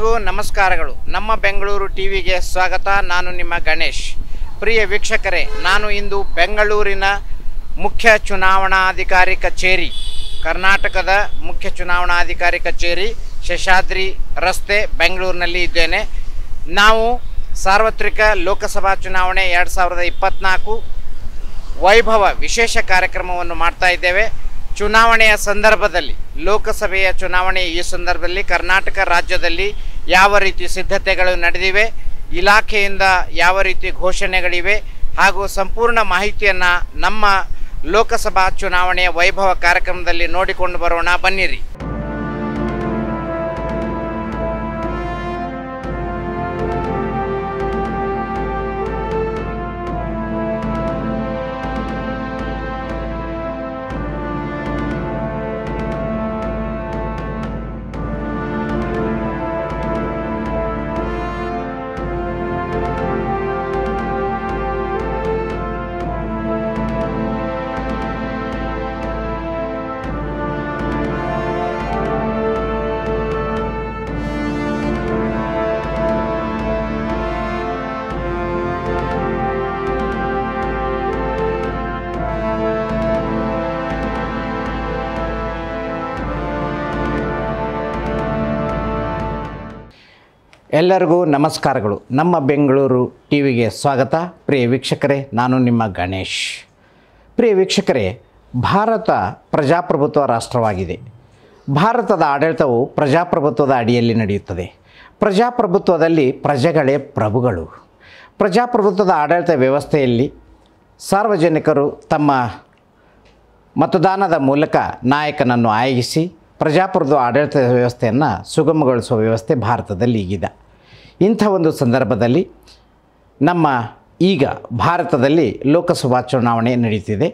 ಎಲ್ಲರಿಗೂ ನಮಸ್ಕಾರಗಳು ನಮ್ಮ ಬೆಂಗಳೂರು ಟಿ ವಿಗೆ ಸ್ವಾಗತ ನಾನು ನಿಮ್ಮ ಗಣೇಶ್ ಪ್ರಿಯ ವೀಕ್ಷಕರೇ ನಾನು ಇಂದು ಬೆಂಗಳೂರಿನ ಮುಖ್ಯ ಚುನಾವಣಾಧಿಕಾರಿ ಕಚೇರಿ ಕರ್ನಾಟಕದ ಮುಖ್ಯ ಚುನಾವಣಾಧಿಕಾರಿ ಕಚೇರಿ ಶೇಷಾದ್ರಿ ರಸ್ತೆ ಬೆಂಗಳೂರಿನಲ್ಲಿ ಇದ್ದೇನೆ ನಾವು ಸಾರ್ವತ್ರಿಕ ಲೋಕಸಭಾ ಚುನಾವಣೆ ಎರಡು ಸಾವಿರದ ಇಪ್ಪತ್ತ್ನಾಲ್ಕು ವೈಭವ ವಿಶೇಷ ಕಾರ್ಯಕ್ರಮವನ್ನು ಮಾಡ್ತಾ ಇದ್ದೇವೆ ಚುನಾವಣೆಯ ಸಂದರ್ಭದಲ್ಲಿ ಲೋಕಸಭೆಯ ಚುನಾವಣೆ ಈ ಸಂದರ್ಭದಲ್ಲಿ ಕರ್ನಾಟಕ ರಾಜ್ಯದಲ್ಲಿ ಯಾವ ರೀತಿ ಸಿದ್ಧತೆಗಳು ನಡೆದಿವೆ ಇಲಾಖೆಯಿಂದ ಯಾವ ರೀತಿ ಘೋಷಣೆಗಳಿವೆ ಹಾಗೂ ಸಂಪೂರ್ಣ ಮಾಹಿತಿಯನ್ನು ನಮ್ಮ ಲೋಕಸಭಾ ಚುನಾವಣೆಯ ವೈಭವ ಕಾರ್ಯಕ್ರಮದಲ್ಲಿ ನೋಡಿಕೊಂಡು ಬರೋಣ ಬನ್ನಿರಿ ಎಲ್ಲರಿಗೂ ನಮಸ್ಕಾರಗಳು ನಮ್ಮ ಬೆಂಗಳೂರು ಟಿ ವಿಗೆ ಸ್ವಾಗತ ಪ್ರಿಯ ವೀಕ್ಷಕರೇ ನಾನು ನಿಮ್ಮ ಗಣೇಶ್ ಪ್ರಿಯ ವೀಕ್ಷಕರೇ ಭಾರತ ಪ್ರಜಾಪ್ರಭುತ್ವ ರಾಷ್ಟ್ರವಾಗಿದೆ ಭಾರತದ ಆಡಳಿತವು ಪ್ರಜಾಪ್ರಭುತ್ವದ ಅಡಿಯಲ್ಲಿ ನಡೆಯುತ್ತದೆ ಪ್ರಜಾಪ್ರಭುತ್ವದಲ್ಲಿ ಪ್ರಜೆಗಳೇ ಪ್ರಭುಗಳು ಪ್ರಜಾಪ್ರಭುತ್ವದ ಆಡಳಿತ ವ್ಯವಸ್ಥೆಯಲ್ಲಿ ಸಾರ್ವಜನಿಕರು ತಮ್ಮ ಮತದಾನದ ಮೂಲಕ ನಾಯಕನನ್ನು ಆಯೋಗಿಸಿ ಪ್ರಜಾಪ್ರಭುತ್ವ ಆಡಳಿತ ವ್ಯವಸ್ಥೆಯನ್ನು ಸುಗಮಗೊಳಿಸುವ ವ್ಯವಸ್ಥೆ ಭಾರತದಲ್ಲಿ ಈಗಿದೆ ಇಂಥ ಒಂದು ಸಂದರ್ಭದಲ್ಲಿ ನಮ್ಮ ಈಗ ಭಾರತದಲ್ಲಿ ಲೋಕಸಭಾ ಚುನಾವಣೆ ನಡೀತಿದೆ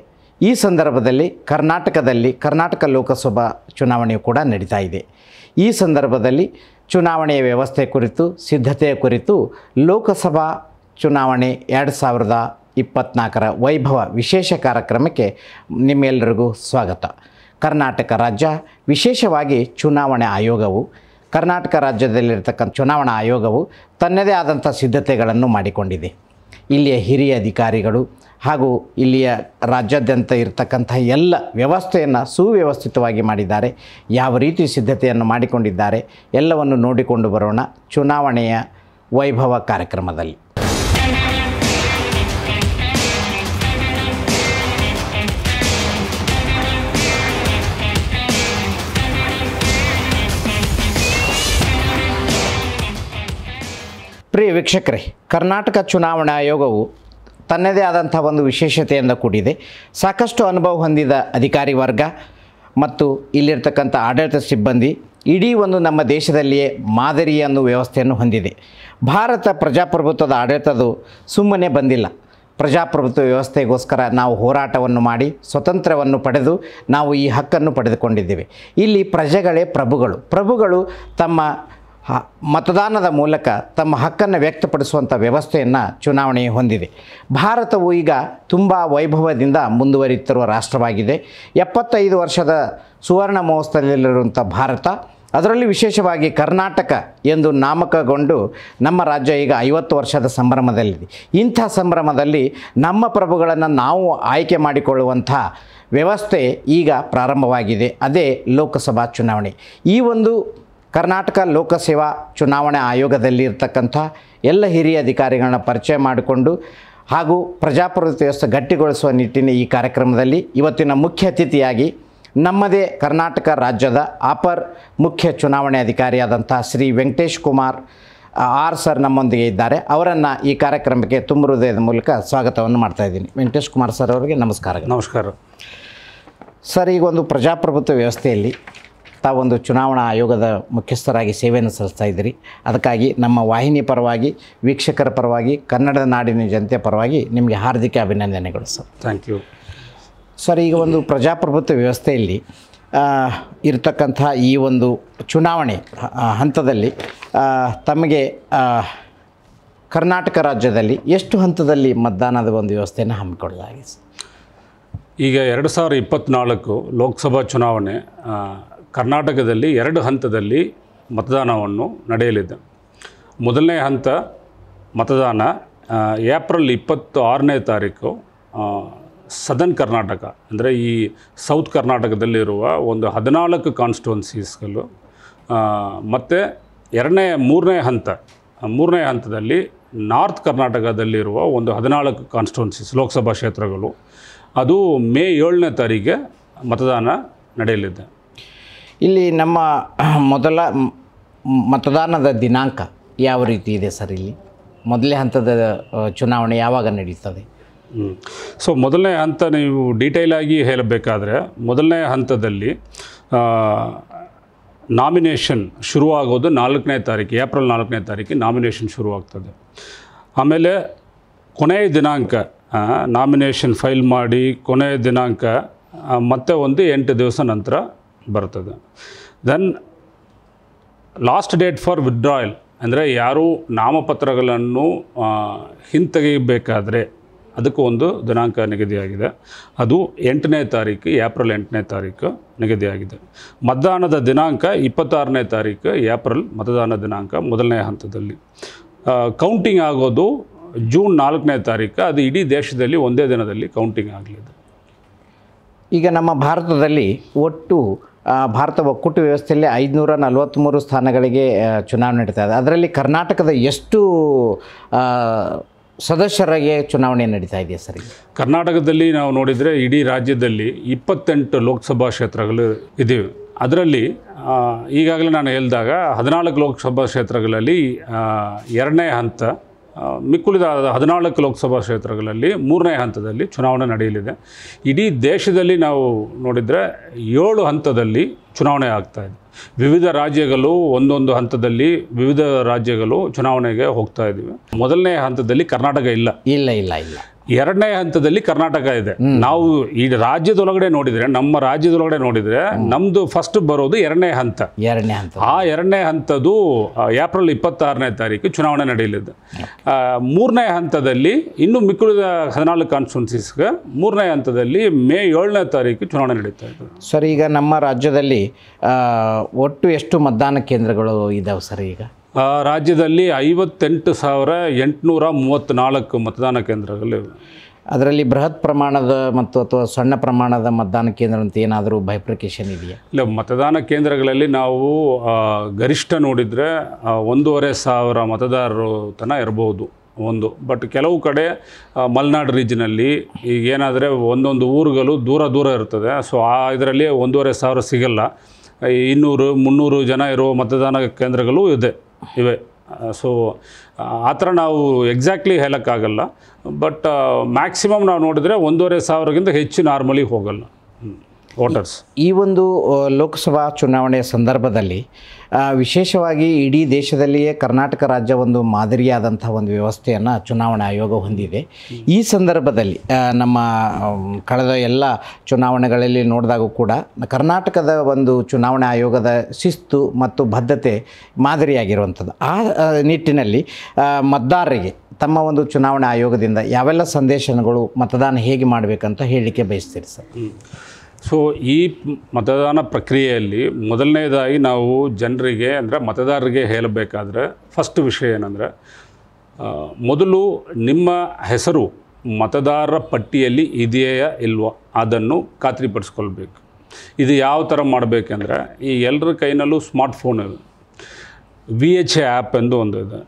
ಈ ಸಂದರ್ಭದಲ್ಲಿ ಕರ್ನಾಟಕದಲ್ಲಿ ಕರ್ನಾಟಕ ಲೋಕಸಭಾ ಚುನಾವಣೆಯು ಕೂಡ ನಡೀತಾ ಇದೆ ಈ ಸಂದರ್ಭದಲ್ಲಿ ಚುನಾವಣೆಯ ವ್ಯವಸ್ಥೆ ಕುರಿತು ಸಿದ್ಧತೆಯ ಕುರಿತು ಲೋಕಸಭಾ ಚುನಾವಣೆ ಎರಡು ಸಾವಿರದ ಇಪ್ಪತ್ನಾಲ್ಕರ ವೈಭವ ವಿಶೇಷ ಕಾರ್ಯಕ್ರಮಕ್ಕೆ ನಿಮ್ಮೆಲ್ಲರಿಗೂ ಸ್ವಾಗತ ಕರ್ನಾಟಕ ರಾಜ್ಯ ವಿಶೇಷವಾಗಿ ಚುನಾವಣೆ ಆಯೋಗವು ಕರ್ನಾಟಕ ರಾಜ್ಯದಲ್ಲಿರತಕ್ಕಂಥ ಚುನಾವಣಾ ಆಯೋಗವು ತನ್ನದೇ ಆದಂಥ ಸಿದ್ಧತೆಗಳನ್ನು ಮಾಡಿಕೊಂಡಿದೆ ಇಲ್ಲಿಯ ಹಿರಿಯ ಅಧಿಕಾರಿಗಳು ಹಾಗೂ ಇಲ್ಲಿಯ ರಾಜ್ಯಾದ್ಯಂತ ಇರತಕ್ಕಂಥ ಎಲ್ಲ ವ್ಯವಸ್ಥೆಯನ್ನು ಸುವ್ಯವಸ್ಥಿತವಾಗಿ ಮಾಡಿದ್ದಾರೆ ಯಾವ ರೀತಿ ಸಿದ್ಧತೆಯನ್ನು ಮಾಡಿಕೊಂಡಿದ್ದಾರೆ ಎಲ್ಲವನ್ನು ನೋಡಿಕೊಂಡು ಬರೋಣ ಚುನಾವಣೆಯ ವೈಭವ ಕಾರ್ಯಕ್ರಮದಲ್ಲಿ ಪ್ರಿಯ ವೀಕ್ಷಕರೇ ಕರ್ನಾಟಕ ಚುನಾವಣಾ ಆಯೋಗವು ತನ್ನದೇ ಆದಂಥ ಒಂದು ವಿಶೇಷತೆಯಿಂದ ಕೂಡಿದೆ ಸಾಕಷ್ಟು ಅನುಭವ ಹೊಂದಿದ ಅಧಿಕಾರಿ ವರ್ಗ ಮತ್ತು ಇಲ್ಲಿರ್ತಕ್ಕಂಥ ಆಡಳಿತ ಸಿಬ್ಬಂದಿ ಇಡೀ ಒಂದು ನಮ್ಮ ದೇಶದಲ್ಲಿಯೇ ಮಾದರಿ ಅನ್ನೋ ವ್ಯವಸ್ಥೆಯನ್ನು ಹೊಂದಿದೆ ಭಾರತ ಪ್ರಜಾಪ್ರಭುತ್ವದ ಆಡಳಿತದು ಸುಮ್ಮನೆ ಬಂದಿಲ್ಲ ಪ್ರಜಾಪ್ರಭುತ್ವ ವ್ಯವಸ್ಥೆಗೋಸ್ಕರ ನಾವು ಹೋರಾಟವನ್ನು ಮಾಡಿ ಸ್ವತಂತ್ರವನ್ನು ಪಡೆದು ನಾವು ಈ ಹಕ್ಕನ್ನು ಪಡೆದುಕೊಂಡಿದ್ದೇವೆ ಇಲ್ಲಿ ಪ್ರಜೆಗಳೇ ಪ್ರಭುಗಳು ಪ್ರಭುಗಳು ತಮ್ಮ ಮತದಾನದ ಮೂಲಕ ತಮ್ಮ ಹಕ್ಕನ್ನು ವ್ಯಕ್ತಪಡಿಸುವಂಥ ವ್ಯವಸ್ಥೆಯನ್ನು ಚುನಾವಣೆ ಹೊಂದಿದೆ ಭಾರತವು ಈಗ ತುಂಬ ವೈಭವದಿಂದ ಮುಂದುವರಿಯುತ್ತಿರುವ ರಾಷ್ಟ್ರವಾಗಿದೆ ಎಪ್ಪತ್ತೈದು ವರ್ಷದ ಸುವರ್ಣ ಮಹೋತ್ಸವದಲ್ಲಿರುವಂಥ ಭಾರತ ಅದರಲ್ಲಿ ವಿಶೇಷವಾಗಿ ಕರ್ನಾಟಕ ಎಂದು ನಾಮಕಗೊಂಡು ನಮ್ಮ ರಾಜ್ಯ ಈಗ ಐವತ್ತು ವರ್ಷದ ಸಂಭ್ರಮದಲ್ಲಿದೆ ಇಂಥ ಸಂಭ್ರಮದಲ್ಲಿ ನಮ್ಮ ಪ್ರಭುಗಳನ್ನು ನಾವು ಆಯ್ಕೆ ಮಾಡಿಕೊಳ್ಳುವಂಥ ವ್ಯವಸ್ಥೆ ಈಗ ಪ್ರಾರಂಭವಾಗಿದೆ ಅದೇ ಲೋಕಸಭಾ ಚುನಾವಣೆ ಈ ಒಂದು ಕರ್ನಾಟಕ ಲೋಕಸೇವಾ ಚುನಾವಣೆ ಆಯೋಗದಲ್ಲಿ ಇರ್ತಕ್ಕಂಥ ಎಲ್ಲ ಹಿರಿಯ ಅಧಿಕಾರಿಗಳನ್ನ ಪರಿಚಯ ಮಾಡಿಕೊಂಡು ಹಾಗೂ ಪ್ರಜಾಪ್ರಭುತ್ವ ವ್ಯವಸ್ಥೆ ಗಟ್ಟಿಗೊಳಿಸುವ ನಿಟ್ಟಿನ ಈ ಕಾರ್ಯಕ್ರಮದಲ್ಲಿ ಇವತ್ತಿನ ಮುಖ್ಯ ಅತಿಥಿಯಾಗಿ ನಮ್ಮದೇ ಕರ್ನಾಟಕ ರಾಜ್ಯದ ಅಪರ್ ಮುಖ್ಯ ಚುನಾವಣೆ ಅಧಿಕಾರಿಯಾದಂಥ ಶ್ರೀ ವೆಂಕಟೇಶ್ ಕುಮಾರ್ ಆರ್ ಸರ್ ನಮ್ಮೊಂದಿಗೆ ಇದ್ದಾರೆ ಅವರನ್ನು ಈ ಕಾರ್ಯಕ್ರಮಕ್ಕೆ ತುಂಬ ಹೃದಯದ ಮೂಲಕ ಸ್ವಾಗತವನ್ನು ಮಾಡ್ತಾ ಇದ್ದೀನಿ ವೆಂಕಟೇಶ್ ಕುಮಾರ್ ಸರ್ ಅವರಿಗೆ ನಮಸ್ಕಾರ ನಮಸ್ಕಾರ ಸರ್ ಈಗ ಒಂದು ಪ್ರಜಾಪ್ರಭುತ್ವ ವ್ಯವಸ್ಥೆಯಲ್ಲಿ ಆ ಒಂದು ಚುನಾವಣಾ ಆಯೋಗದ ಮುಖ್ಯಸ್ಥರಾಗಿ ಸೇವೆಯನ್ನು ಸಲ್ಲಿಸ್ತಾ ಇದ್ದೀರಿ ಅದಕ್ಕಾಗಿ ನಮ್ಮ ವಾಹಿನಿ ಪರವಾಗಿ ವೀಕ್ಷಕರ ಪರವಾಗಿ ಕನ್ನಡದ ನಾಡಿನ ಜನತೆಯ ಪರವಾಗಿ ನಿಮಗೆ ಹಾರ್ದಿಕ ಅಭಿನಂದನೆಗಳು ಸರ್ ಥ್ಯಾಂಕ್ ಯು ಸರ್ ಈಗ ಒಂದು ಪ್ರಜಾಪ್ರಭುತ್ವ ವ್ಯವಸ್ಥೆಯಲ್ಲಿ ಇರತಕ್ಕಂಥ ಈ ಒಂದು ಚುನಾವಣೆ ಹಂತದಲ್ಲಿ ತಮಗೆ ಕರ್ನಾಟಕ ರಾಜ್ಯದಲ್ಲಿ ಎಷ್ಟು ಹಂತದಲ್ಲಿ ಮತದಾನದ ಒಂದು ವ್ಯವಸ್ಥೆಯನ್ನು ಹಮ್ಮಿಕೊಳ್ಳಲಾಗಿದೆ ಈಗ ಎರಡು ಸಾವಿರ ಇಪ್ಪತ್ತ್ನಾಲ್ಕು ಲೋಕಸಭಾ ಚುನಾವಣೆ ಕರ್ನಾಟಕದಲ್ಲಿ ಎರಡು ಹಂತದಲ್ಲಿ ಮತದಾನವನ್ನು ನಡೆಯಲಿದೆ ಮೊದಲನೇ ಹಂತ ಮತದಾನ ಏಪ್ರಿಲ್ ಇಪ್ಪತ್ತು ಆರನೇ ತಾರೀಕು ಸದನ್ ಕರ್ನಾಟಕ ಅಂದರೆ ಈ ಸೌತ್ ಕರ್ನಾಟಕದಲ್ಲಿರುವ ಒಂದು ಹದಿನಾಲ್ಕು ಕಾನ್ಸ್ಟುವೆನ್ಸೀಸ್ಗಳು ಮತ್ತು ಎರಡನೇ ಮೂರನೇ ಹಂತ ಮೂರನೇ ಹಂತದಲ್ಲಿ ನಾರ್ತ್ ಕರ್ನಾಟಕದಲ್ಲಿರುವ ಒಂದು ಹದಿನಾಲ್ಕು ಕಾನ್ಸ್ಟಿಟ್ಯುನ್ಸೀಸ್ ಲೋಕಸಭಾ ಕ್ಷೇತ್ರಗಳು ಅದು ಮೇ ಏಳನೇ ತಾರೀಖಿಗೆ ಮತದಾನ ನಡೆಯಲಿದೆ ಇಲ್ಲಿ ನಮ್ಮ ಮೊದಲ ಮತದಾನದ ದಿನಾಂಕ ಯಾವ ರೀತಿ ಇದೆ ಸರ್ ಇಲ್ಲಿ ಮೊದಲನೇ ಹಂತದ ಚುನಾವಣೆ ಯಾವಾಗ ನಡೀತದೆ ಸೊ ಮೊದಲನೇ ಹಂತ ನೀವು ಡೀಟೇಲಾಗಿ ಹೇಳಬೇಕಾದ್ರೆ ಮೊದಲನೇ ಹಂತದಲ್ಲಿ ನಾಮಿನೇಷನ್ ಶುರುವಾಗೋದು ನಾಲ್ಕನೇ ತಾರೀಕು ಏಪ್ರಿಲ್ ನಾಲ್ಕನೇ ತಾರೀಕು ನಾಮಿನೇಷನ್ ಶುರುವಾಗ್ತದೆ ಆಮೇಲೆ ಕೊನೆಯ ದಿನಾಂಕ ನಾಮಿನೇಷನ್ ಫೈಲ್ ಮಾಡಿ ಕೊನೆಯ ದಿನಾಂಕ ಮತ್ತೆ ಒಂದು ಎಂಟು ದಿವಸ ನಂತರ ಬರ್ತದೆ then last date for withdrawal ಅಂದರೆ ಯಾರು ನಾಮಪತ್ರಗಳನ್ನು ಹಿಂತೆಗೆಯಬೇಕಾದ್ರೆ ಅದಕ್ಕೂ ಒಂದು ದಿನಾಂಕ ನಿಗದಿಯಾಗಿದೆ ಅದು ಎಂಟನೇ ತಾರೀಕು ಏಪ್ರಿಲ್ ಎಂಟನೇ ತಾರೀಕು ನಿಗದಿಯಾಗಿದೆ ಮತದಾನದ ದಿನಾಂಕ ಇಪ್ಪತ್ತಾರನೇ ತಾರೀಕು ಏಪ್ರಿಲ್ ಮತದಾನ ದಿನಾಂಕ ಮೊದಲನೇ ಹಂತದಲ್ಲಿ ಕೌಂಟಿಂಗ್ ಆಗೋದು ಜೂನ್ ನಾಲ್ಕನೇ ತಾರೀಕು ಅದು ಇಡೀ ದೇಶದಲ್ಲಿ ಒಂದೇ ದಿನದಲ್ಲಿ ಕೌಂಟಿಂಗ್ ಆಗಲಿದೆ ಈಗ ನಮ್ಮ ಭಾರತದಲ್ಲಿ ಒಟ್ಟು ಭಾರತ ಒಕ್ಕೂಟ ವ್ಯವಸ್ಥೆಯಲ್ಲಿ ಐದುನೂರ ನಲವತ್ತ್ಮೂರು ಸ್ಥಾನಗಳಿಗೆ ಚುನಾವಣೆ ನಡೀತಾ ಇದೆ ಅದರಲ್ಲಿ ಕರ್ನಾಟಕದ ಎಷ್ಟು ಸದಸ್ಯರಿಗೆ ಚುನಾವಣೆ ನಡೀತಾ ಇದೆಯಾ ಸರ್ ಕರ್ನಾಟಕದಲ್ಲಿ ನಾವು ನೋಡಿದರೆ ಇಡೀ ರಾಜ್ಯದಲ್ಲಿ ಇಪ್ಪತ್ತೆಂಟು ಲೋಕಸಭಾ ಕ್ಷೇತ್ರಗಳು ಇದ್ದೀವಿ ಅದರಲ್ಲಿ ಈಗಾಗಲೇ ನಾನು ಹೇಳಿದಾಗ ಹದಿನಾಲ್ಕು ಲೋಕಸಭಾ ಕ್ಷೇತ್ರಗಳಲ್ಲಿ ಎರಡನೇ ಹಂತ ಮಿಕ್ಕುಳಿದ ಹದಿನಾಲ್ಕು ಲೋಕಸಭಾ ಕ್ಷೇತ್ರಗಳಲ್ಲಿ ಮೂರನೇ ಹಂತದಲ್ಲಿ ಚುನಾವಣೆ ನಡೆಯಲಿದೆ ಇಡೀ ದೇಶದಲ್ಲಿ ನಾವು ನೋಡಿದರೆ ಏಳು ಹಂತದಲ್ಲಿ ಚುನಾವಣೆ ಇದೆ ವಿವಿಧ ರಾಜ್ಯಗಳು ಒಂದೊಂದು ಹಂತದಲ್ಲಿ ವಿವಿಧ ರಾಜ್ಯಗಳು ಚುನಾವಣೆಗೆ ಹೋಗ್ತಾ ಇದ್ದೀವಿ ಮೊದಲನೇ ಹಂತದಲ್ಲಿ ಕರ್ನಾಟಕ ಇಲ್ಲ ಇಲ್ಲ ಇಲ್ಲ ಇಲ್ಲ ಎರಡನೇ ಹಂತದಲ್ಲಿ ಕರ್ನಾಟಕ ಇದೆ ನಾವು ಈ ರಾಜ್ಯದೊಳಗಡೆ ನೋಡಿದ್ರೆ ನಮ್ಮ ರಾಜ್ಯದೊಳಗಡೆ ನೋಡಿದ್ರೆ ನಮ್ದು ಫಸ್ಟ್ ಬರೋದು ಎರಡನೇ ಹಂತ ಎರಡನೇ ಹಂತ ಆ ಎರಡನೇ ಹಂತದ್ದು ಏಪ್ರಿಲ್ ಇಪ್ಪತ್ತಾರನೇ ತಾರೀಕು ಚುನಾವಣೆ ನಡೆಯಲಿದೆ ಮೂರನೇ ಹಂತದಲ್ಲಿ ಇನ್ನು ಮಿಕ್ಕುಳಿದ ಹದಿನಾಲ್ಕು ಕಾನ್ಸ್ಟಿಟ್ಯೂನ್ಸಿಸ್ಗೆ ಮೂರನೇ ಹಂತದಲ್ಲಿ ಮೇ ಏಳನೇ ತಾರೀಕು ಚುನಾವಣೆ ನಡೀತಾ ಇದೆ ಸರ್ ಈಗ ನಮ್ಮ ರಾಜ್ಯದಲ್ಲಿ ಒಟ್ಟು ಎಷ್ಟು ಮತದಾನ ಕೇಂದ್ರಗಳು ಇದಾವೆ ಸರ್ ಈಗ ರಾಜ್ಯದಲ್ಲಿ ಐವತ್ತೆಂಟು ಸಾವಿರ ಎಂಟುನೂರ ಮೂವತ್ತ್ನಾಲ್ಕು ಮತದಾನ ಕೇಂದ್ರಗಳಿವೆ ಅದರಲ್ಲಿ ಬೃಹತ್ ಪ್ರಮಾಣದ ಮತ್ತು ಅಥವಾ ಸಣ್ಣ ಪ್ರಮಾಣದ ಮತದಾನ ಕೇಂದ್ರ ಅಂತ ಏನಾದರೂ ಬೈಪ್ರಿಕೇಶನ್ ಇದೆಯಾ ಇಲ್ಲ ಮತದಾನ ಕೇಂದ್ರಗಳಲ್ಲಿ ನಾವು ಗರಿಷ್ಠ ನೋಡಿದರೆ ಒಂದೂವರೆ ಸಾವಿರ ಮತದಾರರು ತನ ಇರಬಹುದು ಒಂದು ಬಟ್ ಕೆಲವು ಕಡೆ ಮಲೆನಾಡು ರೀಜನಲ್ಲಿ ಈಗ ಏನಾದರೆ ಒಂದೊಂದು ಊರುಗಳು ದೂರ ದೂರ ಇರ್ತದೆ ಸೊ ಆ ಇದರಲ್ಲಿ ಒಂದೂವರೆ ಸಾವಿರ ಸಿಗಲ್ಲ ಇನ್ನೂರು ಮುನ್ನೂರು ಜನ ಇರುವ ಮತದಾನ ಕೇಂದ್ರಗಳು ಇದೆ ಇವೆ ಸೊ ಆ ಥರ ನಾವು ಎಕ್ಸಾಕ್ಟ್ಲಿ ಹೇಳೋಕ್ಕಾಗಲ್ಲ ಬಟ್ ಮ್ಯಾಕ್ಸಿಮಮ್ ನಾವು ನೋಡಿದರೆ ಒಂದೂವರೆ ಸಾವಿರಕ್ಕಿಂತ ಹೆಚ್ಚು ನಾರ್ಮಲಿ ಹೋಗಲ್ಲ ವೋಟರ್ಸ್ ಈ ಒಂದು ಲೋಕಸಭಾ ಚುನಾವಣೆಯ ಸಂದರ್ಭದಲ್ಲಿ ವಿಶೇಷವಾಗಿ ಇಡೀ ದೇಶದಲ್ಲಿಯೇ ಕರ್ನಾಟಕ ರಾಜ್ಯ ಒಂದು ಮಾದರಿಯಾದಂಥ ಒಂದು ವ್ಯವಸ್ಥೆಯನ್ನು ಚುನಾವಣಾ ಆಯೋಗ ಹೊಂದಿದೆ ಈ ಸಂದರ್ಭದಲ್ಲಿ ನಮ್ಮ ಕಳೆದ ಎಲ್ಲ ಚುನಾವಣೆಗಳಲ್ಲಿ ನೋಡಿದಾಗ ಕೂಡ ಕರ್ನಾಟಕದ ಒಂದು ಚುನಾವಣಾ ಆಯೋಗದ ಶಿಸ್ತು ಮತ್ತು ಬದ್ಧತೆ ಮಾದರಿಯಾಗಿರುವಂಥದ್ದು ಆ ನಿಟ್ಟಿನಲ್ಲಿ ಮತದಾರರಿಗೆ ತಮ್ಮ ಒಂದು ಚುನಾವಣಾ ಆಯೋಗದಿಂದ ಯಾವೆಲ್ಲ ಸಂದೇಶಗಳು ಮತದಾನ ಹೇಗೆ ಮಾಡಬೇಕಂತ ಹೇಳಲಿಕ್ಕೆ ಬಯಸ್ತೀರಿ ಸರ್ ಸೊ ಈ ಮತದಾನ ಪ್ರಕ್ರಿಯೆಯಲ್ಲಿ ಮೊದಲನೇದಾಗಿ ನಾವು ಜನರಿಗೆ ಅಂದರೆ ಮತದಾರರಿಗೆ ಹೇಳಬೇಕಾದ್ರೆ ಫಸ್ಟ್ ವಿಷಯ ಏನಂದರೆ ಮೊದಲು ನಿಮ್ಮ ಹೆಸರು ಮತದಾರರ ಪಟ್ಟಿಯಲ್ಲಿ ಇದೆಯಾ ಇಲ್ವೋ ಅದನ್ನು ಖಾತ್ರಿಪಡಿಸ್ಕೊಳ್ಬೇಕು ಇದು ಯಾವ ಥರ ಮಾಡಬೇಕೆಂದರೆ ಈ ಎಲ್ಲರ ಕೈನಲ್ಲೂ ಸ್ಮಾರ್ಟ್ಫೋನ್ ಇದೆ ವಿ ಎಚ್ ಎ ಆ್ಯಪ್ ಎಂದು ಒಂದು ಇದೆ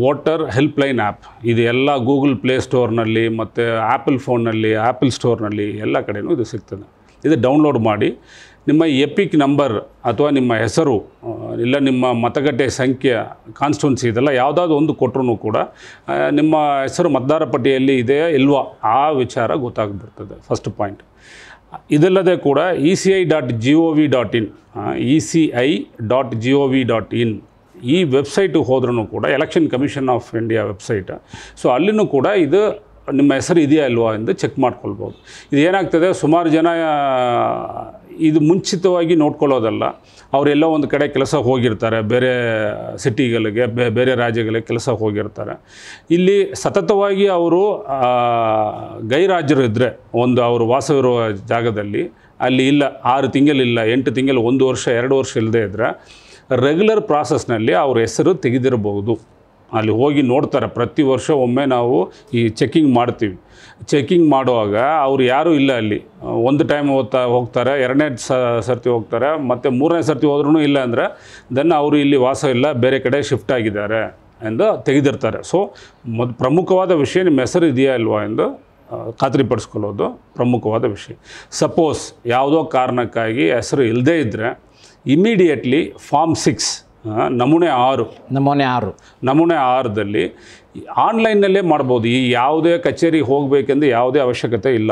ವೋಟರ್ ಹೆಲ್ಪ್ಲೈನ್ ಆ್ಯಪ್ ಇದು ಎಲ್ಲ ಗೂಗಲ್ ಪ್ಲೇ ಸ್ಟೋರ್ನಲ್ಲಿ ಮತ್ತು ಆ್ಯಪಲ್ ಫೋನ್ನಲ್ಲಿ ಆ್ಯಪಲ್ ಸ್ಟೋರ್ನಲ್ಲಿ ಎಲ್ಲ ಕಡೆಯೂ ಇದು ಸಿಗ್ತದೆ ಇದು ಡೌನ್ಲೋಡ್ ಮಾಡಿ ನಿಮ್ಮ ಎಪಿಕ್ ನಂಬರ್ ಅಥವಾ ನಿಮ್ಮ ಹೆಸರು ಇಲ್ಲ ನಿಮ್ಮ ಮತಗಟ್ಟೆ ಸಂಖ್ಯೆ ಕಾನ್ಸ್ಟಿಟ್ಯೂನ್ಸಿ ಇದೆಲ್ಲ ಯಾವುದಾದ್ರು ಒಂದು ಕೊಟ್ಟರು ಕೂಡ ನಿಮ್ಮ ಹೆಸರು ಮತದಾರ ಪಟ್ಟಿಯಲ್ಲಿ ಇದೆಯಾ ಇಲ್ವಾ ಆ ವಿಚಾರ ಗೊತ್ತಾಗ್ಬಿಡ್ತದೆ ಫಸ್ಟ್ ಪಾಯಿಂಟ್ ಇದಲ್ಲದೆ ಕೂಡ E C I dot G O V dot in E C I dot G O V dot in ಈ ವೆಬ್ಸೈಟಿಗೆ ಹೋದ್ರೂ ಕೂಡ election commission of India website so ಅಲ್ಲಿನೂ ಕೂಡ ಇದು ನಿಮ್ಮ ಹೆಸರು ಇದೆಯಾ ಇಲ್ವಾ ಎಂದು ಚೆಕ್ ಮಾಡ್ಕೊಳ್ಬೋದು ಇದು ಏನಾಗ್ತದೆ ಸುಮಾರು ಜನ ಇದು ಮುಂಚಿತವಾಗಿ ನೋಡ್ಕೊಳ್ಳೋದಲ್ಲ ಅವರೆಲ್ಲ ಒಂದು ಕಡೆ ಕೆಲಸ ಹೋಗಿರ್ತಾರೆ ಬೇರೆ ಸಿಟಿಗಳಿಗೆ ಬೇರೆ ರಾಜ್ಯಗಳಿಗೆ ಕೆಲಸ ಹೋಗಿರ್ತಾರೆ ಇಲ್ಲಿ ಸತತವಾಗಿ ಅವರು ಗೈರಾಜರು ಇದ್ದರೆ ಒಂದು ಅವರು ವಾಸವಿರುವ ಜಾಗದಲ್ಲಿ ಅಲ್ಲಿ ಇಲ್ಲ ಆರು ತಿಂಗಳಿಲ್ಲ ಎಂಟು ತಿಂಗಳು ಒಂದು ವರ್ಷ ಎರಡು ವರ್ಷ ಇಲ್ಲದೇ ಇದ್ದರೆ ರೆಗ್ಯುಲರ್ ಪ್ರಾಸೆಸ್ನಲ್ಲಿ ಅವ್ರ ಹೆಸರು ತೆಗೆದಿರಬಹುದು ಅಲ್ಲಿ ಹೋಗಿ ನೋಡ್ತಾರೆ ಪ್ರತಿ ವರ್ಷ ಒಮ್ಮೆ ನಾವು ಈ ಚೆಕಿಂಗ್ ಮಾಡ್ತೀವಿ ಚೆಕಿಂಗ್ ಮಾಡುವಾಗ ಅವ್ರು ಯಾರೂ ಇಲ್ಲ ಅಲ್ಲಿ ಒಂದು ಟೈಮ್ ಹೋಗ್ತಾ ಹೋಗ್ತಾರೆ ಎರಡನೇ ಸರ್ತಿ ಹೋಗ್ತಾರೆ ಮತ್ತು ಮೂರನೇ ಸರ್ತಿ ಹೋದ್ರೂ ಇಲ್ಲ ಅಂದರೆ ದೆನ್ ಅವರು ಇಲ್ಲಿ ವಾಸ ಇಲ್ಲ ಬೇರೆ ಕಡೆ ಶಿಫ್ಟ್ ಆಗಿದ್ದಾರೆ ಎಂದು ತೆಗೆದಿರ್ತಾರೆ ಸೊ ಮೊದ್ ಪ್ರಮುಖವಾದ ವಿಷಯ ನಿಮ್ಮ ಹೆಸರು ಇದೆಯಾ ಇಲ್ವಾ ಎಂದು ಖಾತ್ರಿಪಡಿಸ್ಕೊಳ್ಳೋದು ಪ್ರಮುಖವಾದ ವಿಷಯ ಸಪೋಸ್ ಯಾವುದೋ ಕಾರಣಕ್ಕಾಗಿ ಹೆಸರು ಇಲ್ಲದೇ ಇದ್ದರೆ ಇಮಿಡಿಯೇಟ್ಲಿ ಫಾರ್ಮ್ ಸಿಕ್ಸ್ ನಮೂನೆ ಆರು ನಮೂನೆ ಆರು ನಮೂನೆ ಆರದಲ್ಲಿ ಆನ್ಲೈನ್ನಲ್ಲೇ ಮಾಡ್ಬೋದು ಈ ಯಾವುದೇ ಕಚೇರಿಗೆ ಹೋಗಬೇಕೆಂದು ಯಾವುದೇ ಅವಶ್ಯಕತೆ ಇಲ್ಲ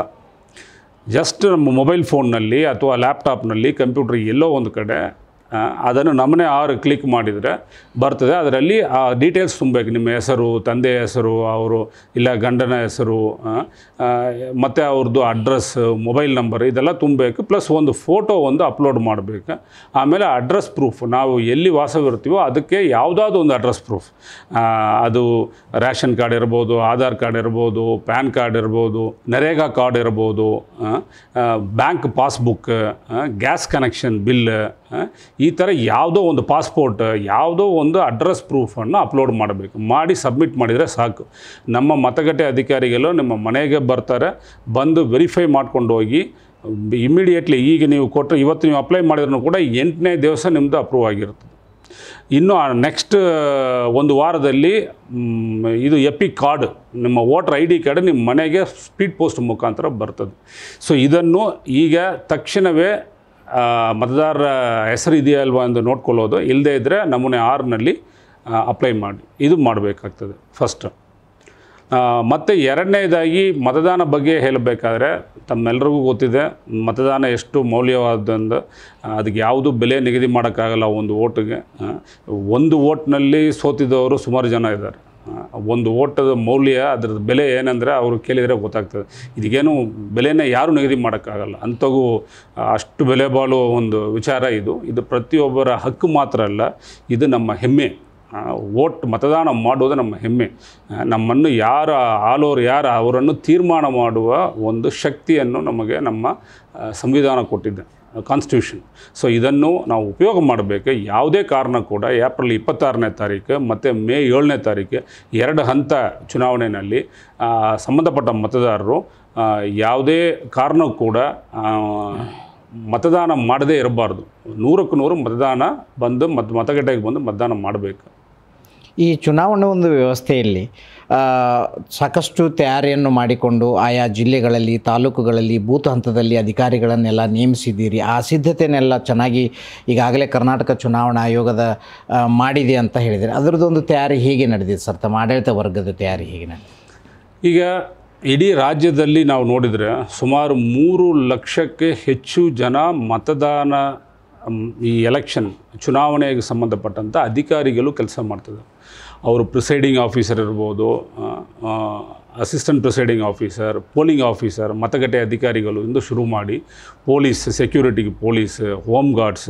ಜಸ್ಟ್ ನಮ್ಮ ಮೊಬೈಲ್ ಫೋನ್ನಲ್ಲಿ ಅಥವಾ ಲ್ಯಾಪ್ಟಾಪ್ನಲ್ಲಿ ಕಂಪ್ಯೂಟರ್ ಎಲ್ಲೋ ಒಂದು ಕಡೆ ಅದನ್ನು ನಮ್ಮನೆ ಆರು ಕ್ಲಿಕ್ ಮಾಡಿದರೆ ಬರ್ತದೆ ಅದರಲ್ಲಿ ಆ ಡೀಟೇಲ್ಸ್ ತುಂಬಬೇಕು ನಿಮ್ಮ ಹೆಸರು ತಂದೆ ಹೆಸರು ಅವರು ಇಲ್ಲ ಗಂಡನ ಹೆಸರು ಮತ್ತು ಅವ್ರದ್ದು ಅಡ್ರೆಸ್ ಮೊಬೈಲ್ ನಂಬರ್ ಇದೆಲ್ಲ ತುಂಬಬೇಕು ಪ್ಲಸ್ ಒಂದು ಫೋಟೋ ಒಂದು ಅಪ್ಲೋಡ್ ಮಾಡಬೇಕು ಆಮೇಲೆ ಅಡ್ರೆಸ್ ಪ್ರೂಫ್ ನಾವು ಎಲ್ಲಿ ವಾಸವಿರ್ತೀವೋ ಅದಕ್ಕೆ ಯಾವುದಾದ್ರು ಒಂದು ಅಡ್ರೆಸ್ ಪ್ರೂಫ್ ಅದು ರೇಷನ್ ಕಾರ್ಡ್ ಇರ್ಬೋದು ಆಧಾರ್ ಕಾರ್ಡ್ ಇರ್ಬೋದು ಪ್ಯಾನ್ ಕಾರ್ಡ್ ಇರ್ಬೋದು ನರೇಗಾ ಕಾರ್ಡ್ ಇರ್ಬೋದು bank passbook gas connection bill ಈ ಥರ ಯಾವುದೋ ಒಂದು ಪಾಸ್ಪೋರ್ಟ್ ಯಾವುದೋ ಒಂದು ಅಡ್ರೆಸ್ ಪ್ರೂಫನ್ನು ಅಪ್ಲೋಡ್ ಮಾಡಬೇಕು ಮಾಡಿ ಸಬ್ಮಿಟ್ ಮಾಡಿದರೆ ಸಾಕು ನಮ್ಮ ಮತಗಟ್ಟೆ ಅಧಿಕಾರಿಗಳು ನಿಮ್ಮ ಮನೆಗೆ ಬರ್ತಾರೆ ಬಂದು ವೆರಿಫೈ ಮಾಡ್ಕೊಂಡು ಹೋಗಿ ಇಮಿಡಿಯೇಟ್ಲಿ ಈಗ ನೀವು ಕೊಟ್ಟರೆ ಇವತ್ತು ನೀವು ಅಪ್ಲೈ ಮಾಡಿದ್ರೂ ಕೂಡ ಎಂಟನೇ ದಿವಸ ನಿಮ್ಮದು ಅಪ್ರೂವ್ ಆಗಿರುತ್ತೆ ಇನ್ನು ನೆಕ್ಸ್ಟ್ ಒಂದು ವಾರದಲ್ಲಿ ಇದು ಎಪಿಕ್ ಕಾರ್ಡ್ ನಿಮ್ಮ ವೋಟರ್ ಐ ಡಿ ಕಾರ್ಡ್ ನಿಮ್ಮ ಮನೆಗೆ ಸ್ಪೀಡ್ ಪೋಸ್ಟ್ ಮುಖಾಂತರ ಬರ್ತದೆ ಸೊ ಇದನ್ನು ಈಗ ತಕ್ಷಣವೇ ಮತದಾರರ ಹೆಸರು ಇದೆಯಾ ಅಲ್ವಾ ಎಂದು ನೋಡ್ಕೊಳ್ಳೋದು ಇಲ್ಲದೇ ಇದ್ದರೆ ನಮೂನೆ ಆರ್ನಲ್ಲಿ ಅಪ್ಲೈ ಮಾಡಿ ಇದು ಮಾಡಬೇಕಾಗ್ತದೆ ಫಸ್ಟ್ ಮತ್ತು ಎರಡನೇದಾಗಿ ಮತದಾನ ಬಗ್ಗೆ ಹೇಳಬೇಕಾದ್ರೆ ತಮ್ಮೆಲ್ಲರಿಗೂ ಗೊತ್ತಿದೆ ಮತದಾನ ಎಷ್ಟು ಮೌಲ್ಯವಾದಂದು ಅದಕ್ಕೆ ಯಾವುದು ಬೆಲೆ ನಿಗದಿ ಮಾಡೋಕ್ಕಾಗಲ್ಲ ಒಂದು ಓಟಿಗೆ ಒಂದು ಓಟ್ನಲ್ಲಿ ಸೋತಿದ್ದವರು ಸುಮಾರು ಜನ ಇದ್ದಾರೆ ಒಂದು ಓಟದ ಮೌಲ್ಯ ಅದರದ ಬೆಲೆ ಏನಂದರೆ ಅವರು ಕೇಳಿದರೆ ಗೊತ್ತಾಗ್ತದೆ ಇದಕ್ಕೇನು ಬೆಲೆನ ಯಾರು ನಿಗದಿ ಮಾಡೋಕ್ಕಾಗಲ್ಲ ಅಂಥವು ಅಷ್ಟು ಬೆಲೆ ಬಾಳುವ ಒಂದು ವಿಚಾರ ಇದು ಇದು ಪ್ರತಿಯೊಬ್ಬರ ಹಕ್ಕು ಮಾತ್ರ ಅಲ್ಲ ಇದು ನಮ್ಮ ಹೆಮ್ಮೆ ಓಟ್ ಮತದಾನ ಮಾಡುವುದು ನಮ್ಮ ಹೆಮ್ಮೆ ನಮ್ಮನ್ನು ಯಾರ ಆಲೋರು ಯಾರ ಅವರನ್ನು ತೀರ್ಮಾನ ಮಾಡುವ ಒಂದು ಶಕ್ತಿಯನ್ನು ನಮಗೆ ನಮ್ಮ ಸಂವಿಧಾನ ಕೊಟ್ಟಿದ್ದೆ ಕಾನ್ಸ್ಟಿಟ್ಯೂಷನ್ ಸೊ ಇದನ್ನು ನಾವು ಉಪಯೋಗ ಮಾಡಬೇಕು ಯಾವುದೇ ಕಾರಣ ಕೂಡ ಏಪ್ರಿಲ್ ಇಪ್ಪತ್ತಾರನೇ ತಾರೀಕು ಮತ್ತು ಮೇ ಏಳನೇ ತಾರೀಕು ಎರಡು ಹಂತ ಚುನಾವಣೆಯಲ್ಲಿ ಸಂಬಂಧಪಟ್ಟ ಮತದಾರರು ಯಾವುದೇ ಕಾರಣಕ್ಕೂ ಕೂಡ ಮತದಾನ ಮಾಡದೇ ಇರಬಾರ್ದು ನೂರಕ್ಕೂ ನೂರು ಮತದಾನ ಬಂದು ಮತ ಮತಗಟ್ಟೆಗೆ ಬಂದು ಮತದಾನ ಮಾಡಬೇಕು ಈ ಚುನಾವಣೆ ಒಂದು ವ್ಯವಸ್ಥೆಯಲ್ಲಿ ಸಾಕಷ್ಟು ತಯಾರಿಯನ್ನು ಮಾಡಿಕೊಂಡು ಆಯಾ ಜಿಲ್ಲೆಗಳಲ್ಲಿ ತಾಲೂಕುಗಳಲ್ಲಿ ಭೂತ ಹಂತದಲ್ಲಿ ಅಧಿಕಾರಿಗಳನ್ನೆಲ್ಲ ನೇಮಿಸಿದ್ದೀರಿ ಆ ಸಿದ್ಧತೆನೆಲ್ಲ ಚೆನ್ನಾಗಿ ಈಗಾಗಲೇ ಕರ್ನಾಟಕ ಚುನಾವಣಾ ಆಯೋಗದ ಮಾಡಿದೆ ಅಂತ ಹೇಳಿದರೆ ಅದರದ್ದೊಂದು ತಯಾರಿ ಹೇಗೆ ನಡೆದಿದೆ ಸರ್ ತಮ್ಮ ಆಡಳಿತ ವರ್ಗದ ತಯಾರಿ ಹೇಗೆ ನಡೆದಿದೆ ಈಗ ಇಡೀ ರಾಜ್ಯದಲ್ಲಿ ನಾವು ನೋಡಿದರೆ ಸುಮಾರು ಮೂರು ಲಕ್ಷಕ್ಕೆ ಹೆಚ್ಚು ಜನ ಮತದಾನ ಈ ಎಲೆಕ್ಷನ್ ಚುನಾವಣೆಗೆ ಸಂಬಂಧಪಟ್ಟಂಥ ಅಧಿಕಾರಿಗಳು ಕೆಲಸ ಮಾಡ್ತಿದ್ದಾರೆ ಅವರು ಪ್ರಿಸೈಡಿಂಗ್ ಆಫೀಸರ್ ಇರ್ಬೋದು assistant presiding officer polling officer ಮತಗಟ್ಟೆ ಅಧಿಕಾರಿಗಳು ಇಂದು ಶುರು ಮಾಡಿ police security police home guards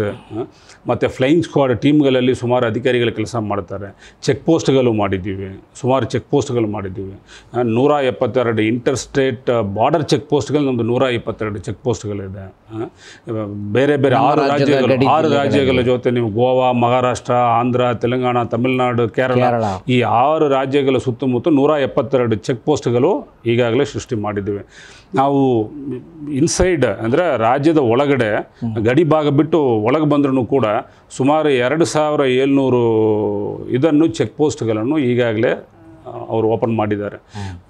ಮತ್ತು ಫ್ಲೈಯಿಂಗ್ ಸ್ಕ್ವಾಡ್ ಟೀಮ್ಗಳಲ್ಲಿ ಸುಮಾರು ಅಧಿಕಾರಿಗಳು ಕೆಲಸ ಮಾಡ್ತಾರೆ ಚೆಕ್ ಪೋಸ್ಟ್ಗಳು ಮಾಡಿದ್ದೀವಿ ಸುಮಾರು ಚೆಕ್ ಪೋಸ್ಟ್ಗಳು ಮಾಡಿದ್ದೀವಿ ನೂರ ಎಪ್ಪತ್ತೆರಡು ಇಂಟರ್ ಸ್ಟೇಟ್ ಬಾರ್ಡರ್ ಚೆಕ್ ಪೋಸ್ಟ್ಗಳು ನಮ್ಮದು ನೂರ ಇಪ್ಪತ್ತೆರಡು ಚೆಕ್ ಪೋಸ್ಟ್ಗಳಿದೆ ಬೇರೆ ಬೇರೆ ಆರು ರಾಜ್ಯಗಳು ಆರು ರಾಜ್ಯಗಳ ಜೊತೆ ನೀವು ಗೋವಾ ಮಹಾರಾಷ್ಟ್ರ ಆಂಧ್ರ ತೆಲಂಗಾಣ ತಮಿಳುನಾಡು ಕೇರಳ ಈ ಆರು ರಾಜ್ಯಗಳ ಸುತ್ತಮುತ್ತ ನೂರ ಎಪ್ಪತ್ತೆರಡು ಚೆಕ್ ಪೋಸ್ಟ್ ಪೋಸ್ಟ್ಗಳು ಈಗಾಗಲೇ ಸೃಷ್ಟಿ ಮಾಡಿದ್ದೀವಿ ನಾವು ಇನ್ಸೈಡ್ ಅಂದರೆ ರಾಜ್ಯದ ಒಳಗಡೆ ಗಡಿ ಭಾಗ ಬಿಟ್ಟು ಒಳಗೆ ಬಂದ್ರೂ ಕೂಡ ಸುಮಾರು ಎರಡು ಸಾವಿರ ಏಳ್ನೂರು ಇದನ್ನು ಚೆಕ್ ಪೋಸ್ಟ್ಗಳನ್ನು ಈಗಾಗಲೇ ಅವರು ಓಪನ್ ಮಾಡಿದ್ದಾರೆ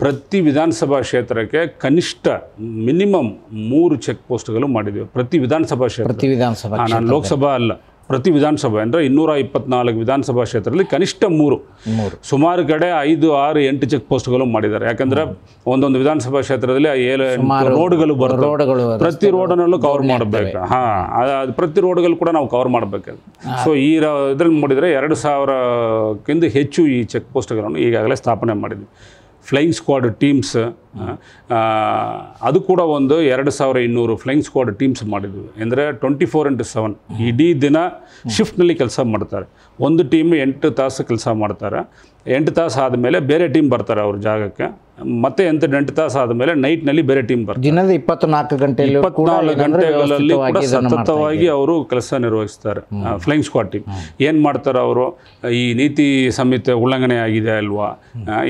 ಪ್ರತಿ ವಿಧಾನಸಭಾ ಕ್ಷೇತ್ರಕ್ಕೆ ಕನಿಷ್ಠ ಮಿನಿಮಮ್ ಮೂರು ಚೆಕ್ ಪೋಸ್ಟ್ಗಳು ಮಾಡಿದ್ದೀವಿ ಪ್ರತಿ ವಿಧಾನಸಭಾ ಕ್ಷೇತ್ರ ಪ್ರತಿ ವಿಧಾನಸಭಾ ಲೋಕಸಭಾ ಅಲ್ಲ ಪ್ರತಿ ವಿಧಾನಸಭೆ ಅಂದರೆ ಇನ್ನೂರ ಇಪ್ಪತ್ನಾಲ್ಕು ವಿಧಾನಸಭಾ ಕ್ಷೇತ್ರದಲ್ಲಿ ಕನಿಷ್ಠ ಮೂರು ಸುಮಾರು ಕಡೆ ಐದು ಆರು ಎಂಟು ಚೆಕ್ ಪೋಸ್ಟ್ಗಳು ಮಾಡಿದ್ದಾರೆ ಯಾಕಂದ್ರೆ ಒಂದೊಂದು ವಿಧಾನಸಭಾ ಕ್ಷೇತ್ರದಲ್ಲಿ ಏಳು ರೋಡ್ಗಳು ಬರ್ತವೆ ಪ್ರತಿ ರೋಡ್ನಲ್ಲೂ ಕವರ್ ಮಾಡಬೇಕು ಹಾಂ ಪ್ರತಿ ರೋಡ್ಗಳು ಕೂಡ ನಾವು ಕವರ್ ಮಾಡಬೇಕು ಸೊ ಈ ಇದ್ರಲ್ಲಿ ನೋಡಿದರೆ ಎರಡು ಸಾವಿರಕ್ಕಿಂತ ಹೆಚ್ಚು ಈ ಚೆಕ್ ಪೋಸ್ಟ್ಗಳನ್ನು ಈಗಾಗಲೇ ಸ್ಥಾಪನೆ ಮಾಡಿದ್ವಿ ಫ್ಲೈಯಿಂಗ್ ಸ್ಕ್ವಾಡ್ ಟೀಮ್ಸ್ ಅದು ಕೂಡ ಒಂದು ಎರಡು ಸಾವಿರ ಇನ್ನೂರು ಫ್ಲೈಯಿಂಗ್ ಸ್ಕ್ವಾಡ್ ಟೀಮ್ಸ್ ಮಾಡಿದ್ವಿ ಅಂದರೆ ಟ್ವೆಂಟಿ ಫೋರ್ ಇಂಟು ಸೆವೆನ್ ಇಡೀ ದಿನ ಶಿಫ್ಟ್ನಲ್ಲಿ ಕೆಲಸ ಮಾಡ್ತಾರೆ ಒಂದು ಟೀಮ್ ಎಂಟು ತಾಸು ಕೆಲಸ ಮಾಡ್ತಾರೆ ಎಂಟು ತಾಸು ಆದಮೇಲೆ ಬೇರೆ ಟೀಮ್ ಬರ್ತಾರೆ ಅವ್ರ ಜಾಗಕ್ಕೆ ಮತ್ತೆ ಎಂಟು ಎಂಟು ತಾಸು ಆದಮೇಲೆ ನೈಟ್ನಲ್ಲಿ ಬೇರೆ ಟೀಮ್ ಬರ್ತಾರೆ ದಿನದ ಇಪ್ಪತ್ನಾಲ್ಕು ಗಂಟೆ ಇಪ್ಪತ್ನಾಲ್ಕು ಗಂಟೆಗಳಲ್ಲಿ ಕೂಡ ಸತತವಾಗಿ ಅವರು ಕೆಲಸ ನಿರ್ವಹಿಸ್ತಾರೆ ಫ್ಲೈಯಿಂಗ್ ಸ್ಕ್ವಾಡ್ ಟೀಮ್ ಏನು ಮಾಡ್ತಾರೆ ಅವರು ಈ ನೀತಿ ಸಂಹಿತೆ ಉಲ್ಲಂಘನೆ ಆಗಿದೆ ಅಲ್ವಾ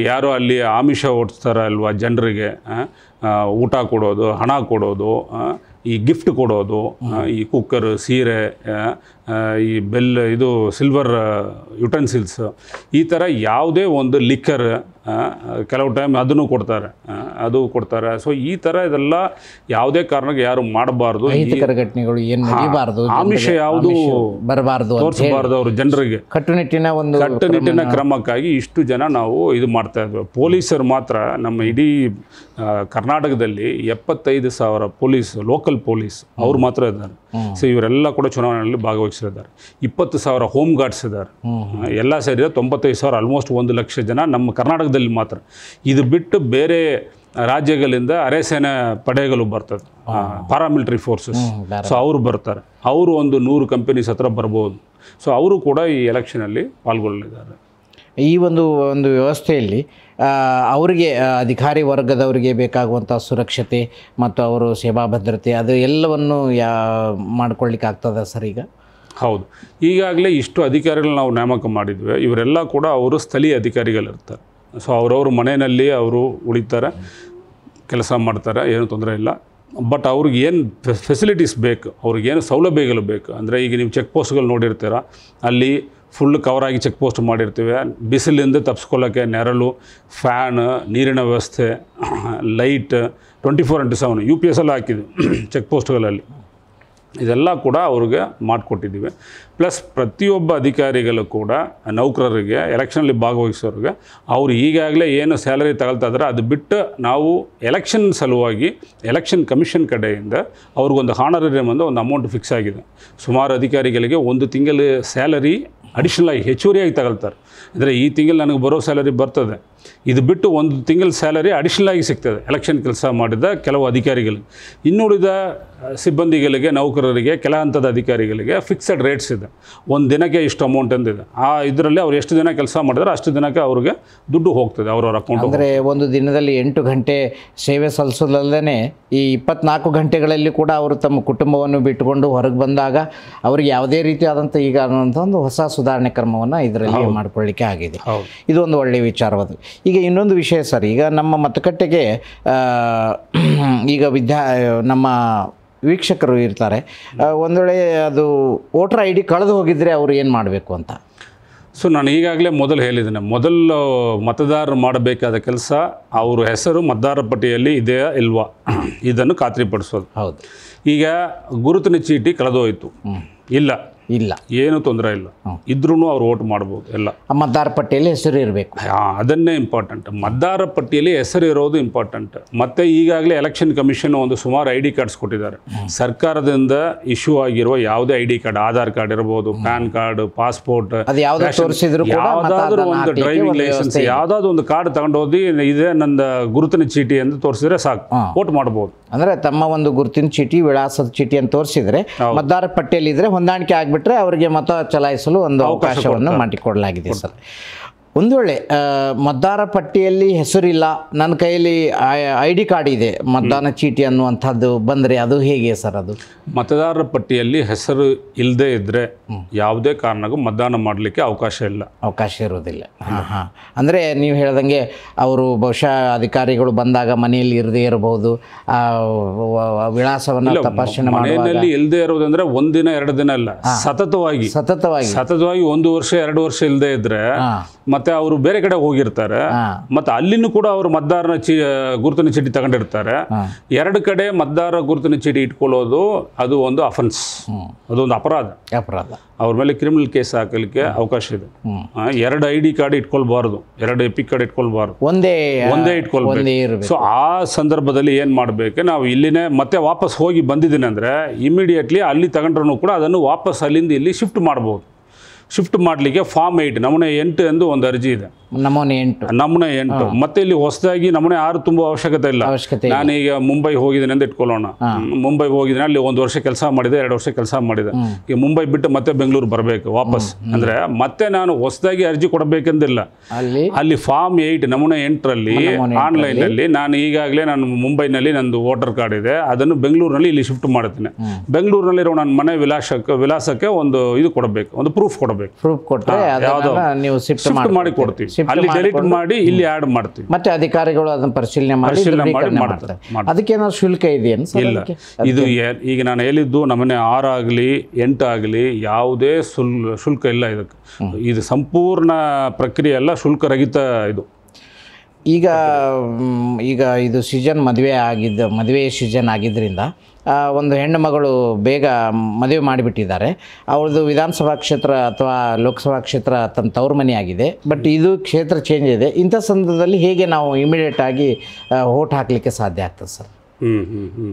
ಯಾರು ಅಲ್ಲಿ ಆಮಿಷ ಓಡಿಸ್ತಾರ ಅಲ್ವಾ ಜನರಿಗೆ ಊಟ ಕೊಡೋದು ಹಣ ಕೊಡೋದು ಈ ಗಿಫ್ಟ್ ಕೊಡೋದು ಈ ಕುಕ್ಕರ್ ಸೀರೆ ಈ ಬೆಲ್ ಇದು ಸಿಲ್ವರ್ ಯುಟೆನ್ಸಿಲ್ಸ್ ಈ ಥರ ಯಾವುದೇ ಒಂದು ಲಿಕ್ಕರ್ ಕೆಲವು ಟೈಮ್ ಅದನ್ನು ಕೊಡ್ತಾರೆ ಅದು ಕೊಡ್ತಾರೆ ಸೊ ಈ ಥರ ಇದೆಲ್ಲ ಯಾವುದೇ ಕಾರಣಕ್ಕೆ ಯಾರು ಮಾಡಬಾರ್ದು ಘಟನೆಗಳು ಏನು ಆಮಿಷ ಯಾವುದು ಬರಬಾರ್ದು ತೋರಿಸಬಾರ್ದು ಅವರು ಜನರಿಗೆ ಕಟ್ಟುನಿಟ್ಟಿನ ಒಂದು ಕಟ್ಟುನಿಟ್ಟಿನ ಕ್ರಮಕ್ಕಾಗಿ ಇಷ್ಟು ಜನ ನಾವು ಇದು ಮಾಡ್ತಾ ಇದ್ವಿ ಪೊಲೀಸರು ಮಾತ್ರ ನಮ್ಮ ಇಡೀ ಕರ್ನಾಟಕದಲ್ಲಿ ಎಪ್ಪತ್ತೈದು ಸಾವಿರ ಪೊಲೀಸ್ ಲೋಕಲ್ ಪೊಲೀಸ್ ಅವ್ರು ಮಾತ್ರ ಇದ್ದಾರೆ ಸೊ ಇವರೆಲ್ಲ ಕೂಡ ಚುನಾವಣೆಯಲ್ಲಿ ಭಾಗವಹಿಸಿದ್ದಾರೆ ಇಪ್ಪತ್ತು ಸಾವಿರ ಹೋಮ್ ಗಾರ್ಡ್ಸ್ ಇದ್ದಾರೆ ಎಲ್ಲ ಸೇರಿದ ತೊಂಬತ್ತೈದು ಸಾವಿರ ಆಲ್ಮೋಸ್ಟ್ ಒಂದು ಲಕ್ಷ ಜನ ನಮ್ಮ ಕರ್ನಾಟಕದಲ್ಲಿ ಮಾತ್ರ ಇದು ಬಿಟ್ಟು ಬೇರೆ ರಾಜ್ಯಗಳಿಂದ ಅರೆ ಸೇನಾ ಪಡೆಗಳು ಬರ್ತದೆ ಪ್ಯಾರಾಮಿಲಿಟರಿ ಫೋರ್ಸಸ್ ಸೊ ಅವರು ಬರ್ತಾರೆ ಅವರು ಒಂದು ನೂರು ಕಂಪನೀಸ್ ಹತ್ರ ಬರ್ಬೋದು ಸೊ ಅವರು ಕೂಡ ಈ ಎಲೆಕ್ಷನಲ್ಲಿ ಪಾಲ್ಗೊಳ್ಳಲಿದ್ದಾರೆ ಈ ಒಂದು ಒಂದು ವ್ಯವಸ್ಥೆಯಲ್ಲಿ ಅವರಿಗೆ ಅಧಿಕಾರಿ ವರ್ಗದವರಿಗೆ ಬೇಕಾಗುವಂಥ ಸುರಕ್ಷತೆ ಮತ್ತು ಅವರು ಸೇವಾ ಭದ್ರತೆ ಅದು ಎಲ್ಲವನ್ನು ಯಾ ಮಾಡ್ಕೊಳ್ಳಿಕ್ಕೆ ಆಗ್ತದ ಸರ್ ಈಗ ಹೌದು ಈಗಾಗಲೇ ಇಷ್ಟು ಅಧಿಕಾರಿಗಳು ನಾವು ನೇಮಕ ಮಾಡಿದ್ವಿ ಇವರೆಲ್ಲ ಕೂಡ ಅವರು ಸ್ಥಳೀಯ ಅಧಿಕಾರಿಗಳಿರ್ತಾರೆ ಸೊ ಅವರವ್ರ ಮನೆಯಲ್ಲಿ ಅವರು ಉಳಿತಾರೆ ಕೆಲಸ ಮಾಡ್ತಾರೆ ಏನು ತೊಂದರೆ ಇಲ್ಲ ಬಟ್ ಅವ್ರಿಗೆ ಏನು ಫೆಸಿಲಿಟೀಸ್ ಬೇಕು ಅವ್ರಿಗೇನು ಸೌಲಭ್ಯಗಳು ಬೇಕು ಅಂದರೆ ಈಗ ನೀವು ಚೆಕ್ ಪೋಸ್ಟ್ಗಳು ನೋಡಿರ್ತೀರ ಅಲ್ಲಿ ಫುಲ್ ಕವರಾಗಿ ಚೆಕ್ ಪೋಸ್ಟ್ ಮಾಡಿರ್ತೀವಿ ಬಿಸಿಲಿಂದ ತಪ್ಪಿಸ್ಕೊಳ್ಳೋಕ್ಕೆ ನೆರಳು ಫ್ಯಾನ್ ನೀರಿನ ವ್ಯವಸ್ಥೆ light twenty four into seven U P S ಎಲ್ಲ ಹಾಕಿದ್ವಿ ಚೆಕ್ ಪೋಸ್ಟ್ಗಳಲ್ಲಿ ಇದೆಲ್ಲ ಕೂಡ ಅವ್ರಿಗೆ ಮಾಡಿಕೊಟ್ಟಿದ್ದೀವಿ ಪ್ಲಸ್ ಪ್ರತಿಯೊಬ್ಬ ಅಧಿಕಾರಿಗಳು ಕೂಡ ನೌಕರರಿಗೆ ಎಲೆಕ್ಷನಲ್ಲಿ ಭಾಗವಹಿಸೋರಿಗೆ ಅವರು ಈಗಾಗಲೇ ಏನು ಸ್ಯಾಲರಿ ತಗೊಳ್ತಾ ಇದ್ದಾರೆ ಅದು ಬಿಟ್ಟು ನಾವು ಎಲೆಕ್ಷನ್ ಸಲುವಾಗಿ ಎಲೆಕ್ಷನ್ ಕಮಿಷನ್ ಕಡೆಯಿಂದ ಅವ್ರಿಗೊಂದು ಹಾನರೇರಿಯಂ ಒಂದು ಒಂದು ಅಮೌಂಟ್ ಫಿಕ್ಸ್ ಆಗಿದೆ ಸುಮಾರು ಅಧಿಕಾರಿಗಳಿಗೆ ಒಂದು ತಿಂಗಳ ಸ್ಯಾಲರಿ ಅಡಿಷನಲ್ ಆಗಿ ಹೆಚ್ಚುವರಿಯಾಗಿ ತಗೊಳ್ತಾರೆ ಅಂದರೆ ಈ ತಿಂಗಳು ನನಗೆ ಬರೋ ಸ್ಯಾಲರಿ ಬರ್ತದೆ ಇದು ಬಿಟ್ಟು ಒಂದು ತಿಂಗಳ ಸ್ಯಾಲರಿ ಅಡಿಷನಲ್ ಆಗಿ ಸಿಗ್ತದೆ ಎಲೆಕ್ಷನ್ ಕೆಲಸ ಮಾಡಿದ ಕೆಲವು ಅಧಿಕಾರಿಗಳು ಇನ್ನುಳಿದ ಸಿಬ್ಬಂದಿಗಳಿಗೆ ನೌಕರರಿಗೆ ಕೆಲ ಹಂತದ ಅಧಿಕಾರಿಗಳಿಗೆ ಫಿಕ್ಸೆಡ್ ರೇಟ್ಸ್ ಇದೆ ಒಂದು ದಿನಕ್ಕೆ ಇಷ್ಟು ಅಮೌಂಟ್ ಅಂದಿದೆ ಆ ಇದರಲ್ಲಿ ಅವ್ರು ಎಷ್ಟು ದಿನ ಕೆಲಸ ಮಾಡಿದ್ರೆ ಅಷ್ಟು ದಿನಕ್ಕೆ ಅವ್ರಿಗೆ ದುಡ್ಡು ಹೋಗ್ತದೆ ಅವ್ರವ್ರ ಅಕೌಂಟ್ ಅಂದರೆ ಒಂದು ದಿನದಲ್ಲಿ ಎಂಟು ಗಂಟೆ ಸೇವೆ ಸಲ್ಲಿಸೋದಲ್ಲದೇ ಈ ಇಪ್ಪತ್ನಾಲ್ಕು ಗಂಟೆಗಳಲ್ಲಿ ಕೂಡ ಅವರು ತಮ್ಮ ಕುಟುಂಬವನ್ನು ಬಿಟ್ಟುಕೊಂಡು ಹೊರಗೆ ಬಂದಾಗ ಅವ್ರಿಗೆ ಯಾವುದೇ ರೀತಿಯಾದಂಥ ಈಗ ಅನ್ನುವಂಥ ಒಂದು ಹೊಸ ಸುಧಾರಣೆ ಕ್ರಮವನ್ನು ಇದರಲ್ಲಿ ಮಾಡಿಕೊಳ್ಳಿಕ್ಕೆ ಆಗಿದೆ ಇದೊಂದು ಒಳ್ಳೆಯ ವಿಚಾರವಾದ ಈಗ ಇನ್ನೊಂದು ವಿಷಯ ಸರ್ ಈಗ ನಮ್ಮ ಮತಗಟ್ಟೆಗೆ ಈಗ ವಿದ್ಯಾ ನಮ್ಮ ವೀಕ್ಷಕರು ಇರ್ತಾರೆ ವೇಳೆ ಅದು ವೋಟರ್ ಐ ಡಿ ಕಳೆದು ಹೋಗಿದ್ರೆ ಅವರು ಏನು ಮಾಡಬೇಕು ಅಂತ ಸೊ ನಾನು ಈಗಾಗಲೇ ಮೊದಲು ಹೇಳಿದ್ದೇನೆ ಮೊದಲು ಮತದಾರರು ಮಾಡಬೇಕಾದ ಕೆಲಸ ಅವರು ಹೆಸರು ಮತದಾರರ ಪಟ್ಟಿಯಲ್ಲಿ ಇದೆಯಾ ಇಲ್ವಾ ಇದನ್ನು ಖಾತ್ರಿಪಡಿಸೋದು ಹೌದು ಈಗ ಗುರುತಿನ ಚೀಟಿ ಕಳೆದೋಯಿತು ಇಲ್ಲ ಇಲ್ಲ ಏನು ತೊಂದರೆ ಇಲ್ಲ ಇದ್ರೂ ಅವ್ರು ಓಟ್ ಮಾಡ್ಬೋದು ಎಲ್ಲ ಮತದಾರ ಪಟ್ಟಿಯಲ್ಲಿ ಹೆಸರು ಇರಬೇಕು ಅದನ್ನೇ ಇಂಪಾರ್ಟೆಂಟ್ ಮತದಾರ ಪಟ್ಟಿಯಲ್ಲಿ ಹೆಸರು ಇರೋದು ಇಂಪಾರ್ಟೆಂಟ್ ಮತ್ತೆ ಈಗಾಗಲೇ ಎಲೆಕ್ಷನ್ ಕಮಿಷನ್ ಒಂದು ಸುಮಾರು ಐ ಕಾರ್ಡ್ಸ್ ಕೊಟ್ಟಿದ್ದಾರೆ ಸರ್ಕಾರದಿಂದ ಇಶ್ಯೂ ಆಗಿರುವ ಯಾವುದೇ ಐ ಕಾರ್ಡ್ ಆಧಾರ್ ಕಾರ್ಡ್ ಇರಬಹುದು ಪ್ಯಾನ್ ಕಾರ್ಡ್ ಪಾಸ್ಪೋರ್ಟ್ ಯಾವ್ದಾದ್ರು ಒಂದು ಡ್ರೈವಿಂಗ್ ಲೈಸೆನ್ಸ್ ಯಾವ್ದಾದ್ರು ಒಂದು ಕಾರ್ಡ್ ತಗೊಂಡೋದಿ ಇದೇ ನನ್ನ ಗುರುತಿನ ಚೀಟಿ ಅಂತ ತೋರಿಸಿದ್ರೆ ಸಾಕು ಓಟ್ ಮಾಡಬಹುದು ಅಂದ್ರೆ ತಮ್ಮ ಒಂದು ಗುರುತಿನ ಚೀಟಿ ವಿಳಾಸದ ಚೀಟಿ ಅಂತ ತೋರಿಸಿದ್ರೆ ಮತದಾರ ಪಟ್ಟಿಯಲ್ಲಿ ಇದ್ರೆ ಹೊಂದಾಣಿಕೆ ಆಗ್ಬೇಕು ಬಿಟ್ಟರೆ ಅವರಿಗೆ ಮತ ಚಲಾಯಿಸಲು ಒಂದು ಅವಕಾಶವನ್ನು ಮಾಡಿಕೊಡಲಾಗಿದೆ ಸರ್ ಒಂದು ವೇಳೆ ಮತದಾರ ಪಟ್ಟಿಯಲ್ಲಿ ಹೆಸರಿಲ್ಲ ನನ್ನ ಕೈಯಲ್ಲಿ ಐ ಡಿ ಕಾರ್ಡ್ ಇದೆ ಮತದಾನ ಚೀಟಿ ಅನ್ನುವಂಥದ್ದು ಬಂದರೆ ಅದು ಹೇಗೆ ಸರ್ ಅದು ಮತದಾರರ ಪಟ್ಟಿಯಲ್ಲಿ ಹೆಸರು ಇಲ್ಲದೇ ಇದ್ದರೆ ಯಾವುದೇ ಕಾರಣಕ್ಕೂ ಮತದಾನ ಮಾಡಲಿಕ್ಕೆ ಅವಕಾಶ ಇಲ್ಲ ಅವಕಾಶ ಇರೋದಿಲ್ಲ ಹಾಂ ಹಾಂ ಅಂದರೆ ನೀವು ಹೇಳ್ದಂಗೆ ಅವರು ಬಹುಶಃ ಅಧಿಕಾರಿಗಳು ಬಂದಾಗ ಮನೆಯಲ್ಲಿ ಇರದೇ ಇರಬಹುದು ವಿಳಾಸವನ್ನು ತಪಾಸಣೆ ಮನೆಯಲ್ಲಿ ಇಲ್ಲದೆ ಇರೋದಂದ್ರೆ ಒಂದಿನ ಎರಡು ದಿನ ಇಲ್ಲ ಸತತವಾಗಿ ಸತತವಾಗಿ ಸತತವಾಗಿ ಒಂದು ವರ್ಷ ಎರಡು ವರ್ಷ ಇಲ್ಲದೆ ಇದ್ರೆ ಮತ್ತೆ ಅವರು ಬೇರೆ ಕಡೆ ಹೋಗಿರ್ತಾರೆ ಮತ್ತೆ ಅಲ್ಲಿನೂ ಕೂಡ ಅವರು ಮತದಾರನ ಚಿ ಗುರುತಿನ ಚೀಟಿ ತಗೊಂಡಿರ್ತಾರೆ ಎರಡು ಕಡೆ ಮತದಾರ ಗುರುತಿನ ಚೀಟಿ ಇಟ್ಕೊಳ್ಳೋದು ಅದು ಒಂದು ಅಫೆನ್ಸ್ ಅದೊಂದು ಅಪರಾಧ ಅಪರಾಧ ಅವ್ರ ಮೇಲೆ ಕ್ರಿಮಿನಲ್ ಕೇಸ್ ಹಾಕಲಿಕ್ಕೆ ಅವಕಾಶ ಇದೆ ಎರಡು ಐ ಡಿ ಕಾರ್ಡ್ ಇಟ್ಕೊಳ್ಬಾರ್ದು ಎರಡು ಎಪಿಕ್ ಕಾರ್ಡ್ ಇಟ್ಕೊಳ್ಬಾರ್ದು ಒಂದೇ ಒಂದೇ ಇಟ್ಕೊಳ್ಬೇಕು ಸೊ ಆ ಸಂದರ್ಭದಲ್ಲಿ ಏನು ಮಾಡಬೇಕು ನಾವು ಇಲ್ಲಿನೇ ಮತ್ತೆ ವಾಪಸ್ ಹೋಗಿ ಬಂದಿದ್ದೀನಿ ಅಂದ್ರೆ ಇಮಿಡಿಯೇಟ್ಲಿ ಅಲ್ಲಿ ತಗೊಂಡ್ರೂ ಕೂಡ ಅದನ್ನು ವಾಪಸ್ ಅಲ್ಲಿಂದ ಇಲ್ಲಿ ಶಿಫ್ಟ್ ಮಾಡ್ಬೋದು ಶಿಫ್ಟ್ ಮಾಡಲಿಕ್ಕೆ ಫಾರ್ಮ್ ಏಯ್ಟ್ ನಮೂನೆ ಎಂಟು ಎಂದು ಒಂದು ಅರ್ಜಿ ಇದೆ ನಮೂನೆ ಎಂಟು ನಮೂನೆ ಎಂಟು ಮತ್ತೆ ಇಲ್ಲಿ ಹೊಸದಾಗಿ ನಮೂನೆ ಆರು ತುಂಬುವ ಅವಶ್ಯಕತೆ ಇಲ್ಲ ನಾನೀಗ ಮುಂಬೈ ಹೋಗಿದ್ದೇನೆ ಅಂತ ಇಟ್ಕೊಳ್ಳೋಣ ಮುಂಬೈ ಹೋಗಿದ್ದೇನೆ ಅಲ್ಲಿ ಒಂದು ವರ್ಷ ಕೆಲಸ ಮಾಡಿದೆ ಎರಡು ವರ್ಷ ಕೆಲಸ ಮಾಡಿದೆ ಈಗ ಮುಂಬೈ ಬಿಟ್ಟು ಮತ್ತೆ ಬೆಂಗಳೂರು ಬರಬೇಕು ವಾಪಸ್ ಅಂದ್ರೆ ಮತ್ತೆ ನಾನು ಹೊಸದಾಗಿ ಅರ್ಜಿ ಕೊಡಬೇಕೆಂದಿಲ್ಲ ಅಲ್ಲಿ ಫಾರ್ಮ್ ಏಯ್ಟ್ ನಮೂನೆ ಎಂಟರಲ್ಲಿ ಆನ್ಲೈನ್ ಅಲ್ಲಿ ನಾನು ಈಗಾಗಲೇ ನಾನು ಮುಂಬೈನಲ್ಲಿ ನಂದು ವೋಟರ್ ಕಾರ್ಡ್ ಇದೆ ಅದನ್ನು ಬೆಂಗಳೂರಿನಲ್ಲಿ ಇಲ್ಲಿ ಶಿಫ್ಟ್ ಮಾಡುತ್ತೇನೆ ಬೆಂಗಳೂರಿನಲ್ಲಿರೋ ನನ್ನ ಮನೆ ವಿಲಾಸಕ್ಕೆ ವಿಲಾಸಕ್ಕೆ ಒಂದು ಇದು ಕೊಡಬೇಕು ಒಂದು ಪ್ರೂಫ್ ಕೊಡಬೇಕು ಪ್ರೂಫ್ ಕೊಟ್ಟರೆ ಅದನ್ನ ನೀವು ಶಿಫ್ಟ್ ಮಾಡಿ ಕೊಡ್ತೀವಿ ಅಲ್ಲಿ ಡಿಲೀಟ್ ಮಾಡಿ ಇಲ್ಲಿ ಆ್ಯಡ್ ಮಾಡ್ತೀವಿ ಮತ್ತೆ ಅಧಿಕಾರಿಗಳು ಅದನ್ನ ಪರಿಶೀಲನೆ ಮಾಡಿ ಪರಿಶೀಲನೆ ಶುಲ್ಕ ಇದೆಯನ್ ಇಲ್ಲ ಇದು ಈಗ ನಾನು ಹೇಳಿದ್ದು ನಮ್ಮನೆ ಆರು ಆಗಲಿ ಎಂಟು ಆಗಲಿ ಯಾವುದೇ ಶುಲ್ಕ ಇಲ್ಲ ಇದಕ್ಕೆ ಇದು ಸಂಪೂರ್ಣ ಪ್ರಕ್ರಿಯೆ ಎಲ್ಲ ಶುಲ್ಕರಹಿತ ಇದು ಈಗ ಈಗ ಇದು ಸೀಜನ್ ಮದುವೆ ಆಗಿದ್ದ ಮದುವೆ ಸೀಜನ್ ಆಗಿದ್ದರಿಂದ ಒಂದು ಹೆಣ್ಣು ಮಗಳು ಬೇಗ ಮದುವೆ ಮಾಡಿಬಿಟ್ಟಿದ್ದಾರೆ ಅವ್ರದ್ದು ವಿಧಾನಸಭಾ ಕ್ಷೇತ್ರ ಅಥವಾ ಲೋಕಸಭಾ ಕ್ಷೇತ್ರ ತನ್ನ ತವ್ರ ಮನೆಯಾಗಿದೆ ಬಟ್ ಇದು ಕ್ಷೇತ್ರ ಚೇಂಜ್ ಇದೆ ಇಂಥ ಸಂದರ್ಭದಲ್ಲಿ ಹೇಗೆ ನಾವು ಇಮಿಡಿಯೇಟ್ ಆಗಿ ಓಟ್ ಹಾಕಲಿಕ್ಕೆ ಸಾಧ್ಯ ಆಗ್ತದೆ ಸರ್ ಹ್ಞೂ ಹ್ಞೂ ಹ್ಞೂ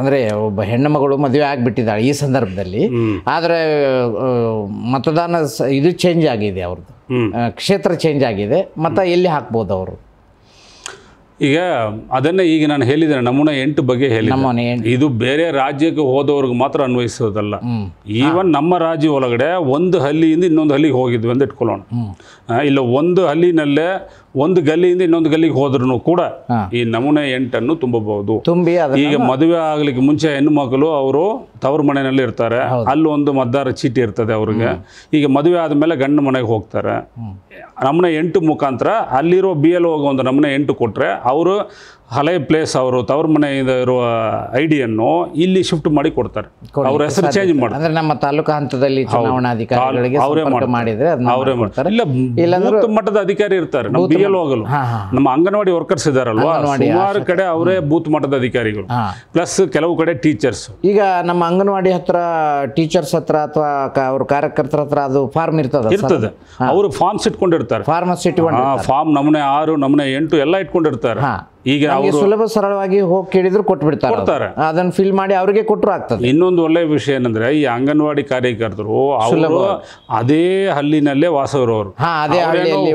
ಅಂದರೆ ಒಬ್ಬ ಹೆಣ್ಣು ಮಗಳು ಮದುವೆ ಆಗಿಬಿಟ್ಟಿದ್ದಾಳೆ ಈ ಸಂದರ್ಭದಲ್ಲಿ ಆದರೆ ಮತದಾನ ಇದು ಚೇಂಜ್ ಆಗಿದೆ ಅವ್ರದ್ದು ಕ್ಷೇತ್ರ ಚೇಂಜ್ ಆಗಿದೆ ಮತ ಎಲ್ಲಿ ಹಾಕ್ಬೋದು ಅವರು ಈಗ ಅದನ್ನ ಈಗ ನಾನು ಹೇಳಿದ್ದೇನೆ ನಮೂನೆ ಎಂಟು ಬಗ್ಗೆ ಹೇಳಿದ್ದೆ ಇದು ಬೇರೆ ರಾಜ್ಯಕ್ಕೆ ಹೋದವ್ರಿಗೆ ಮಾತ್ರ ಅನ್ವಯಿಸೋದಲ್ಲ ಈವನ್ ನಮ್ಮ ರಾಜ್ಯ ಒಳಗಡೆ ಒಂದು ಹಲ್ಲಿಯಿಂದ ಇನ್ನೊಂದು ಹಲ್ಲಿಗೆ ಹೋಗಿದ್ವಿ ಅಂತ ಇಟ್ಕೊಳ್ಳೋಣ ಇಲ್ಲ ಒಂದು ಹಲ್ಲಿನಲ್ಲೇ ಒಂದು ಗಲ್ಲಿಯಿಂದ ಇನ್ನೊಂದು ಗಲ್ಲಿಗೆ ಹೋದ್ರು ಕೂಡ ಈ ನಮೂನೆ ಎಂಟನ್ನು ತುಂಬಬಹುದು ತುಂಬಿ ಈಗ ಮದುವೆ ಆಗ್ಲಿಕ್ಕೆ ಮುಂಚೆ ಹೆಣ್ಣು ಮಕ್ಕಳು ಅವರು ತವರು ಮನೆಯಲ್ಲಿ ಇರ್ತಾರೆ ಅಲ್ಲಿ ಒಂದು ಮದ್ದಾರ ಚೀಟಿ ಇರ್ತದೆ ಅವ್ರಿಗೆ ಈಗ ಮದುವೆ ಆದ್ಮೇಲೆ ಗಂಡ ಮನೆಗೆ ಹೋಗ್ತಾರೆ ನಮೂನೆ ಎಂಟು ಮುಖಾಂತರ ಅಲ್ಲಿರೋ ಬಿ ಎಲ್ ಹೋಗೋ ಒಂದು ನಮೂನೆ ಎಂಟು ಕೊಟ್ಟರೆ ಅವರು ಹಳೆ ಪ್ಲೇಸ್ ಅವರು ತವ್ರ ಮನೆಯಿಂದ ಇರುವ ಐಡಿಯನ್ನು ಇಲ್ಲಿ ಶಿಫ್ಟ್ ಮಾಡಿ ಕೊಡ್ತಾರೆ ಅವ್ರ ಹೆಸರು ಚೇಂಜ್ ಮಾಡಿ ಅಂದ್ರೆ ನಮ್ಮ ತಾಲೂಕಾ ಹಂತದಲ್ಲಿ ಚುನಾವಣಾಧಿಕಾರಿಗಳಿಗೆ ಅವರೇ ಮಾಡಿದ್ರೆ ಅವರೇ ಮಾಡ್ತಾರೆ ಇಲ್ಲ ಮಟ್ಟದ ಅಧಿಕಾರಿ ಇರ್ತಾರೆ ಹೋಗಲು ನಮ್ಮ ಅಂಗನವಾಡಿ ವರ್ಕರ್ಸ್ ಇದಾರಲ್ವ ಸುಮಾರು ಕಡೆ ಅವರೇ ಬೂತ್ ಮಟ್ಟದ ಅಧಿಕಾರಿಗಳು ಪ್ಲಸ್ ಕೆಲವು ಕಡೆ ಟೀಚರ್ಸ್ ಈಗ ನಮ್ಮ ಅಂಗನವಾಡಿ ಹತ್ರ ಟೀಚರ್ಸ್ ಹತ್ರ ಅಥವಾ ಅವ್ರ ಕಾರ್ಯಕರ್ತರ ಹತ್ರ ಅದು ಫಾರ್ಮ್ ಇರ್ತದೆ ಇರ್ತದೆ ಅವರು ಫಾರ್ಮ್ಸ್ ಇಟ್ಕೊಂಡಿರ್ತಾರೆ ಫಾರ್ಮಸ್ ಇಟ್ಕೊಂಡು ಫಾರ್ಮ್ ನಮೂನೆ ಆರು ನಮೂನೆ ಎಂಟು ಎಲ್ಲ ಇಟ್ಕೊಂಡಿರ್ತಾರೆ ಈಗ ಅವರು ಸುಲಭ ಸರಳವಾಗಿ ಹೋಗಿ ಕೇಳಿದ್ರು ಕೊಟ್ಟು ಬಿಡ್ತಾರೆ ಅದನ್ನ ಫಿಲ್ ಮಾಡಿ ಅವ್ರಿಗೆ ಕೊಟ್ಟರು ಆಗ್ತದೆ ಇನ್ನೊಂದು ಒಳ್ಳೆ ವಿಷಯ ಏನಂದ್ರೆ ಈ ಅಂಗನವಾಡಿ ಕಾರ್ಯಕರ್ತರು ಅವರು ಅದೇ ಹಲ್ಲಿನಲ್ಲೇ ವಾಸ ಇರೋರು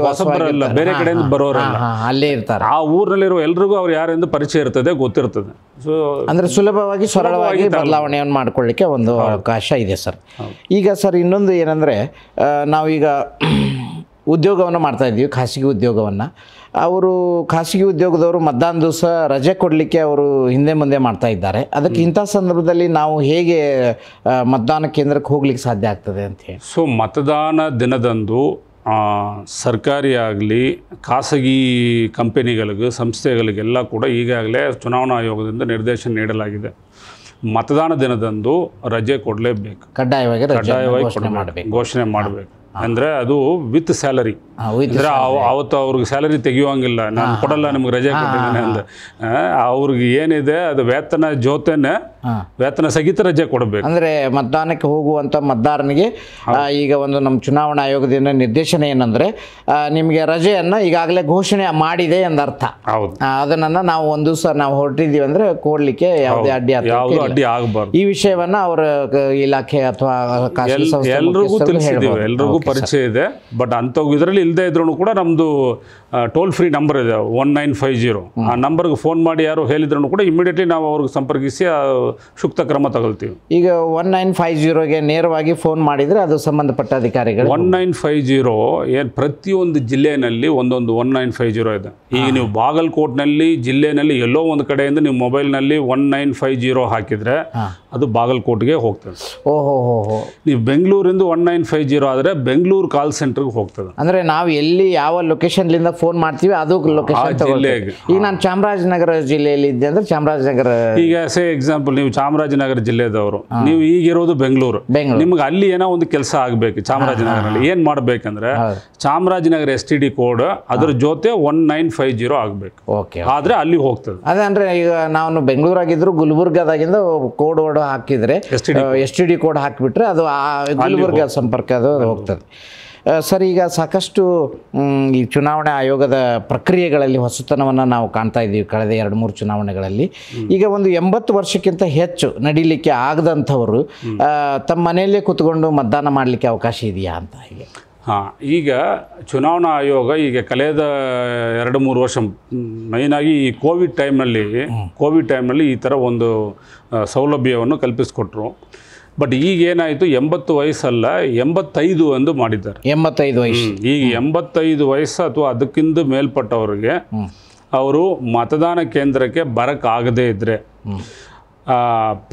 ಹೊಸಬರಲ್ಲ ಬೇರೆ ಕಡೆಯಿಂದ ಬರೋರು ಅಲ್ಲೇ ಇರ್ತಾರೆ ಆ ಊರಿನಲ್ಲಿರೋ ಎಲ್ರಿಗೂ ಅವ್ರು ಯಾರೆಂದು ಪರಿಚಯ ಇರ್ತದೆ ಗೊತ್ತಿರ್ತದೆ ಸೊ ಅಂದ್ರೆ ಸುಲಭವಾಗಿ ಸರಳವಾಗಿ ಬದಲಾವಣೆಯನ್ನು ಮಾಡ್ಕೊಳ್ಳಿಕ್ಕೆ ಒಂದು ಅವಕಾಶ ಇದೆ ಸರ್ ಈಗ ಸರ್ ಇನ್ನೊಂದು ಏನಂದ್ರೆ ನಾವೀಗ ಉದ್ಯೋಗವನ್ನು ಮಾಡ್ತಾ ಇದ್ದೀವಿ ಖಾಸಗಿ ಉದ್ಯೋಗವನ್ನು ಅವರು ಖಾಸಗಿ ಉದ್ಯೋಗದವರು ಮಧ್ಯಾಹ್ನ ದಿವಸ ರಜೆ ಕೊಡಲಿಕ್ಕೆ ಅವರು ಹಿಂದೆ ಮುಂದೆ ಮಾಡ್ತಾ ಇದ್ದಾರೆ ಅದಕ್ಕೆ ಇಂಥ ಸಂದರ್ಭದಲ್ಲಿ ನಾವು ಹೇಗೆ ಮತದಾನ ಕೇಂದ್ರಕ್ಕೆ ಹೋಗ್ಲಿಕ್ಕೆ ಸಾಧ್ಯ ಆಗ್ತದೆ ಅಂತ ಹೇಳಿ ಸೊ ಮತದಾನ ದಿನದಂದು ಸರ್ಕಾರಿ ಆಗಲಿ ಖಾಸಗಿ ಕಂಪನಿಗಳಿಗೂ ಸಂಸ್ಥೆಗಳಿಗೆಲ್ಲ ಕೂಡ ಈಗಾಗಲೇ ಚುನಾವಣಾ ಆಯೋಗದಿಂದ ನಿರ್ದೇಶನ ನೀಡಲಾಗಿದೆ ಮತದಾನ ದಿನದಂದು ರಜೆ ಕೊಡಲೇಬೇಕು ಕಡ್ಡಾಯವಾಗಿ ಕಡ್ಡಾಯವಾಗಿ ಘೋಷಣೆ ಮಾಡಬೇಕು ಅಂದ್ರೆ ಅದು ವಿತ್ ಸ್ಯಾಲರಿ ಅಂದ್ರೆ ಅವತ್ತು ಅವ್ರಿಗೆ ಸ್ಯಾಲರಿ ತೆಗಿಯುವಂಗಿಲ್ಲ ನಾನು ಕೊಡಲ್ಲ ನಿಮ್ಗೆ ರಜೆ ಕೊಟ್ಟಿದ್ದೀನಿ ಅವ್ರಿಗೆ ಏನಿದೆ ಅದು ವೇತನ ಜೊತೆನೆ ವೇತನ ಸಹಿತ ರಜೆ ಕೊಡಬೇಕು ಅಂದ್ರೆ ಮತದಾನಕ್ಕೆ ಹೋಗುವಂತ ಮತದಾರನಿಗೆ ಈಗ ಒಂದು ನಮ್ಮ ಚುನಾವಣಾ ಆಯೋಗದಿಂದ ನಿರ್ದೇಶನ ಏನಂದ್ರೆ ನಿಮಗೆ ರಜೆಯನ್ನ ಈಗಾಗಲೇ ಘೋಷಣೆ ಮಾಡಿದೆ ಎಂದರ್ಥ ಅದನ್ನ ನಾವು ಒಂದು ದಿವಸ ನಾವು ಹೊರಟಿದ್ದೀವಿ ಅಂದ್ರೆ ಕೊಡಲಿಕ್ಕೆ ಯಾವುದೇ ಅಡ್ಡಿ ಅಡ್ಡಿ ಆಗಬಾರ್ದು ಈ ವಿಷಯವನ್ನ ಅವರ ಇಲಾಖೆ ಅಥವಾ ಎಲ್ರಿಗೂ ತಿಳಿಸಿದ್ದೀವಿ ಎಲ್ರಿಗೂ ಪರಿಚಯ ಇದೆ ಬಟ್ ಅಂತ ಇದರಲ್ಲಿ ಇಲ್ಲದೆ ಇದ್ರೂ ಕೂಡ ನಮ್ದು ಟೋಲ್ ಫ್ರೀ ನಂಬರ್ ಇದೆ ಒನ್ ನೈನ್ ಫೈವ್ ಜೀರೋ ಆ ನಂಬರ್ಗೆ ಫೋನ್ ಮಾಡಿ ಯಾರು ಹೇಳಿದ್ರು ಕೂಡ ಇಮಿಡಿಯೇಟ್ಲಿ ನಾವು ಅವ್ರಿಗೆ ಸಂಪರ್ಕಿಸಿ ಸೂಕ್ತ ಕ್ರಮ ತಗೊಳ್ತೀವಿ ಈಗ ಒನ್ ನೈನ್ ಫೈವ್ ಜೀರೋಗೆ ನೇರವಾಗಿ ಫೋನ್ ಮಾಡಿದರೆ ಅದು ಸಂಬಂಧಪಟ್ಟ ಅಧಿಕಾರಿಗಳು ಒನ್ ನೈನ್ ಫೈವ್ ಜೀರೋ ಏನು ಪ್ರತಿಯೊಂದು ಜಿಲ್ಲೆಯಲ್ಲಿ ಒಂದೊಂದು ಒನ್ ನೈನ್ ಫೈವ್ ಜೀರೋ ಇದೆ ಈಗ ನೀವು ಬಾಗಲಕೋಟ್ನಲ್ಲಿ ಜಿಲ್ಲೆನಲ್ಲಿ ಎಲ್ಲೋ ಒಂದು ಕಡೆಯಿಂದ ನೀವು ಮೊಬೈಲ್ನಲ್ಲಿ ಒನ್ ನೈನ್ ಫೈವ್ ಜೀರೋ ಹಾಕಿದರೆ ಅದು ಬಾಗಲಕೋಟ್ಗೆ ಹೋಗ್ತದೆ ಓಹೋ ನೀವು ಬೆಂಗಳೂರಿಂದ ಒನ್ ನೈನ್ ಫೈವ್ ಜೀರೋ ಆದರೆ ಬೆಂಗಳೂರು ಕಾಲ್ ಸೆಂಟರ್ಗೆ ಹೋಗ್ತದೆ ಅಂದರೆ ನಾವು ಎಲ್ಲಿ ಯಾವ ಲೊಕೇಶನ್ಲಿಂದ ಫೋನ್ ಮಾಡ್ತೀವಿ ಅದು ಲೊಕೇಶನ್ ಈಗ ನಾನು ಚಾಮರಾಜನಗರ ಜಿಲ್ಲೆಯಲ್ಲಿ ಇದ್ದೆ ಅಂದರೆ ಚಾಮರಾಜನಗರ ಈಗ ಸೇ ಎಕ್ಸಾಂಪಲ್ ನೀವು ಚಾಮರಾಜನಗರ ಜಿಲ್ಲೆದವರು ನೀವು ಈಗಿರೋದು ಬೆಂಗಳೂರು ನಿಮ್ಗೆ ಅಲ್ಲಿ ಏನೋ ಒಂದು ಕೆಲಸ ಆಗಬೇಕು ಚಾಮರಾಜನಗರಲ್ಲಿ ಏನು ಮಾಡ್ಬೇಕಂದ್ರೆ Chamarajanagar S T D code ಅದ್ರ ಜೊತೆ ಒನ್ ನೈನ್ ಫೈವ್ ಜೀರೋ ಆಗಬೇಕು ಆದರೆ ಅಲ್ಲಿ ಹೋಗ್ತದೆ ಅದಂದ್ರೆ ಈಗ ನಾನು ಬೆಂಗಳೂರಾಗಿದ್ರು ಗುಲ್ಬರ್ಗಾದಾಗಿಂದ ಕೋಡ್ ಓಡ್ ಹಾಕಿದರೆ ಎಸ್ ಟಿ ಡಿ ಕೋಡ್ ಹಾಕಿಬಿಟ್ರೆ ಅದು ಗುಲ್ಬರ್ಗ ಸಂಪರ್ಕ ಅದು ಹೋಗ್ತದೆ ಸರ್ ಈಗ ಸಾಕಷ್ಟು ಈ ಚುನಾವಣೆ ಆಯೋಗದ ಪ್ರಕ್ರಿಯೆಗಳಲ್ಲಿ ಹೊಸತನವನ್ನು ನಾವು ಕಾಣ್ತಾ ಇದ್ದೀವಿ ಕಳೆದ ಎರಡು ಮೂರು ಚುನಾವಣೆಗಳಲ್ಲಿ ಈಗ ಒಂದು ಎಂಬತ್ತು ವರ್ಷಕ್ಕಿಂತ ಹೆಚ್ಚು ನಡೀಲಿಕ್ಕೆ ಆಗದಂಥವರು ತಮ್ಮ ಮನೆಯಲ್ಲೇ ಕೂತ್ಕೊಂಡು ಮತದಾನ ಮಾಡಲಿಕ್ಕೆ ಅವಕಾಶ ಇದೆಯಾ ಅಂತ ಹೀಗೆ ಹಾಂ ಈಗ ಚುನಾವಣಾ ಆಯೋಗ ಈಗ ಕಳೆದ ಎರಡು ಮೂರು ವರ್ಷ ಮೈನಾಗಿ ಈ ಕೋವಿಡ್ ಟೈಮ್ನಲ್ಲಿ ಕೋವಿಡ್ ಟೈಮ್ನಲ್ಲಿ ಈ ಥರ ಒಂದು ಸೌಲಭ್ಯವನ್ನು ಕಲ್ಪಿಸಿಕೊಟ್ರು ಬಟ್ ಈಗ ಏನಾಯಿತು ಎಂಬತ್ತು ವಯಸ್ಸಲ್ಲ ಎಂಬತ್ತೈದು ಎಂದು ಮಾಡಿದ್ದಾರೆ ಎಂಬತ್ತೈದು ವಯಸ್ಸು ಈಗ ಎಂಬತ್ತೈದು ವಯಸ್ಸು ಅಥವಾ ಅದಕ್ಕಿಂತ ಮೇಲ್ಪಟ್ಟವ್ರಿಗೆ ಅವರು ಮತದಾನ ಕೇಂದ್ರಕ್ಕೆ ಬರೋಕ್ಕಾಗದೇ ಇದ್ದರೆ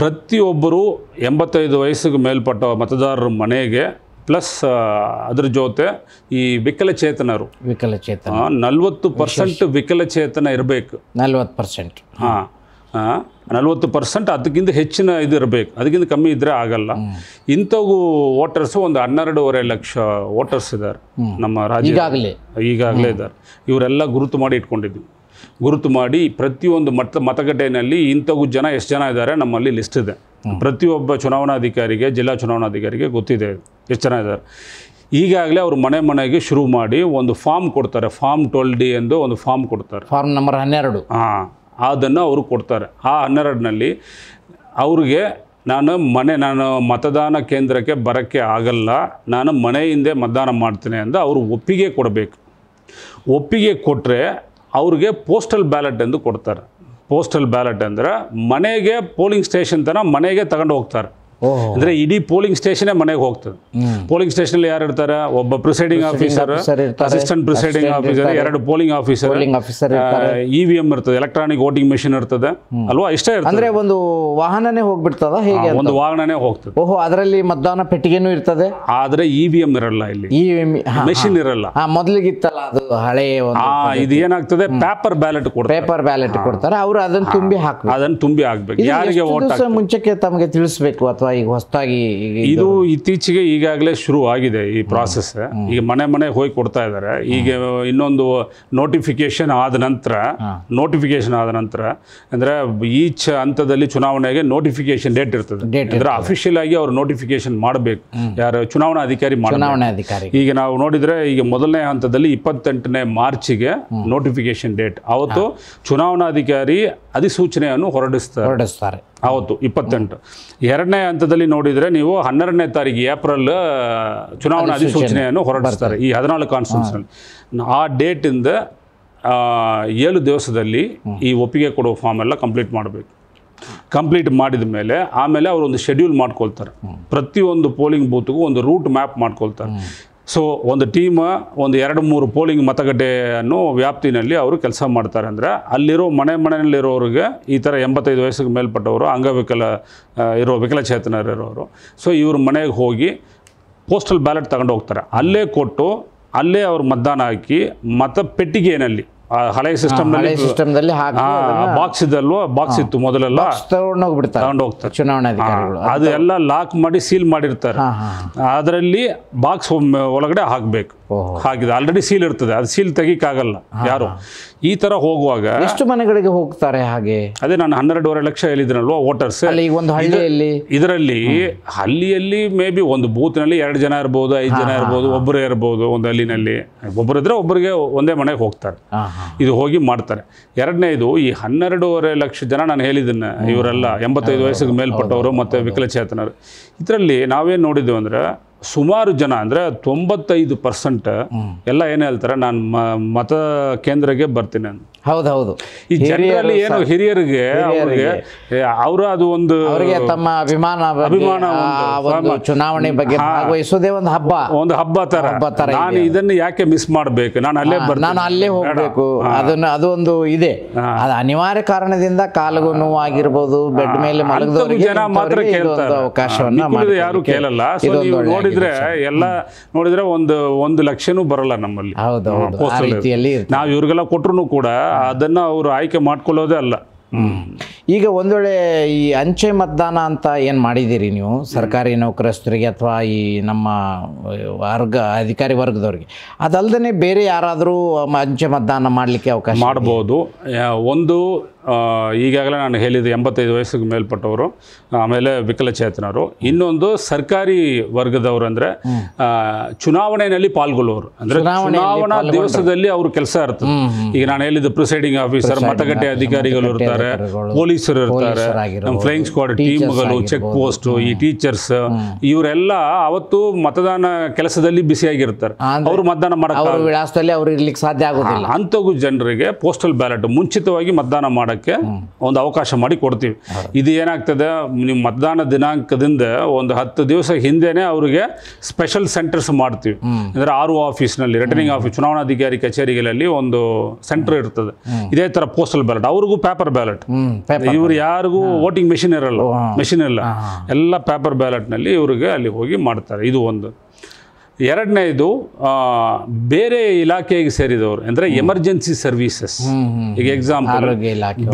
ಪ್ರತಿಯೊಬ್ಬರು ಎಂಬತ್ತೈದು ವಯಸ್ಸಿಗೆ ಮೇಲ್ಪಟ್ಟ ಮತದಾರರ ಮನೆಗೆ ಪ್ಲಸ್ ಅದ್ರ ಜೊತೆ ಈ ವಿಕಲಚೇತನರು ವಿಕಲಚೇತನ ನಲ್ವತ್ತು ಪರ್ಸೆಂಟ್ ವಿಕಲಚೇತನ ಇರಬೇಕು ನಲ್ವತ್ತು ಪರ್ಸೆಂಟ್ ಹಾಂ ನಲ್ವತ್ತು ಪರ್ಸೆಂಟ್ ಅದಕ್ಕಿಂತ ಹೆಚ್ಚಿನ ಇದು ಇರಬೇಕು ಅದಕ್ಕಿಂತ ಕಮ್ಮಿ ಇದ್ದರೆ ಆಗಲ್ಲ ಇಂಥವು ವೋಟರ್ಸ್ ಒಂದು ಹನ್ನೆರಡೂವರೆ ಲಕ್ಷ ವೋಟರ್ಸ್ ಇದ್ದಾರೆ ನಮ್ಮ ರಾಜ್ಯ ಈಗಾಗಲೇ ಈಗಾಗಲೇ ಇದ್ದಾರೆ ಇವರೆಲ್ಲ ಗುರುತು ಮಾಡಿ ಇಟ್ಕೊಂಡಿದ್ವಿ ಗುರುತು ಮಾಡಿ ಪ್ರತಿಯೊಂದು ಮತ ಮತಗಟ್ಟೆಯಲ್ಲಿ ಇಂಥವು ಜನ ಎಷ್ಟು ಜನ ಇದ್ದಾರೆ ನಮ್ಮಲ್ಲಿ ಲಿಸ್ಟ್ ಇದೆ ಪ್ರತಿಯೊಬ್ಬ ಚುನಾವಣಾಧಿಕಾರಿಗೆ ಜಿಲ್ಲಾ ಚುನಾವಣಾಧಿಕಾರಿಗೆ ಗೊತ್ತಿದೆ ಎಷ್ಟು ಜನ ಇದ್ದಾರೆ ಈಗಾಗಲೇ ಅವರು ಮನೆ ಮನೆಗೆ ಶುರು ಮಾಡಿ ಒಂದು ಫಾರ್ಮ್ ಕೊಡ್ತಾರೆ ಫಾರ್ಮ್ ಟ್ವೆಲ್ ಡಿ ಎಂದು ಒಂದು ಫಾರ್ಮ್ ಕೊಡ್ತಾರೆ ಫಾರ್ಮ್ ನಂಬರ್ ಹನ್ನೆರಡು ಹಾಂ ಅದನ್ನು ಅವರು ಕೊಡ್ತಾರೆ ಆ ಹನ್ನೆರಡರಲ್ಲಿ ಅವ್ರಿಗೆ ನಾನು ಮನೆ ನಾನು ಮತದಾನ ಕೇಂದ್ರಕ್ಕೆ ಬರೋಕ್ಕೆ ಆಗಲ್ಲ ನಾನು ಮನೆಯಿಂದೆ ಮತದಾನ ಮಾಡ್ತೇನೆ ಅಂತ ಅವರು ಒಪ್ಪಿಗೆ ಕೊಡಬೇಕು ಒಪ್ಪಿಗೆ ಕೊಟ್ಟರೆ ಅವ್ರಿಗೆ ಪೋಸ್ಟಲ್ ಬ್ಯಾಲೆಟ್ ಎಂದು ಕೊಡ್ತಾರೆ ಪೋಸ್ಟಲ್ ಬ್ಯಾಲೆಟ್ ಅಂದರೆ ಮನೆಗೆ ಪೋಲಿಂಗ್ ಸ್ಟೇಷನ್ ತನಕ ಮನೆಗೆ ತಗೊಂಡು ಹೋಗ್ತಾರೆ ಅಂದ್ರೆ ಇಡೀ ಪೋಲಿಂಗ್ ಸ್ಟೇಷನ್ ಮನೆಗೆ ಹೋಗ್ತದೆ ಪೋಲಿಂಗ್ ಅಲ್ಲಿ ಯಾರು ಇರ್ತಾರೆ ಒಬ್ಬ presiding officer assistant presiding officer ಎರಡು polling officer officer V e ಇರ್ತದೆ ಎಲೆಕ್ಟ್ರಾನಿಕ್ ವೋಟಿಂಗ್ ಮೆಷಿನ್ ಇರ್ತದೆ ಅಲ್ವಾ ಇಷ್ಟೇ ಅಂದ್ರೆ ಒಂದು ವಾಹನನೇ ಹೋಗ್ಬಿಡ್ತದ ಹೇಗೆ ಒಂದು ವಾಹನನೇ ಹೋಗ್ತದೆ ಓಹೋ ಅದರಲ್ಲಿ ಮತದಾನ ಪೆಟ್ಟಿಗೆನೂ ಇರ್ತದೆ ಆದ್ರೆ ಇ ವಿ ಎಂ ಇರಲ್ಲ ಇಲ್ಲಿ ಮೆಷಿನ್ e ಇರಲ್ಲ ಇತ್ತಲ್ಲ ಅದು ಹಳೆ ಇದು ಏನಾಗ್ತದೆ ಪೇಪರ್ ಬ್ಯಾಲೆಟ್ ಕೊಡ್ತಾರೆ ಪೇಪರ್ ಬ್ಯಾಲೆಟ್ ಕೊಡ್ತಾರೆ ಅವರು ಅದನ್ನ ತುಂಬಿ ಹಾಕ್ತಾರೆ ಅದನ್ನ ತುಂಬಿ ಹಾಕ್ಬೇಕು ಯಾರಿಗೆ ಮುಂಚೆ ತಮಗೆ ತಿಳಿಸ್ಬೇಕು ಅಥವಾ ಈಗ ಹೊಸದಾಗಿ ಇದು ಇತ್ತೀಚೆಗೆ ಈಗಾಗಲೇ ಶುರು ಆಗಿದೆ ಈ ಪ್ರಾಸೆಸ್ ಈಗ ಮನೆ ಮನೆ ಹೋಗಿ ಕೊಡ್ತಾ ಇದ್ದಾರೆ ಈಗ ಇನ್ನೊಂದು ನೋಟಿಫಿಕೇಶನ್ ಆದ ನಂತರ ನೋಟಿಫಿಕೇಶನ್ ಆದ ನಂತರ ಅಂದರೆ ಈಚ ಹಂತದಲ್ಲಿ ಚುನಾವಣೆಗೆ ನೋಟಿಫಿಕೇಶನ್ ಡೇಟ್ ಇರ್ತದೆ ಅಂದರೆ ಅಫಿಷಿಯಲ್ ಆಗಿ ಅವರು ನೋಟಿಫಿಕೇಶನ್ ಮಾಡಬೇಕು ಯಾರು ಚುನಾವಣಾ ಅಧಿಕಾರಿ ಚುನಾವಣಾ ಅಧಿಕಾರಿ ಈಗ ನಾವು ನೋಡಿದರೆ ಈಗ ಮೊದಲನೇ ಹಂತದಲ್ಲಿ ಇಪ್ಪತ್ತೆಂಟನೇ ಮಾರ್ಚ್ಗೆ ನೋಟಿಫಿಕೇಶನ್ ಡೇಟ್ ಅವತ್ತು ಚುನಾವಣಾಧಿಕಾರಿ ಅಧಿಸೂಚನೆಯನ್ನು ಹೊರಡಿಸ್ತಾರೆ ಹೊರಡಿಸ್ತಾರೆ ಹೌದು ಇಪ್ಪತ್ತೆಂಟು ಎರಡನೇ ಹಂತದಲ್ಲಿ ನೋಡಿದರೆ ನೀವು ಹನ್ನೆರಡನೇ ತಾರೀಕು ಏಪ್ರಿಲ್ ಚುನಾವಣಾ ಅಧಿಸೂಚನೆಯನ್ನು ಹೊರಡಿಸ್ತಾರೆ ಈ ಹದಿನಾಲ್ಕು ಕಾನ್ಸ್ಟಿಟ್ಯೂಷನ್ ಆ ಡೇಟಿಂದ ಏಳು ದಿವಸದಲ್ಲಿ ಈ ಒಪ್ಪಿಗೆ ಕೊಡುವ ಫಾರ್ಮ್ ಎಲ್ಲ ಕಂಪ್ಲೀಟ್ ಮಾಡಬೇಕು ಕಂಪ್ಲೀಟ್ ಮಾಡಿದ ಮೇಲೆ ಆಮೇಲೆ ಅವರು ಒಂದು ಶೆಡ್ಯೂಲ್ ಮಾಡ್ಕೊಳ್ತಾರೆ ಪ್ರತಿಯೊಂದು ಪೋಲಿಂಗ್ ಬೂತ್ಗೂ ಒಂದು ರೂಟ್ ಮ್ಯಾಪ್ ಮಾಡ್ಕೊಳ್ತಾರೆ ಸೊ ಒಂದು ಟೀಮ ಒಂದು ಎರಡು ಮೂರು ಪೋಲಿಂಗ್ ಮತಗಟ್ಟೆಯನ್ನು ವ್ಯಾಪ್ತಿನಲ್ಲಿ ಅವರು ಕೆಲಸ ಮಾಡ್ತಾರೆ ಅಂದರೆ ಅಲ್ಲಿರೋ ಮನೆ ಮನೆಯಲ್ಲಿರೋರಿಗೆ ಈ ಥರ ಎಂಬತ್ತೈದು ವಯಸ್ಸಿಗೆ ಮೇಲ್ಪಟ್ಟವರು ಅಂಗವಿಕಲ ಇರೋ ವಿಕಲಚೇತನರಿರೋರು ಸೊ ಇವರು ಮನೆಗೆ ಹೋಗಿ ಪೋಸ್ಟಲ್ ಬ್ಯಾಲೆಟ್ ತಗೊಂಡು ಹೋಗ್ತಾರೆ ಅಲ್ಲೇ ಕೊಟ್ಟು ಅಲ್ಲೇ ಅವರು ಮತದಾನ ಹಾಕಿ ಮತಪೆಟ್ಟಿಗೆಯಲ್ಲಿ ಹಳೆ ಸಿಸ್ಟಮ್ ಸಿಸ್ಟಮ್ ಬಾಕ್ಸ್ ಇದಲ್ವಾ ಬಾಕ್ಸ್ ಇತ್ತು ಮೊದಲೆಲ್ಲ ತಗೊಂಡು ಹೋಗ್ಬಿಡ್ತಾರೆ ತಗೊಂಡು ಹೋಗ್ತಾರೆ ಅದು ಎಲ್ಲ ಲಾಕ್ ಮಾಡಿ ಸೀಲ್ ಮಾಡಿರ್ತಾರೆ ಅದರಲ್ಲಿ ಬಾಕ್ಸ್ ಒಳಗಡೆ ಹಾಕಬೇಕು ಹಾಗೆ ಆಲ್ರೆಡಿ ಸೀಲ್ ಇರ್ತದೆ ಅದು ಸೀಲ್ ತೆಗಿಕಾಗಲ್ಲ ಯಾರು ಈ ತರ ಹೋಗುವಾಗ ಎಷ್ಟು ಮನೆಗಳಿಗೆ ಹೋಗ್ತಾರೆ ಹಾಗೆ ಅದೇ ನಾನು ಹನ್ನೆರಡೂವರೆ ಲಕ್ಷ ಹೇಳಿದ್ರಲ್ವ ವೋಟರ್ಸ್ ಒಂದು ಹಳ್ಳಿಯಲ್ಲಿ ಇದರಲ್ಲಿ ಹಳ್ಳಿಯಲ್ಲಿ ಮೇ ಬಿ ಒಂದು ನಲ್ಲಿ ಎರಡು ಜನ ಇರ್ಬೋದು ಐದು ಜನ ಇರ್ಬೋದು ಒಬ್ಬರೇ ಇರ್ಬೋದು ಒಂದು ಹಳ್ಳಿನಲ್ಲಿ ಇದ್ರೆ ಒಬ್ಬರಿಗೆ ಒಂದೇ ಮನೆಗೆ ಹೋಗ್ತಾರೆ ಇದು ಹೋಗಿ ಮಾಡ್ತಾರೆ ಎರಡನೇದು ಈ ಹನ್ನೆರಡೂವರೆ ಲಕ್ಷ ಜನ ನಾನು ಹೇಳಿದ್ದೇನೆ ಇವರೆಲ್ಲ ಎಂಬತ್ತೈದು ವಯಸ್ಸಿಗೆ ಮೇಲ್ಪಟ್ಟವರು ಮತ್ತೆ ವಿಕಲಚೇತನರು ಇದರಲ್ಲಿ ನಾವೇನು ನೋಡಿದ್ದೇವೆ ಅಂದ್ರೆ ಸುಮಾರು ಜನ ಅಂದರೆ ತೊಂಬತ್ತೈದು ಪರ್ಸೆಂಟ್ ಎಲ್ಲ ಏನು ಹೇಳ್ತಾರೆ ನಾನು ಮತ ಕೇಂದ್ರಕ್ಕೆ ಬರ್ತೀನಿ ಅಂತ ಹೌದೌದು ಈ ಜನರಲ್ಲಿ ಏನು ಹಿರಿಯರಿಗೆ ಅವರಿಗೆ ಅವರು ಅದು ಒಂದು ಅವರಿಗೆ ತಮ್ಮ ಅಭಿಮಾನ ಅಭಿಮಾನ ಒಂದು ಚುನಾವಣೆ ಬಗ್ಗೆ ಭಾಗವಹಿಸೋದೇ ಒಂದು ಹಬ್ಬ ಒಂದು ಹಬ್ಬ ತರ ಹಬ್ಬ ತರ ನಾನು ಇದನ್ನು ಯಾಕೆ ಮಿಸ್ ಮಾಡಬೇಕು ನಾನು ಅಲ್ಲೇ ನಾನು ಅಲ್ಲೇ ಹೋಗಬೇಕು ಅದನ್ನ ಒಂದು ಇದೆ ಅದು ಅನಿವಾರ್ಯ ಕಾರಣದಿಂದ ಕಾಲುಗು ನೋವು ಆಗಿರ್ಬೋದು ಬೆಡ್ ಮೇಲೆ ಮಲಗಿದವರಿಗೆ ಜನ ಯಾರು ಕೇಳಲ್ಲ ನೋಡಿದ್ರೆ ಎಲ್ಲ ನೋಡಿದ್ರೆ ಒಂದು ಒಂದು ಲಕ್ಷನೂ ಬರಲ್ಲ ನಮ್ಮಲ್ಲಿ ಹೌದು ಆ ರೀತಿಯಲ್ಲಿ ನಾವು ಇವ್ರಿಗೆಲ್ಲ ಕೊಟ್ಟರು ಕೂಡ ಅದನ್ನು ಅವರು ಆಯ್ಕೆ ಮಾಡ್ಕೊಳ್ಳೋದೇ ಅಲ್ಲ ಈಗ ಒಂದು ವೇಳೆ ಈ ಅಂಚೆ ಮತದಾನ ಅಂತ ಏನು ಮಾಡಿದ್ದೀರಿ ನೀವು ಸರ್ಕಾರಿ ನೌಕರಸ್ಥರಿಗೆ ಅಥವಾ ಈ ನಮ್ಮ ವರ್ಗ ಅಧಿಕಾರಿ ವರ್ಗದವ್ರಿಗೆ ಅದಲ್ಲದೆ ಬೇರೆ ಯಾರಾದರೂ ಅಂಚೆ ಮತದಾನ ಮಾಡಲಿಕ್ಕೆ ಅವಕಾಶ ಮಾಡ್ಬೋದು ಒಂದು ಈಗಾಗಲೇ ನಾನು ಹೇಳಿದ ಎಂಬತ್ತೈದು ವಯಸ್ಸಿಗೆ ಮೇಲ್ಪಟ್ಟವರು ಆಮೇಲೆ ವಿಕಲಚೇತನರು ಇನ್ನೊಂದು ಸರ್ಕಾರಿ ವರ್ಗದವರು ಅಂದರೆ ಚುನಾವಣೆಯಲ್ಲಿ ಪಾಲ್ಗೊಳ್ಳುವರು ಅಂದರೆ ಚುನಾವಣಾ ದಿವಸದಲ್ಲಿ ಅವ್ರ ಕೆಲಸ ಇರ್ತದೆ ಈಗ ನಾನು ಹೇಳಿದ್ದು ಪ್ರಿಸೈಡಿಂಗ್ ಆಫೀಸರ್ ಮತಗಟ್ಟೆ ಅಧಿಕಾರಿಗಳು ಇರ್ತಾರೆ ಪೊಲೀಸರು ಇರ್ತಾರೆ ನಮ್ಮ ಫ್ಲೈಯಿಂಗ್ ಸ್ಕ್ವಾಡ್ ಟೀಮ್ಗಳು ಚೆಕ್ ಪೋಸ್ಟ್ ಈ ಟೀಚರ್ಸ್ ಇವರೆಲ್ಲ ಅವತ್ತು ಮತದಾನ ಕೆಲಸದಲ್ಲಿ ಬಿಸಿಯಾಗಿರ್ತಾರೆ ಅವರು ಮತದಾನ ಮಾಡಿ ಸಾಧ್ಯ ಆಗೋದಿಲ್ಲ ಅಂತಗೂ ಜನರಿಗೆ ಪೋಸ್ಟಲ್ ಬ್ಯಾಲೆಟ್ ಮುಂಚಿತವಾಗಿ ಮತದಾನ ಮಾಡಿ ಮಾಡೋಕ್ಕೆ ಒಂದು ಅವಕಾಶ ಮಾಡಿ ಕೊಡ್ತೀವಿ ಇದು ಏನಾಗ್ತದೆ ನಿಮ್ಮ ಮತದಾನ ದಿನಾಂಕದಿಂದ ಒಂದು ಹತ್ತು ದಿವಸ ಹಿಂದೆನೆ ಅವರಿಗೆ ಸ್ಪೆಷಲ್ ಸೆಂಟರ್ಸ್ ಮಾಡ್ತೀವಿ ಅಂದರೆ ಆರು ಆಫೀಸ್ನಲ್ಲಿ ರಿಟರ್ನಿಂಗ್ ಆಫೀಸ್ ಚುನಾವಣಾಧಿಕಾರಿ ಕಚೇರಿಗಳಲ್ಲಿ ಒಂದು ಸೆಂಟರ್ ಇರ್ತದೆ ಇದೇ ಥರ ಪೋಸ್ಟಲ್ ಬ್ಯಾಲೆಟ್ ಅವ್ರಿಗೂ ಪೇಪರ್ ಬ್ಯಾಲೆಟ್ ಇವರು ಯಾರಿಗೂ ವೋಟಿಂಗ್ ಮೆಷಿನ್ ಇರಲ್ಲ ಮೆಷಿನ್ ಇಲ್ಲ ಎಲ್ಲ ಪೇಪರ್ ಬ್ಯಾಲೆಟ್ನಲ್ಲಿ ಇವ್ರಿಗೆ ಅಲ್ಲಿ ಹೋಗಿ ಮಾಡ್ತಾರೆ ಇದು ಒಂದು ಎರಡನೇದು ಬೇರೆ ಇಲಾಖೆಗೆ ಸೇರಿದವರು ಅಂದರೆ ಎಮರ್ಜೆನ್ಸಿ ಸರ್ವಿಸಸ್ ಈಗ example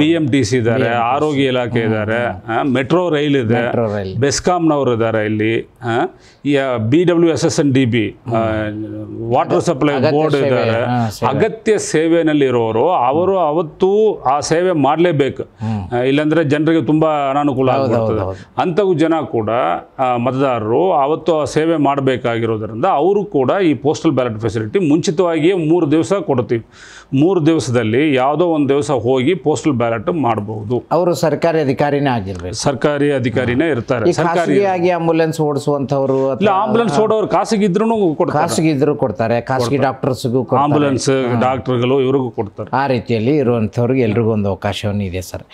B M T C ಇದ್ದಾರೆ ಆರೋಗ್ಯ ಇಲಾಖೆ ಇದ್ದಾರೆ ಮೆಟ್ರೋ ರೈಲ್ ಇದೆ ಬೆಸ್ಕಾಂನವರು ಇದ್ದಾರೆ ಇಲ್ಲಿ B W S S N D B water supply board ಇದ್ದಾರೆ ಅಗತ್ಯ ಸೇವೆನಲ್ಲಿರೋರು ಅವರು ಅವತ್ತು ಆ ಸೇವೆ ಮಾಡಲೇಬೇಕು ಇಲ್ಲಾಂದ್ರೆ ಜನರಿಗೆ ತುಂಬ ಅನಾನುಕೂಲ ಆಗ್ತಿರ್ತದೆ ಅಂಥವು ಜನ ಕೂಡ ಮತದಾರರು ಅವತ್ತು ಆ ಸೇವೆ ಮಾಡಬೇಕಾಗಿರೋದ್ರಿಂದ ಅವರು ಕೂಡ ಈ ಪೋಸ್ಟಲ್ ಬ್ಯಾಲೆಟ್ ಫೆಸಿಲಿಟಿ ಮುಂಚಿತವಾಗಿಯೇ ಮೂರು ದಿವಸ ಕೊಡ್ತೀವಿ ಮೂರು ದಿವಸದಲ್ಲಿ ಯಾವುದೋ ಒಂದು ದಿವಸ ಹೋಗಿ ಪೋಸ್ಟಲ್ ಬ್ಯಾಲೆಟ್ ಮಾಡಬಹುದು ಅವರು ಸರ್ಕಾರಿ ಅಧಿಕಾರಿನೇ ಆಗಿರ್ಬೇಕು ಸರ್ಕಾರಿ ಅಧಿಕಾರಿನೇ ಇರ್ತಾರೆ ಸರ್ಕಾರಿಯಾಗಿ ಆಂಬುಲೆನ್ಸ್ ಓಡಿಸುವಂತವರು ಆಂಬುಲೆನ್ಸ್ ಓಡೋರು ಖಾಸಗಿ ಖಾಸಗಿ ಇದ್ರು ಕೊಡ್ತಾರೆ ಖಾಸಗಿ ಡಾಕ್ಟರ್ಸ್ಗೂ ಆಂಬುಲೆನ್ಸ್ ಡಾಕ್ಟರ್ಗಳು ಇವ್ರಿಗೂ ಕೊಡ್ತಾರೆ ಆ ರೀತಿಯಲ್ಲಿ ಇರುವಂಥವ್ರಿಗೆ ಎಲ್ರಿಗೂ ಒಂದು ಅವಕಾಶವನ್ನು ಇದೆ ಸರ್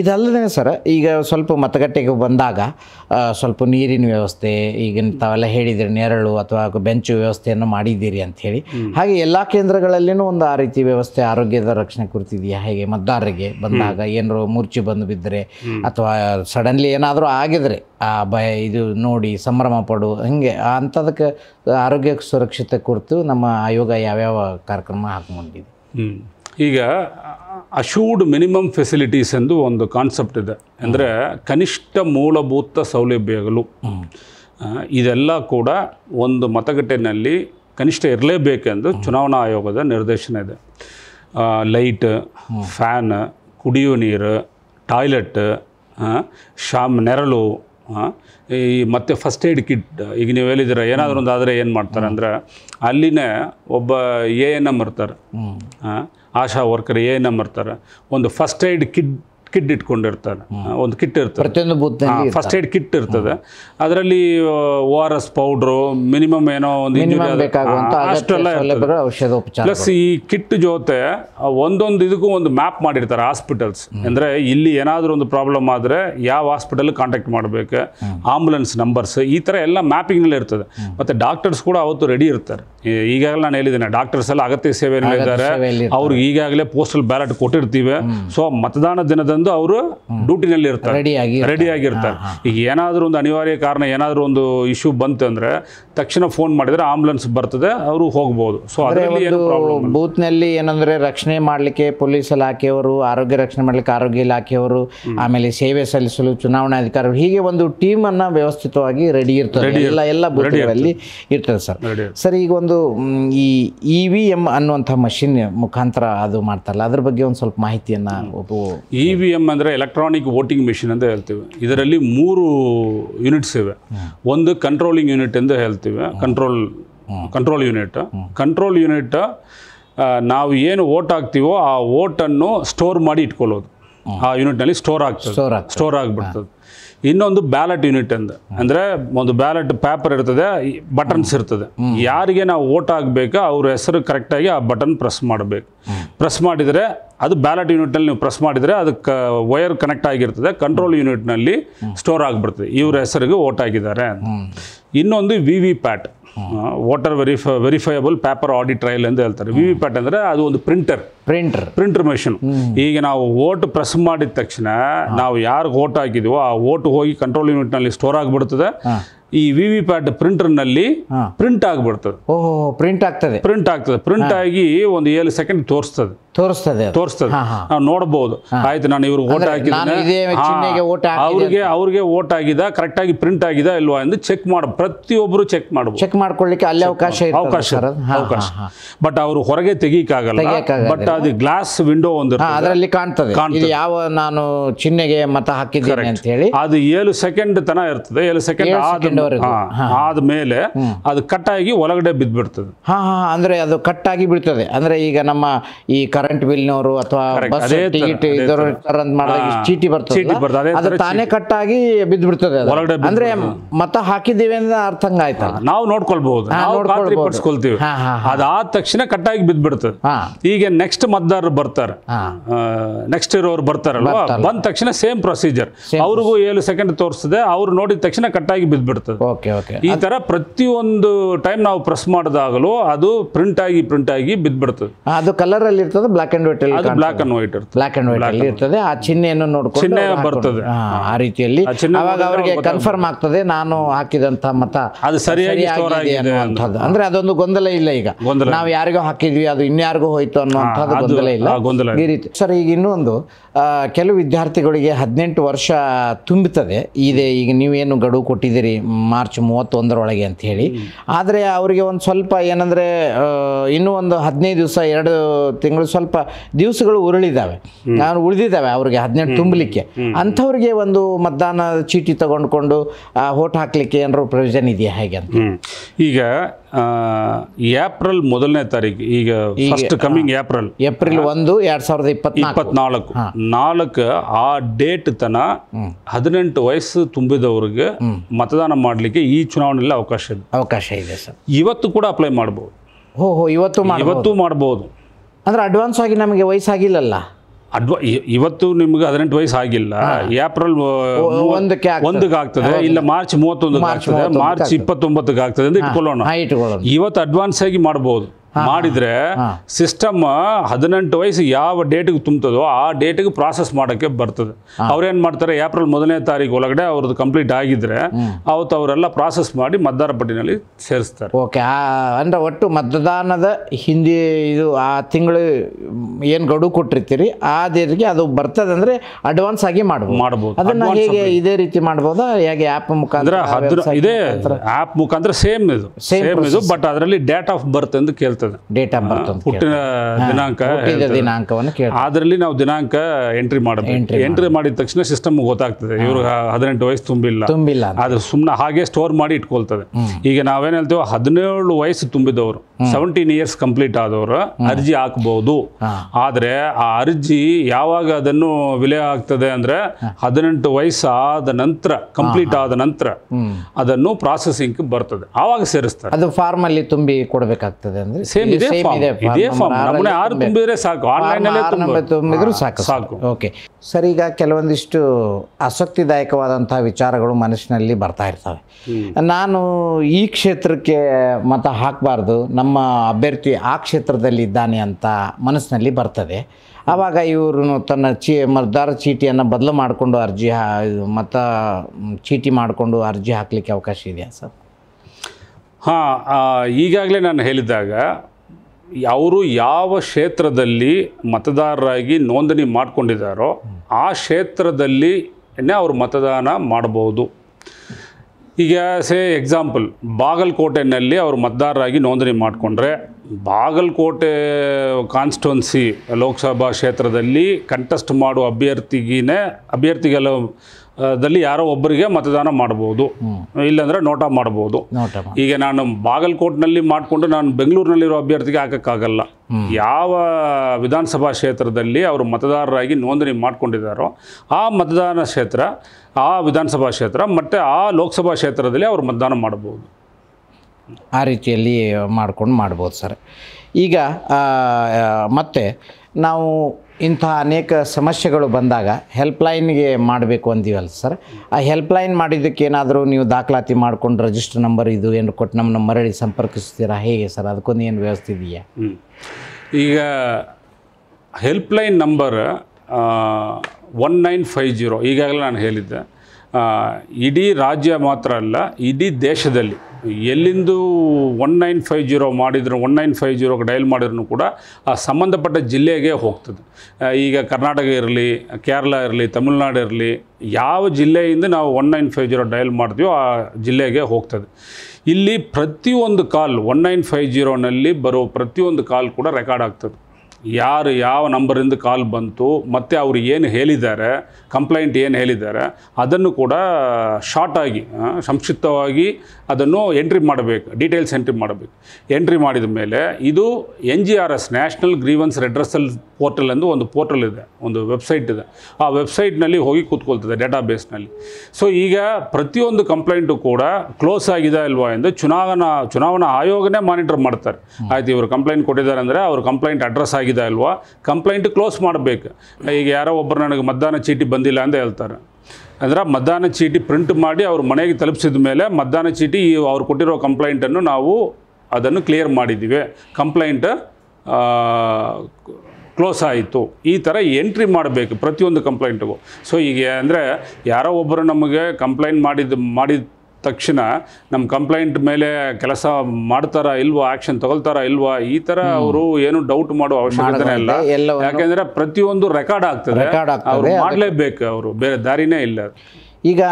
ಇದಲ್ಲದೆ ಸರ್ ಈಗ ಸ್ವಲ್ಪ ಮತಗಟ್ಟೆಗೆ ಬಂದಾಗ ಸ್ವಲ್ಪ ನೀರಿನ ವ್ಯವಸ್ಥೆ ಈಗ ತಾವೆಲ್ಲ ಹೇಳಿದ್ರೆ ನೆರಳು ಅಥವಾ ಬೆಂಚು ವ್ಯವಸ್ಥೆಯನ್ನು ಮಾಡಿದ್ದೀರಿ ಅಂತ ಹೇಳಿ ಹಾಗೆ ಎಲ್ಲಾ ಕೇಂದ್ರಗಳಲ್ಲಿನೂ ಒಂದು ಆ ರೀತಿ ವ್ಯವಸ್ಥೆ ಆರೋಗ್ಯದ ರಕ್ಷಣೆ ಕುರಿತಿದೆಯಾ ಹೇಗೆ ಮತದಾರರಿಗೆ ಬಂದಾಗ ಏನಾರು ಮೂರ್ಛೆ ಬಂದು ಬಿದ್ದರೆ ಅಥವಾ ಸಡನ್ಲಿ ಏನಾದರೂ ಆಗಿದ್ರೆ ಆ ಭಯ ಇದು ನೋಡಿ ಸಂಭ್ರಮ ಪಡು ಹೀಗೆ ಅಂಥದಕ್ಕೆ ಆರೋಗ್ಯ ಸುರಕ್ಷತೆ ಕುರಿತು ನಮ್ಮ ಆಯೋಗ ಯಾವ್ಯಾವ ಕಾರ್ಯಕ್ರಮ ಹಾಕೊಂಡಿದೆ ಈಗ ಅಶೂಡ್ ಮಿನಿಮಮ್ ಫೆಸಿಲಿಟೀಸ್ ಎಂದು ಒಂದು ಕಾನ್ಸೆಪ್ಟ್ ಇದೆ ಅಂದರೆ ಕನಿಷ್ಠ ಮೂಲಭೂತ ಸೌಲಭ್ಯಗಳು ಇದೆಲ್ಲ ಕೂಡ ಒಂದು ಮತಗಟ್ಟೆಯಲ್ಲಿ ಕನಿಷ್ಠ ಇರಲೇಬೇಕೆಂದು ಚುನಾವಣಾ ಆಯೋಗದ ನಿರ್ದೇಶನ ಇದೆ ಲೈಟ್ ಫ್ಯಾನ್ ಕುಡಿಯುವ ನೀರು ಟಾಯ್ಲೆಟ್ ಶಾಮ್ ನೆರಳು ಈ ಮತ್ತು ಫಸ್ಟ್ ಏಡ್ ಕಿಟ್ ಈಗ ನೀವು ಹೇಳಿದಿರ ಏನಾದರೂ ಒಂದು ಆದರೆ ಏನು ಮಾಡ್ತಾರೆ ಅಂದರೆ ಅಲ್ಲಿನೇ ಒಬ್ಬ ಎ ಎನ್ ಎಮ್ ಇರ್ತಾರೆ ASHA worker A N M ಇರ್ತಾರೆ ಒಂದು ಫಸ್ಟ್ ಏಡ್ ಕಿಟ್ ಕಿಡ್ ಇಟ್ಕೊಂಡಿರ್ತಾರೆ ಒಂದು ಕಿಟ್ ಇರ್ತದೆ ಫಸ್ಟ್ ಏಡ್ ಕಿಟ್ ಇರ್ತದೆ ಅದರಲ್ಲಿ O R S powder minimum ಏನೋ ಒಂದು ಅಷ್ಟೆಲ್ಲ ಪ್ಲಸ್ ಈ ಕಿಟ್ ಜೊತೆ ಒಂದೊಂದು ಇದಕ್ಕೂ ಒಂದು ಮ್ಯಾಪ್ ಮಾಡಿರ್ತಾರೆ ಹಾಸ್ಪಿಟಲ್ಸ್ ಅಂದ್ರೆ ಇಲ್ಲಿ ಏನಾದರೂ ಒಂದು ಪ್ರಾಬ್ಲಮ್ ಆದ್ರೆ ಯಾವ ಹಾಸ್ಪಿಟಲ್ ಕಾಂಟ್ಯಾಕ್ಟ್ ಮಾಡಬೇಕು ಆಂಬುಲೆನ್ಸ್ ನಂಬರ್ಸ್ ಈ ತರ ಎಲ್ಲ ನಲ್ಲಿ ಇರ್ತದೆ ಮತ್ತೆ ಡಾಕ್ಟರ್ಸ್ ಕೂಡ ಅವತ್ತು ರೆಡಿ ಇರ್ತಾರೆ ಈಗಾಗಲೇ ನಾನು ಹೇಳಿದ್ದೇನೆ ಡಾಕ್ಟರ್ಸ್ ಎಲ್ಲ ಅಗತ್ಯ ಇದ್ದಾರೆ ಅವ್ರಿಗೆ ಈಗಾಗಲೇ ಪೋಸ್ಟಲ್ ಬ್ಯಾಲೆಟ್ ಕೊಟ್ಟಿರ್ತೀವಿ ಸೊ ಮತದಾನ ದಿನದ ತಂದು ಅವರು ಡ್ಯೂಟಿನಲ್ಲಿ ಇರ್ತಾರೆ ರೆಡಿ ಆಗಿರ್ತಾರೆ ಈಗ ಏನಾದರೂ ಒಂದು ಅನಿವಾರ್ಯ ಕಾರಣ ಏನಾದರೂ ಒಂದು ಇಶ್ಯೂ ಬಂತು ಅಂದರೆ ತಕ್ಷಣ ಫೋನ್ ಮಾಡಿದರೆ ಆಂಬುಲೆನ್ಸ್ ಬರ್ತದೆ ಅವರು ಹೋಗ್ಬೋದು ಸೊ ಅದರಲ್ಲಿ ಏನು ಪ್ರಾಬ್ಲಮ್ ಬೂತ್ನಲ್ಲಿ ಏನಂದರೆ ರಕ್ಷಣೆ ಮಾಡಲಿಕ್ಕೆ ಪೊಲೀಸ್ ಇಲಾಖೆಯವರು ಆರೋಗ್ಯ ರಕ್ಷಣೆ ಮಾಡಲಿಕ್ಕೆ ಆರೋಗ್ಯ ಇಲಾಖೆಯವರು ಆಮೇಲೆ ಸೇವೆ ಸಲ್ಲಿಸಲು ಚುನಾವಣಾ ಅಧಿಕಾರಿಗಳು ಹೀಗೆ ಒಂದು ಟೀಮ್ ಟೀಮನ್ನು ವ್ಯವಸ್ಥಿತವಾಗಿ ರೆಡಿ ಇರ್ತದೆ ಎಲ್ಲ ಎಲ್ಲ ಬೂತ್ಗಳಲ್ಲಿ ಇರ್ತದೆ ಸರ್ ಸರ್ ಈಗ ಒಂದು ಈ ಇ ವಿ ಎಮ್ ಅನ್ನುವಂಥ ಮಷಿನ್ ಮುಖಾಂತರ ಅದು ಮಾಡ್ತಾರಲ್ಲ ಅದ್ರ ಬಗ್ಗೆ ಒಂದು ಸ್ವಲ್ಪ ಮಾಹಿತಿಯನ್ನು ಇ ವಿ ಎಂ ಎಮ್ ಅಂದರೆ ಎಲೆಕ್ಟ್ರಾನಿಕ್ ವೋಟಿಂಗ್ ಮಿಷಿನ್ ಅಂತ ಹೇಳ್ತೀವಿ ಇದರಲ್ಲಿ ಮೂರು ಯೂನಿಟ್ಸ್ ಇವೆ ಒಂದು ಕಂಟ್ರೋಲಿಂಗ್ ಯೂನಿಟ್ ಎಂದು ಹೇಳ್ತೀವಿ control control unit control unit ನಾವು ಏನು ಓಟ್ ಹಾಕ್ತೀವೋ ಆ ಓಟನ್ನು ಸ್ಟೋರ್ ಮಾಡಿ ಇಟ್ಕೊಳ್ಳೋದು ಆ ಯೂನಿಟ್ನಲ್ಲಿ ಸ್ಟೋರ್ ಆಗ್ತದೆ ಸ್ಟೋರ್ ಆಗಿಬಿಡ್ತದೆ ಇನ್ನೊಂದು ಬ್ಯಾಲೆಟ್ ಯೂನಿಟ್ ಅಂದ ಅಂದರೆ ಒಂದು ಬ್ಯಾಲೆಟ್ ಪೇಪರ್ ಇರ್ತದೆ ಬಟನ್ಸ್ ಇರ್ತದೆ ಯಾರಿಗೆ ನಾವು ಓಟ್ ಆಗ್ಬೇಕು ಅವ್ರ ಹೆಸರು ಕರೆಕ್ಟಾಗಿ ಆ ಬಟನ್ ಪ್ರೆಸ್ ಮಾಡಬೇಕು ಪ್ರೆಸ್ ಮಾಡಿದರೆ ಅದು ಬ್ಯಾಲೆಟ್ ಯೂನಿಟ್ನಲ್ಲಿ ನೀವು ಪ್ರೆಸ್ ಮಾಡಿದರೆ ಅದಕ್ಕೆ ವೈರ್ ಕನೆಕ್ಟ್ ಆಗಿರ್ತದೆ ಕಂಟ್ರೋಲ್ ಯೂನಿಟ್ನಲ್ಲಿ ಸ್ಟೋರ್ ಆಗಿಬಿಡ್ತದೆ ಇವ್ರ ಹೆಸರಿಗೆ ಓಟ್ ಆಗಿದ್ದಾರೆ ಇನ್ನೊಂದು V V PAT voter verify verifiable paper audit trail ಎಂದು ಹೇಳ್ತಾರೆ ವಿ ವಿ ಪ್ಯಾಟ್ ಅಂದರೆ ಅದು ಒಂದು ಪ್ರಿಂಟರ್ ಪ್ರಿಂಟರ್ ಪ್ರಿಂಟರ್ ಮೆಷಿನ್ ಈಗ ನಾವು ವೋಟ್ ಪ್ರೆಸ್ ಮಾಡಿದ ತಕ್ಷಣ ನಾವು ಯಾರಿಗೆ ವೋಟ್ ಹಾಕಿದೀವೋ ಆ ವೋಟ್ ಹೋಗಿ ಕಂಟ್ರೋಲ್ ಯೂನಿಟ್ನಲ್ಲಿ ಸ್ಟೋರ್ ಆಗಿಬಿಡ್ತದೆ ಈ ವಿ ವಿ ಪ್ಯಾಟ್ ಪ್ರಿಂಟರ್ನಲ್ಲಿ ಪ್ರಿಂಟ್ ಆಗಿಬಿಡ್ತದೆ ಪ್ರಿಂಟ್ ಆಗ್ತದೆ ಪ್ರಿಂಟ್ ಆಗ್ತದೆ ಪ್ರಿಂಟ್ ಆಗಿ ಒಂದು ಏಳು ಸೆಕೆಂಡ್ ತೋರಿಸ್ತದೆ ತೋರಿಸ್ತದೆ ತೋರಿಸ್ತದೆ ನಾವು ನೋಡಬಹುದು ಆಯ್ತು ನಾನು ಇವ್ರಿಗೆ ಓಟ್ ಹಾಕಿದ್ದೇನೆ ಅವ್ರಿಗೆ ಅವ್ರಿಗೆ ಓಟ್ ಆಗಿದ ಕರೆಕ್ಟ್ ಆಗಿ ಪ್ರಿಂಟ್ ಆಗಿದೆ ಇಲ್ವಾ ಎಂದು ಚೆಕ್ ಮಾಡಿ ಪ್ರತಿಯೊಬ್ಬರು ಚೆಕ್ ಮಾಡಬಹುದು ಚೆಕ್ ಮಾಡ್ಕೊಳ್ಳಿಕ್ಕೆ ಅಲ್ಲಿ ಅವಕಾಶ ಅವಕಾಶ ಅವಕಾಶ ಬಟ್ ಅವರು ಹೊರಗೆ ತೆಗಿಯಕ್ಕಾಗಲ್ಲ ಬಟ್ ಅದು ಗ್ಲಾಸ್ ವಿಂಡೋ ಒಂದು ಅದರಲ್ಲಿ ಕಾಣ್ತದೆ ಯಾವ ನಾನು ಚಿಹ್ನೆಗೆ ಮತ ಹಾಕಿದ್ದೇನೆ ಅಂತ ಹೇಳಿ ಅದು ಏಳು ಸೆಕೆಂಡ್ ತನ ಇರ್ತದೆ ಏಳು ಸೆಕೆಂಡ್ ಆದ್ಮೇಲೆ ಅದು ಕಟ್ ಆಗಿ ಒಳಗಡೆ ಬಿದ್ದ್ಬಿಡ್ತದೆ ಹಾ ಹಾ ಅಂದ್ರೆ ಅದು ಕಟ್ ಆಗಿ ಬಿಡ್ತದೆ ಅಂದ್ರೆ ಈಗ ನಮ್ಮ ಈ ಕರೆಂಟ್ ನವರು ಅಥವಾ ಬಸ್ ಟಿಕೆಟ್ ಚೀಟಿ ಬರ್ತದೆ ಅದು ತಾನೇ ಕಟ್ ಆಗಿ ಬಿದ್ದು ಬಿಡ್ತದೆ ಅಂದ್ರೆ ಮತ ಹಾಕಿದ್ದೀವಿ ಅಂದ್ರೆ ಅರ್ಥಂಗ ನಾವು ನೋಡ್ಕೊಳ್ಬಹುದು ಪಡಿಸ್ಕೊಳ್ತೀವಿ ಅದಾದ ತಕ್ಷಣ ಕಟ್ ಆಗಿ ಬಿದ್ದು ಬಿಡ್ತದೆ ಈಗ ನೆಕ್ಸ್ಟ್ ಮತದಾರರು ಬರ್ತಾರೆ ನೆಕ್ಸ್ಟ್ ಇರೋರು ಬರ್ತಾರಲ್ಲ ಬಂದ ತಕ್ಷಣ ಸೇಮ್ ಪ್ರೊಸೀಜರ್ ಅವ್ರಿಗೂ ಏಳು ಸೆಕೆಂಡ್ ತೋರಿಸ್ತದೆ ಅವ್ರು ನೋಡಿದ ತಕ್ಷಣ ಕಟ್ ಆಗಿ ಓಕೆ ಬಿಡ್ತದೆ ಈ ತರ ಪ್ರತಿಯೊಂದು ಟೈಮ್ ನಾವು ಪ್ರೆಸ್ ಮಾಡಿದಾಗಲೂ ಅದು ಪ್ರಿಂಟ್ ಆಗಿ ಪ್ರಿಂಟ್ ಆಗಿ ಬಿದ್ದು ಬಿಡ್ತದೆ ಅದು ಕಲರ್ ಅಲ್ಲಿ ಇರ್ತದೆ ಬ್ಲಾಕ್ ಅಂಡ್ ವೈಟ್ ಅಲ್ಲಿ black and white black and white ಅಲ್ಲಿ ಇರ್ತದೆ ಆ ಚಿಹ್ನೆಯನ್ನು ನೋಡ್ಕೊಂಡು ಬರ್ತದೆ ಆ ರೀತಿಯಲ್ಲಿ ಅವಾಗ ಅವರಿಗೆ ಕನ್ಫರ್ಮ್ ಆಗ್ತದೆ ನಾನು ಹಾಕಿದಂತ ಮತ ಅದು ಸರಿಯಾಗಿ ಅಂದ್ರೆ ಅದೊಂದು ಗೊಂದಲ ಇಲ್ಲ ಈಗ ನಾವು ಯಾರಿಗೋ ಹಾಕಿದ್ವಿ ಅದು ಇನ್ಯಾರಿಗೂ ಹೋಯ್ತು ಅನ್ನುವಂಥದ್ದು ಗೊಂದಲ ಇಲ್ಲ ಈ ರೀತಿ ಸರ್ ಈಗ ಇನ್ನೊಂದು ಕೆಲವು ವಿದ್ಯಾರ್ಥಿಗಳಿಗೆ ಹದಿನೆಂಟು ವರ್ಷ ತುಂಬುತ್ತದೆ ಇದೆ ಈಗ ನೀವೇನು ಗಡುವು ಕೊಟ್ಟಿದ್ದೀರಿ ಮಾರ್ಚ್ ಮೂವತ್ತೊಂದರೊಳಗೆ ಅಂತ ಹೇಳಿ ಆದರೆ ಅವರಿಗೆ ಒಂದು ಸ್ವಲ್ಪ ಏನಂದರೆ ಇನ್ನೂ ಒಂದು ಹದಿನೈದು ದಿವಸ ಎರಡು ತಿಂಗಳು ಸ್ವಲ್ಪ ದಿವಸಗಳು ಉರುಳಿದ್ದಾವೆ ನಾನು ಉಳಿದಿದ್ದಾವೆ ಅವ್ರಿಗೆ ಹದಿನೆಂಟು ತುಂಬಲಿಕ್ಕೆ ಅಂಥವ್ರಿಗೆ ಒಂದು ಮತದಾನ ಚೀಟಿ ತಗೊಂಡ್ಕೊಂಡು ಓಟ್ ಹಾಕಲಿಕ್ಕೆ ಏನಾರು ಪ್ರಯೋಜನ ಇದೆಯಾ ಹೇಗೆ ಅಂತ ಈಗ ಏಪ್ರಿಲ್ ಮೊದಲನೇ ತಾರೀಕು ಈಗ ಫಸ್ಟ್ ಕಮಿಂಗ್ ಏಪ್ರಿಲ್ ಏಪ್ರಿಲ್ ಒಂದು ಎರಡ್ ಸಾವಿರದ ಇಪ್ಪತ್ನಾಲ್ಕು ನಾಲ್ಕು ಆ ಡೇಟ್ ತನ ಹದಿನೆಂಟು ವಯಸ್ಸು ತುಂಬಿದವ್ರಿಗೆ ಮತದಾನ ಮಾಡಲಿಕ್ಕೆ ಈ ಚುನಾವಣೆಯಲ್ಲಿ ಅವಕಾಶ ಇದೆ ಅವಕಾಶ ಇದೆ ಸರ್ ಇವತ್ತು ಕೂಡ ಅಪ್ಲೈ ಮಾಡ್ಬೋದು ಓಹೋ ಇವತ್ತು ಇವತ್ತು ಮಾಡ್ಬೋದು ಅಂದ್ರೆ ಅಡ್ವಾನ್ಸ್ ಆಗಿ ನಮಗೆ ವಯಸ್ಸಾಗಿಲ್ಲಲ್ಲ ಅಡ್ವ ಇವತ್ತು ನಿಮ್ಗೆ ಹದಿನೆಂಟು ವಯಸ್ಸು ಆಗಿಲ್ಲ ಏಪ್ರಿಲ್ ಒಂದಕ್ಕೆ ಆಗ್ತದೆ ಇಲ್ಲ ಮಾರ್ಚ್ ಮೂವತ್ತೊಂದಕ್ಕೆ ಮಾರ್ಚ್ ಇಪ್ಪತ್ತೊಂಬತ್ತಕ್ಕೆ ಆಗ್ತದೆ ಅಂತ ಇಟ್ಕೊಳ್ಳೋಣ ಇವತ್ತು ಅಡ್ವಾನ್ಸ್ ಆಗಿ ಮಾಡ್ಬೋದು ಮಾಡಿದ್ರೆ ಸಿಸ್ಟಮ್ ಹದಿನೆಂಟು ವಯಸ್ಸು ಯಾವ ಡೇಟಿಗೆ ತುಂಬ್ತದೋ ಆ ಡೇಟ್ಗೆ ಪ್ರಾಸೆಸ್ ಮಾಡೋಕ್ಕೆ ಬರ್ತದೆ ಅವ್ರೇನು ಮಾಡ್ತಾರೆ ಏಪ್ರಿಲ್ ಮೊದಲನೇ ತಾರೀಕು ಒಳಗಡೆ ಅವ್ರದ್ದು ಕಂಪ್ಲೀಟ್ ಆಗಿದ್ರೆ ಅವತ್ತು ಅವರೆಲ್ಲ ಪ್ರಾಸೆಸ್ ಮಾಡಿ ಮತದಾರ ಪಟ್ಟಿನಲ್ಲಿ ಸೇರಿಸ್ತಾರೆ ಓಕೆ ಅಂದರೆ ಒಟ್ಟು ಮತದಾನದ ಹಿಂದಿ ಇದು ಆ ತಿಂಗಳು ಏನು ಗಡುವು ಕೊಟ್ಟಿರ್ತೀರಿ ಆ ದೇವರಿಗೆ ಅದು ಬರ್ತದೆ ಅಂದರೆ ಅಡ್ವಾನ್ಸ್ ಆಗಿ ಮಾಡಬಹುದು ಮಾಡ್ಬೋದು ಅದನ್ನು ಹೇಗೆ ಇದೇ ರೀತಿ ಮಾಡ್ಬೋದಾ ಹೇಗೆ ಆ್ಯಪ್ ಮುಖಾಂತರ ಇದೇ ಆ್ಯಪ್ ಮುಖಾಂತರ ಸೇಮ್ ಇದು ಸೇಮ್ ಇದು ಬಟ್ ಅದರಲ್ಲಿ ಡೇಟ್ ಆಫ್ ಬರ್ತ್ ಎಂದು ಕೇಳ್ತಾರೆ ಕೇಳ್ತದೆ ಡೇಟ್ ಆಫ್ ದಿನಾಂಕ ದಿನಾಂಕವನ್ನು ಅದರಲ್ಲಿ ನಾವು ದಿನಾಂಕ ಎಂಟ್ರಿ ಮಾಡಬೇಕು ಎಂಟ್ರಿ ಮಾಡಿದ ತಕ್ಷಣ ಸಿಸ್ಟಮ್ ಗೊತ್ತಾಗ್ತದೆ ಇವರು ಹದಿನೆಂಟು ವಯಸ್ಸು ತುಂಬಿಲ್ಲ ತುಂಬಿಲ್ಲ ಆದ್ರೆ ಸುಮ್ಮನೆ ಹಾಗೆ ಸ್ಟೋರ್ ಮಾಡಿ ಇಟ್ಕೊಳ್ತದೆ ಈಗ ನಾವೇನ್ ಹೇಳ್ತೇವೆ ಹದಿನೇಳು ವಯಸ್ಸು ತುಂಬಿದವರು ಸೆವೆಂಟೀನ್ ಇಯರ್ಸ್ ಕಂಪ್ಲೀಟ್ ಆದವರು ಅರ್ಜಿ ಹಾಕಬಹುದು ಆದ್ರೆ ಆ ಅರ್ಜಿ ಯಾವಾಗ ಅದನ್ನು ವಿಲೇ ಆಗ್ತದೆ ಅಂದ್ರೆ ಹದಿನೆಂಟು ಆದ ನಂತರ ಕಂಪ್ಲೀಟ್ ಆದ ನಂತರ ಅದನ್ನು ಪ್ರಾಸೆಸಿಂಗ್ ಬರ್ತದೆ ಆವಾಗ ಸೇರಿಸ್ತಾರೆ ಅದು ಫಾರ್ಮ್ ಅಲ್ಲಿ ತುಂಬಿ ಕೊಡಬೇಕಾಗ್ತದೆ ಅಂದ್ರೆ ಸೇಮ್ ಸಾಕು ಸಾಕು ಓಕೆ ಸರ್ ಈಗ ಕೆಲವೊಂದಿಷ್ಟು ಆಸಕ್ತಿದಾಯಕವಾದಂತಹ ವಿಚಾರಗಳು ಮನಸ್ಸಿನಲ್ಲಿ ಬರ್ತಾ ಇರ್ತವೆ ನಾನು ಈ ಕ್ಷೇತ್ರಕ್ಕೆ ಮತ ಹಾಕಬಾರ್ದು ನಮ್ಮ ಅಭ್ಯರ್ಥಿ ಆ ಕ್ಷೇತ್ರದಲ್ಲಿ ಇದ್ದಾನೆ ಅಂತ ಮನಸ್ಸಿನಲ್ಲಿ ಬರ್ತದೆ ಆವಾಗ ಇವರು ತನ್ನ ಚೀ ಮತದಾರ ಚೀಟಿಯನ್ನು ಬದಲು ಮಾಡಿಕೊಂಡು ಅರ್ಜಿ ಮತ ಚೀಟಿ ಮಾಡಿಕೊಂಡು ಅರ್ಜಿ ಹಾಕಲಿಕ್ಕೆ ಅವಕಾಶ ಇದೆಯಾ ಸರ್ ಹಾಂ ಈಗಾಗಲೇ ನಾನು ಹೇಳಿದಾಗ ಅವರು ಯಾವ ಕ್ಷೇತ್ರದಲ್ಲಿ ಮತದಾರರಾಗಿ ನೋಂದಣಿ ಮಾಡಿಕೊಂಡಿದ್ದಾರೋ ಆ ಕ್ಷೇತ್ರದಲ್ಲಿ ಅವರು ಮತದಾನ ಮಾಡಬಹುದು ಈಗ ಸೇ ಎಕ್ಸಾಂಪಲ್ ಬಾಗಲಕೋಟೆನಲ್ಲಿ ಅವರು ಮತದಾರರಾಗಿ ನೋಂದಣಿ ಮಾಡಿಕೊಂಡ್ರೆ ಬಾಗಲಕೋಟೆ ಕಾನ್ಸ್ಟಿಟ್ಯುನ್ಸಿ ಲೋಕಸಭಾ ಕ್ಷೇತ್ರದಲ್ಲಿ ಕಂಟೆಸ್ಟ್ ಮಾಡುವ ಅಭ್ಯರ್ಥಿಗಿನೇ ಅಭ್ಯರ್ಥಿಗೆಲ್ಲ ದಲ್ಲಿ ಯಾರೋ ಒಬ್ಬರಿಗೆ ಮತದಾನ ಮಾಡ್ಬೋದು ಇಲ್ಲಾಂದ್ರೆ ನೋಟ ಮಾಡ್ಬೋದು ಈಗ ನಾನು ಬಾಗಲಕೋಟ್ನಲ್ಲಿ ಮಾಡಿಕೊಂಡು ನಾನು ಬೆಂಗಳೂರಿನಲ್ಲಿರೋ ಅಭ್ಯರ್ಥಿಗೆ ಹಾಕೋಕ್ಕಾಗಲ್ಲ ಯಾವ ವಿಧಾನಸಭಾ ಕ್ಷೇತ್ರದಲ್ಲಿ ಅವರು ಮತದಾರರಾಗಿ ನೋಂದಣಿ ಮಾಡಿಕೊಂಡಿದ್ದಾರೋ ಆ ಮತದಾನ ಕ್ಷೇತ್ರ ಆ ವಿಧಾನಸಭಾ ಕ್ಷೇತ್ರ ಮತ್ತು ಆ ಲೋಕಸಭಾ ಕ್ಷೇತ್ರದಲ್ಲಿ ಅವರು ಮತದಾನ ಮಾಡ್ಬೋದು ಆ ರೀತಿಯಲ್ಲಿ ಮಾಡ್ಕೊಂಡು ಮಾಡ್ಬೋದು ಸರ್ ಈಗ ಮತ್ತೆ ನಾವು ಇಂಥ ಅನೇಕ ಸಮಸ್ಯೆಗಳು ಬಂದಾಗ ಹೆಲ್ಪ್ಲೈನ್ಗೆ ಮಾಡಬೇಕು ಅಂದೀವಲ್ಲ ಸರ್ ಆ ಹೆಲ್ಪ್ಲೈನ್ ಮಾಡಿದ್ದಕ್ಕೆ ಏನಾದರೂ ನೀವು ದಾಖಲಾತಿ ಮಾಡಿಕೊಂಡು ರಿಜಿಸ್ಟರ್ ನಂಬರ್ ಇದು ಏನು ಕೊಟ್ಟು ನಮ್ಮ ಮರಳಿ ಸಂಪರ್ಕಿಸ್ತೀರಾ ಹೇಗೆ ಸರ್ ಅದಕ್ಕೊಂದು ಏನು ವ್ಯವಸ್ಥೆ ಇದೆಯಾ ಈಗ helpline number one nine five zero ಈಗಾಗಲೇ ನಾನು ಹೇಳಿದ್ದೆ ಇಡೀ ರಾಜ್ಯ ಮಾತ್ರ ಅಲ್ಲ ಇಡೀ ದೇಶದಲ್ಲಿ ಎಲ್ಲಿಂದು ಒನ್ ನೈನ್ ಫೈವ್ ಜೀರೋ ಮಾಡಿದ್ರು ಒನ್ ನೈನ್ ಫೈವ್ ಜೀರೋಗೆ ಡಯಲ್ ಮಾಡಿದ್ರು ಕೂಡ ಆ ಸಂಬಂಧಪಟ್ಟ ಜಿಲ್ಲೆಗೆ ಹೋಗ್ತದೆ ಈಗ ಕರ್ನಾಟಕ ಇರಲಿ ಕೇರಳ ಇರಲಿ ತಮಿಳ್ನಾಡು ಇರಲಿ ಯಾವ ಜಿಲ್ಲೆಯಿಂದ ನಾವು one nine five zero dial ಮಾಡ್ತೀವೋ ಆ ಜಿಲ್ಲೆಗೆ ಹೋಗ್ತದೆ ಇಲ್ಲಿ ಪ್ರತಿಯೊಂದು ಕಾಲ್ ಒನ್ ನೈನ್ ಫೈವ್ ಜೀರೋನಲ್ಲಿ ಬರೋ ಪ್ರತಿಯೊಂದು ಕಾಲ್ ಕೂಡ ರೆಕಾರ್ಡ್ ಆಗ್ತದೆ ಯಾರು ಯಾವ ನಂಬರಿಂದ ಕಾಲ್ ಬಂತು ಮತ್ತು ಅವರು ಏನು ಹೇಳಿದ್ದಾರೆ ಕಂಪ್ಲೈಂಟ್ ಏನು ಹೇಳಿದ್ದಾರೆ ಅದನ್ನು ಕೂಡ ಶಾರ್ಟಾಗಿ ಸಂಕ್ಷಿಪ್ತವಾಗಿ ಅದನ್ನು ಎಂಟ್ರಿ ಮಾಡಬೇಕು ಡೀಟೇಲ್ಸ್ ಎಂಟ್ರಿ ಮಾಡಬೇಕು ಎಂಟ್ರಿ ಮಾಡಿದ ಮೇಲೆ ಇದು N G R S national grievance redressal portal ಎಂದು ಒಂದು ಪೋರ್ಟಲ್ ಇದೆ ಒಂದು ವೆಬ್ಸೈಟ್ ಇದೆ ಆ ವೆಬ್ಸೈಟ್ನಲ್ಲಿ ಹೋಗಿ ಕೂತ್ಕೊಳ್ತದೆ ಡೇಟಾ ಬೇಸ್ನಲ್ಲಿ ಸೊ ಈಗ ಪ್ರತಿಯೊಂದು ಕಂಪ್ಲೇಂಟು ಕೂಡ ಕ್ಲೋಸ್ ಆಗಿದೆ ಅಲ್ವಾ ಎಂದು ಚುನಾವಣಾ ಚುನಾವಣಾ ಆಯೋಗನೇ ಮಾನಿಟರ್ ಮಾಡ್ತಾರೆ ಆಯ್ತು ಇವರು ಕಂಪ್ಲೇಂಟ್ ಕೊಟ್ಟಿದ್ದಾರೆ ಅಂದರೆ ಅವ್ರ ಕಂಪ್ಲೇಂಟ್ ಅಡ್ರೆಸ್ ಆಗಿದೆ ಅಲ್ವಾ ಕಂಪ್ಲೇಂಟ್ ಕ್ಲೋಸ್ ಮಾಡಬೇಕು ಈಗ ಯಾರೋ ಒಬ್ಬರು ನನಗೆ ಮತದಾನ ಚೀಟಿ ಬಂದಿಲ್ಲ ಅಂತ ಹೇಳ್ತಾರೆ ಅಂದರೆ ಮತದಾನ ಚೀಟಿ ಪ್ರಿಂಟ್ ಮಾಡಿ ಅವ್ರ ಮನೆಗೆ ತಲುಪಿಸಿದ ಮೇಲೆ ಮತದಾನ ಚೀಟಿ ಅವ್ರು ಕೊಟ್ಟಿರೋ ಕಂಪ್ಲೇಂಟನ್ನು ನಾವು ಅದನ್ನು ಕ್ಲಿಯರ್ ಮಾಡಿದ್ದೀವಿ ಕಂಪ್ಲೇಂಟ್ ಕ್ಲೋಸ್ ಆಯಿತು ಈ ಥರ ಎಂಟ್ರಿ ಮಾಡಬೇಕು ಪ್ರತಿಯೊಂದು ಕಂಪ್ಲೇಂಟಿಗೂ ಸೊ ಈಗ ಅಂದರೆ ಯಾರೋ ಒಬ್ಬರು ನಮಗೆ ಕಂಪ್ಲೇಂಟ್ ಮಾಡಿದ ಮಾಡಿದ ತಕ್ಷಣ ನಮ್ಮ ಕಂಪ್ಲೇಂಟ್ ಮೇಲೆ ಕೆಲಸ ಮಾಡ್ತಾರಾ ಇಲ್ವಾ ಆ್ಯಕ್ಷನ್ ತಗೊಳ್ತಾರ ಇಲ್ವಾ ಈ ಥರ ಅವರು ಏನು ಡೌಟ್ ಮಾಡೋ ಅವಶ್ಯಕತೆ ಇಲ್ಲ ಯಾಕೆಂದರೆ ಪ್ರತಿಯೊಂದು ರೆಕಾರ್ಡ್ ಆಗ್ತದೆ ಅವರು ಮಾಡಲೇಬೇಕು ಅವರು ಬೇರೆ ದಾರಿನೇ ಇಲ್ಲ ಈಗ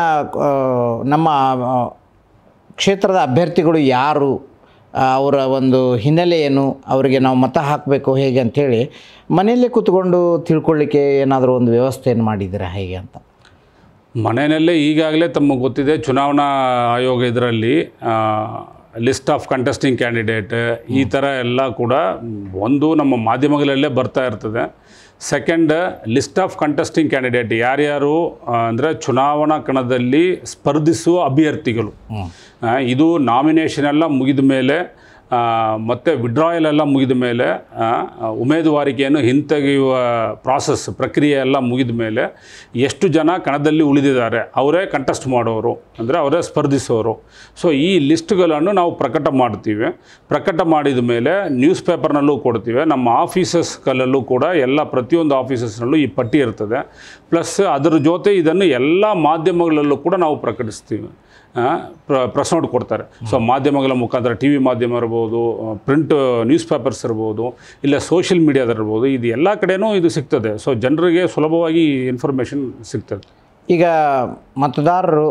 ನಮ್ಮ ಕ್ಷೇತ್ರದ ಅಭ್ಯರ್ಥಿಗಳು ಯಾರು ಅವರ ಒಂದು ಹಿನ್ನೆಲೆ ಏನು ಅವರಿಗೆ ನಾವು ಮತ ಹಾಕಬೇಕು ಹೇಗೆ ಅಂಥೇಳಿ ಮನೆಯಲ್ಲೇ ಕೂತ್ಕೊಂಡು ತಿಳ್ಕೊಳ್ಳಿಕ್ಕೆ ಏನಾದರೂ ಒಂದು ವ್ಯವಸ್ಥೆಯನ್ನು ಮಾಡಿದ್ದೀರಾ ಹೇಗೆ ಅಂತ ಮನೆಯಲ್ಲೇ ಈಗಾಗಲೇ ತಮಗೆ ಗೊತ್ತಿದೆ ಚುನಾವಣಾ ಆಯೋಗ ಇದರಲ್ಲಿ ಲಿಸ್ಟ್ ಆಫ್ ಕಂಟೆಸ್ಟಿಂಗ್ ಕ್ಯಾಂಡಿಡೇಟ್ ಈ ಥರ ಎಲ್ಲ ಕೂಡ ಒಂದು ನಮ್ಮ ಮಾಧ್ಯಮಗಳಲ್ಲೇ ಬರ್ತಾ ಇರ್ತದೆ second list of contesting candidate ಯಾರ್ಯಾರು ಅಂದರೆ ಚುನಾವಣಾ ಕಣದಲ್ಲಿ ಸ್ಪರ್ಧಿಸುವ ಅಭ್ಯರ್ಥಿಗಳು ಇದು ನಾಮಿನೇಷನ್ ಎಲ್ಲ ಮುಗಿದ ಮೇಲೆ ಮತ್ತು ವಿಡ್ರಾಯಲ್ ಎಲ್ಲ ಮುಗಿದ ಮೇಲೆ ಉಮೇದುವಾರಿಕೆಯನ್ನು ಹಿಂತೆಗೆಯುವ ಪ್ರಾಸೆಸ್ ಪ್ರಕ್ರಿಯೆ ಎಲ್ಲ ಮುಗಿದ ಮೇಲೆ ಎಷ್ಟು ಜನ ಕಣದಲ್ಲಿ ಉಳಿದಿದ್ದಾರೆ ಅವರೇ ಕಂಟೆಸ್ಟ್ ಮಾಡೋರು ಅಂದರೆ ಅವರೇ ಸ್ಪರ್ಧಿಸೋರು ಸೊ ಈ ಲಿಸ್ಟ್ಗಳನ್ನು ನಾವು ಪ್ರಕಟ ಮಾಡ್ತೀವಿ ಪ್ರಕಟ ಮಾಡಿದ ಮೇಲೆ ನ್ಯೂಸ್ ಪೇಪರ್ನಲ್ಲೂ ಕೊಡ್ತೀವಿ ನಮ್ಮ ಆಫೀಸಸ್ಗಳಲ್ಲೂ ಕೂಡ ಎಲ್ಲ ಪ್ರತಿಯೊಂದು ಆಫೀಸಸ್ನಲ್ಲೂ ಈ ಪಟ್ಟಿ ಇರ್ತದೆ ಪ್ಲಸ್ ಅದರ ಜೊತೆ ಇದನ್ನು ಎಲ್ಲ ಮಾಧ್ಯಮಗಳಲ್ಲೂ ಕೂಡ ನಾವು ಪ್ರಕಟಿಸ್ತೀವಿ ಪ್ರ ಕೊಡ್ತಾರೆ ಸೊ ಮಾಧ್ಯಮಗಳ ಮುಖಾಂತರ ಟಿ ವಿ ಮಾಧ್ಯಮ ಇರ್ಬೋದು ಪ್ರಿಂಟ್ ನ್ಯೂಸ್ ಪೇಪರ್ಸ್ ಇರ್ಬೋದು ಇಲ್ಲ ಸೋಷಿಯಲ್ ಮೀಡಿಯಾದಿರ್ಬೋದು ಇದು ಎಲ್ಲ ಕಡೆಯೂ ಇದು ಸಿಗ್ತದೆ ಸೊ ಜನರಿಗೆ ಸುಲಭವಾಗಿ ಇನ್ಫಾರ್ಮೇಷನ್ ಸಿಗ್ತದೆ ಈಗ ಮತದಾರರು